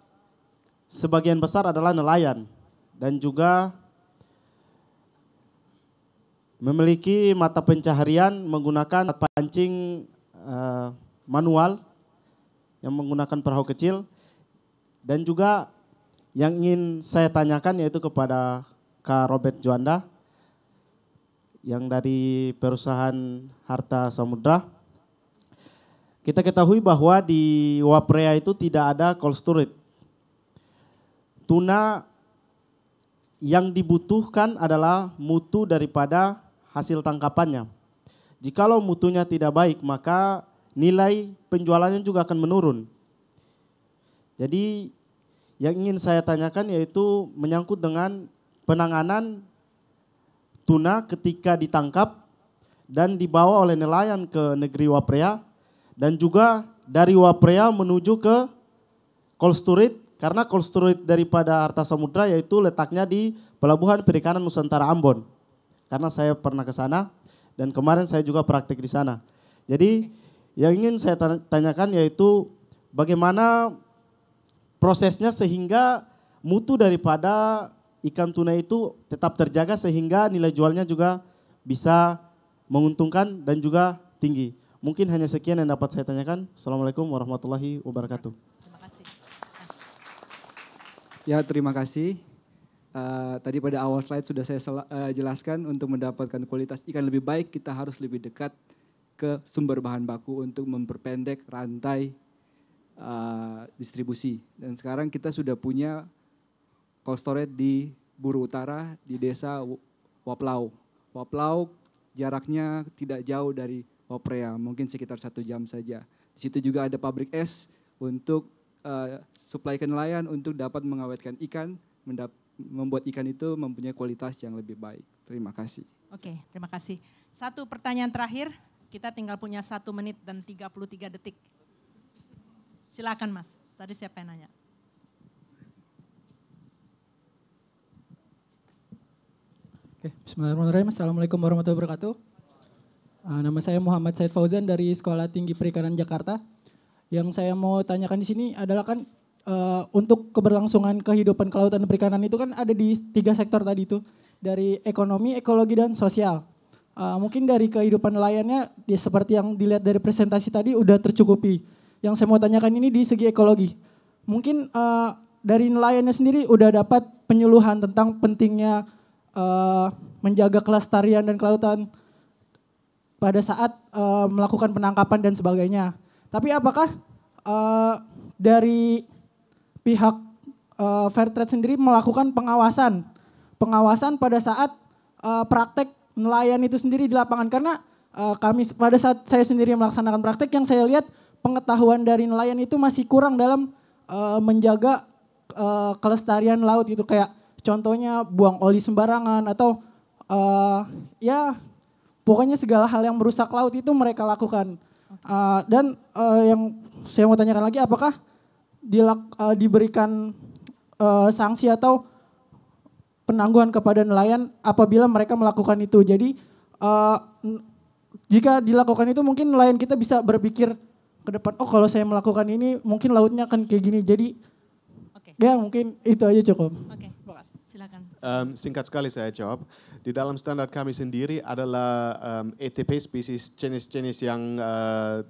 sebagian besar adalah nelayan dan juga memiliki mata pencaharian menggunakan pancing eh, manual yang menggunakan perahu kecil dan juga yang ingin saya tanyakan yaitu kepada Kak Robert Juanda yang dari perusahaan Harta Samudra. Kita ketahui bahwa di Waprea itu tidak ada cold storage. Tuna yang dibutuhkan adalah mutu daripada hasil tangkapannya. Jikalau mutunya tidak baik, maka nilai penjualannya juga akan menurun. Jadi yang ingin saya tanyakan yaitu menyangkut dengan penanganan tuna ketika ditangkap dan dibawa oleh nelayan ke negeri Waprea dan juga dari Waprea menuju ke Kolsturit karena Kolsturit daripada Harta Samudra yaitu letaknya di Pelabuhan Perikanan Nusantara Ambon. Karena saya pernah ke sana dan kemarin saya juga praktik di sana. Jadi yang ingin saya tanyakan yaitu bagaimana prosesnya sehingga mutu daripada ikan tuna itu tetap terjaga sehingga nilai jualnya juga bisa menguntungkan dan juga tinggi. Mungkin hanya sekian yang dapat saya tanyakan. Assalamualaikum warahmatullahi wabarakatuh. Terima kasih. Ah. Ya terima kasih. Uh, tadi pada awal slide sudah saya uh, jelaskan untuk mendapatkan kualitas ikan lebih baik kita harus lebih dekat ke sumber bahan baku untuk memperpendek rantai uh, distribusi. Dan sekarang kita sudah punya cold storage di Buru Utara di desa Waplau. Waplau jaraknya tidak jauh dari Waprea, mungkin sekitar satu jam saja. Di situ juga ada pabrik es untuk uh, eh, supply ke nelayan untuk dapat mengawetkan ikan, membuat ikan itu mempunyai kualitas yang lebih baik. Terima kasih. Oke, terima kasih. Satu pertanyaan terakhir, kita tinggal punya satu menit dan 33 detik. Silakan Mas, tadi siapa yang nanya? Oke, Bismillahirrahmanirrahim. Assalamualaikum warahmatullahi wabarakatuh. Uh, nama saya Muhammad Said Fauzan dari Sekolah Tinggi Perikanan Jakarta. Yang saya mau tanyakan di sini adalah kan uh, untuk keberlangsungan kehidupan kelautan dan perikanan itu kan ada di tiga sektor tadi itu dari ekonomi, ekologi dan sosial. Uh, mungkin dari kehidupan nelayannya ya seperti yang dilihat dari presentasi tadi udah tercukupi. Yang saya mau tanyakan ini di segi ekologi. Mungkin uh, dari nelayannya sendiri udah dapat penyuluhan tentang pentingnya uh, menjaga kelestarian dan kelautan pada saat uh, melakukan penangkapan dan sebagainya. Tapi apakah uh, dari pihak uh, Fairtrade sendiri melakukan pengawasan, pengawasan pada saat uh, praktek nelayan itu sendiri di lapangan karena uh, kami pada saat saya sendiri melaksanakan praktek yang saya lihat pengetahuan dari nelayan itu masih kurang dalam uh, menjaga uh, kelestarian laut itu kayak contohnya buang oli sembarangan atau uh, ya pokoknya segala hal yang merusak laut itu mereka lakukan. Uh, dan uh, yang saya mau tanyakan lagi apakah dilak, uh, diberikan uh, sanksi atau penangguhan kepada nelayan apabila mereka melakukan itu. Jadi uh, jika dilakukan itu mungkin nelayan kita bisa berpikir ke depan oh kalau saya melakukan ini mungkin lautnya akan kayak gini. Jadi okay. ya mungkin itu aja cukup. Okay. Um, singkat sekali saya jawab. Di dalam standar kami sendiri adalah um, ETP spesies jenis-jenis yang uh,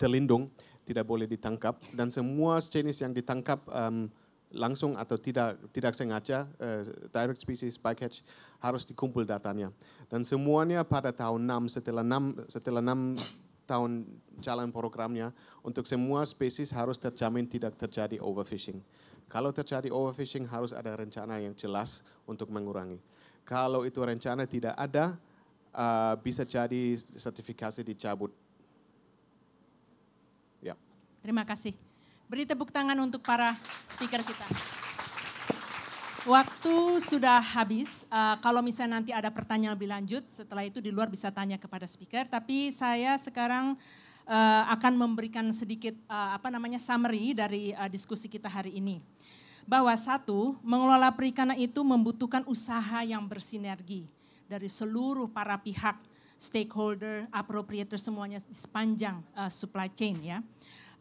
terlindung, tidak boleh ditangkap dan semua jenis yang ditangkap um, langsung atau tidak tidak sengaja uh, direct species bycatch harus dikumpul datanya dan semuanya pada tahun 6 setelah 6 setelah 6 tahun jalan programnya untuk semua spesies harus terjamin tidak terjadi overfishing. Kalau terjadi overfishing harus ada rencana yang jelas untuk mengurangi. Kalau itu rencana tidak ada, uh, bisa jadi sertifikasi dicabut. Ya. Terima kasih. Beri tepuk tangan untuk para speaker kita. Waktu sudah habis. Uh, kalau misalnya nanti ada pertanyaan lebih lanjut, setelah itu di luar bisa tanya kepada speaker. Tapi saya sekarang Eh, akan memberikan sedikit uh, apa namanya summary dari uh, diskusi kita hari ini. Bahwa satu, mengelola perikanan itu membutuhkan usaha yang bersinergi dari seluruh para pihak, stakeholder, appropriator semuanya sepanjang uh, supply chain ya.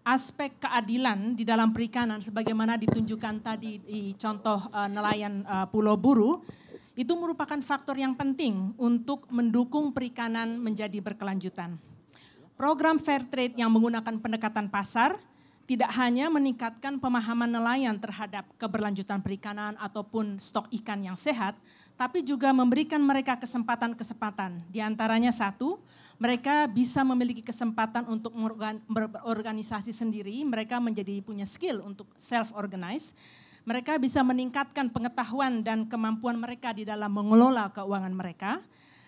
Aspek keadilan di dalam perikanan sebagaimana ditunjukkan tadi di contoh uh, nelayan uh, Pulau Buru itu merupakan faktor yang penting untuk mendukung perikanan menjadi berkelanjutan program fair trade yang menggunakan pendekatan pasar tidak hanya meningkatkan pemahaman nelayan terhadap keberlanjutan perikanan ataupun stok ikan yang sehat, tapi juga memberikan mereka kesempatan-kesempatan. Di antaranya satu, mereka bisa memiliki kesempatan untuk berorganisasi sendiri, mereka menjadi punya skill untuk self-organize, mereka bisa meningkatkan pengetahuan dan kemampuan mereka di dalam mengelola keuangan mereka,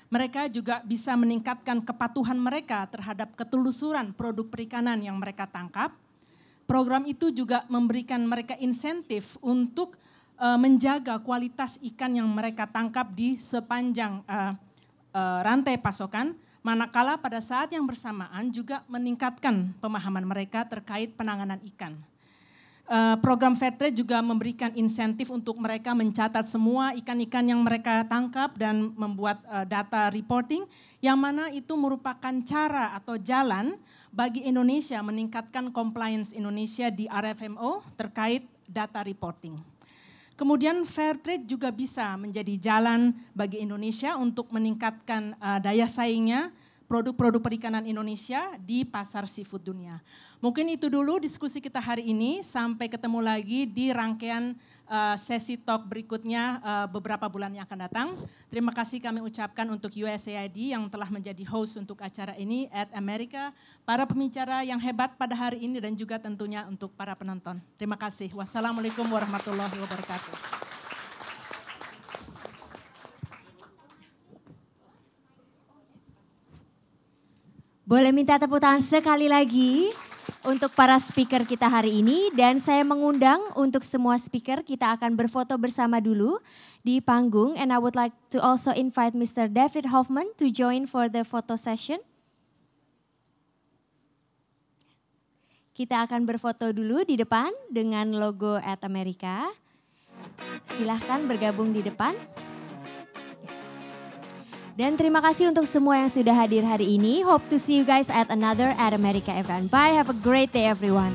mereka juga bisa meningkatkan kepatuhan mereka terhadap ketelusuran produk perikanan yang mereka tangkap. Program itu juga memberikan mereka insentif untuk uh, menjaga kualitas ikan yang mereka tangkap di sepanjang uh, uh, rantai pasokan, manakala pada saat yang bersamaan juga meningkatkan pemahaman mereka terkait penanganan ikan. Eh, program fair trade juga memberikan insentif untuk mereka mencatat semua ikan-ikan yang mereka tangkap dan membuat eh, data reporting yang mana itu merupakan cara atau jalan bagi Indonesia meningkatkan compliance Indonesia di RFMO terkait data reporting. Kemudian fair trade juga bisa menjadi jalan bagi Indonesia untuk meningkatkan eh, daya saingnya produk-produk perikanan Indonesia di pasar seafood dunia. Mungkin itu dulu diskusi kita hari ini. Sampai ketemu lagi di rangkaian eh, sesi talk berikutnya eh, beberapa bulan yang akan datang. Terima kasih kami ucapkan untuk USAID yang telah menjadi host untuk acara ini at America, para pembicara yang hebat pada hari ini dan juga tentunya untuk para penonton. Terima kasih. Wassalamualaikum warahmatullahi wabarakatuh. Boleh minta tepuk tangan sekali lagi untuk para speaker kita hari ini dan saya mengundang untuk semua speaker kita akan berfoto bersama dulu di panggung and I would like to also invite Mr. David Hoffman to join for the photo session. Kita akan berfoto dulu di depan dengan logo At America. Silahkan bergabung di depan. Dan terima kasih untuk semua yang sudah hadir hari ini. Hope to see you guys at another at America event. Bye, have a great day everyone.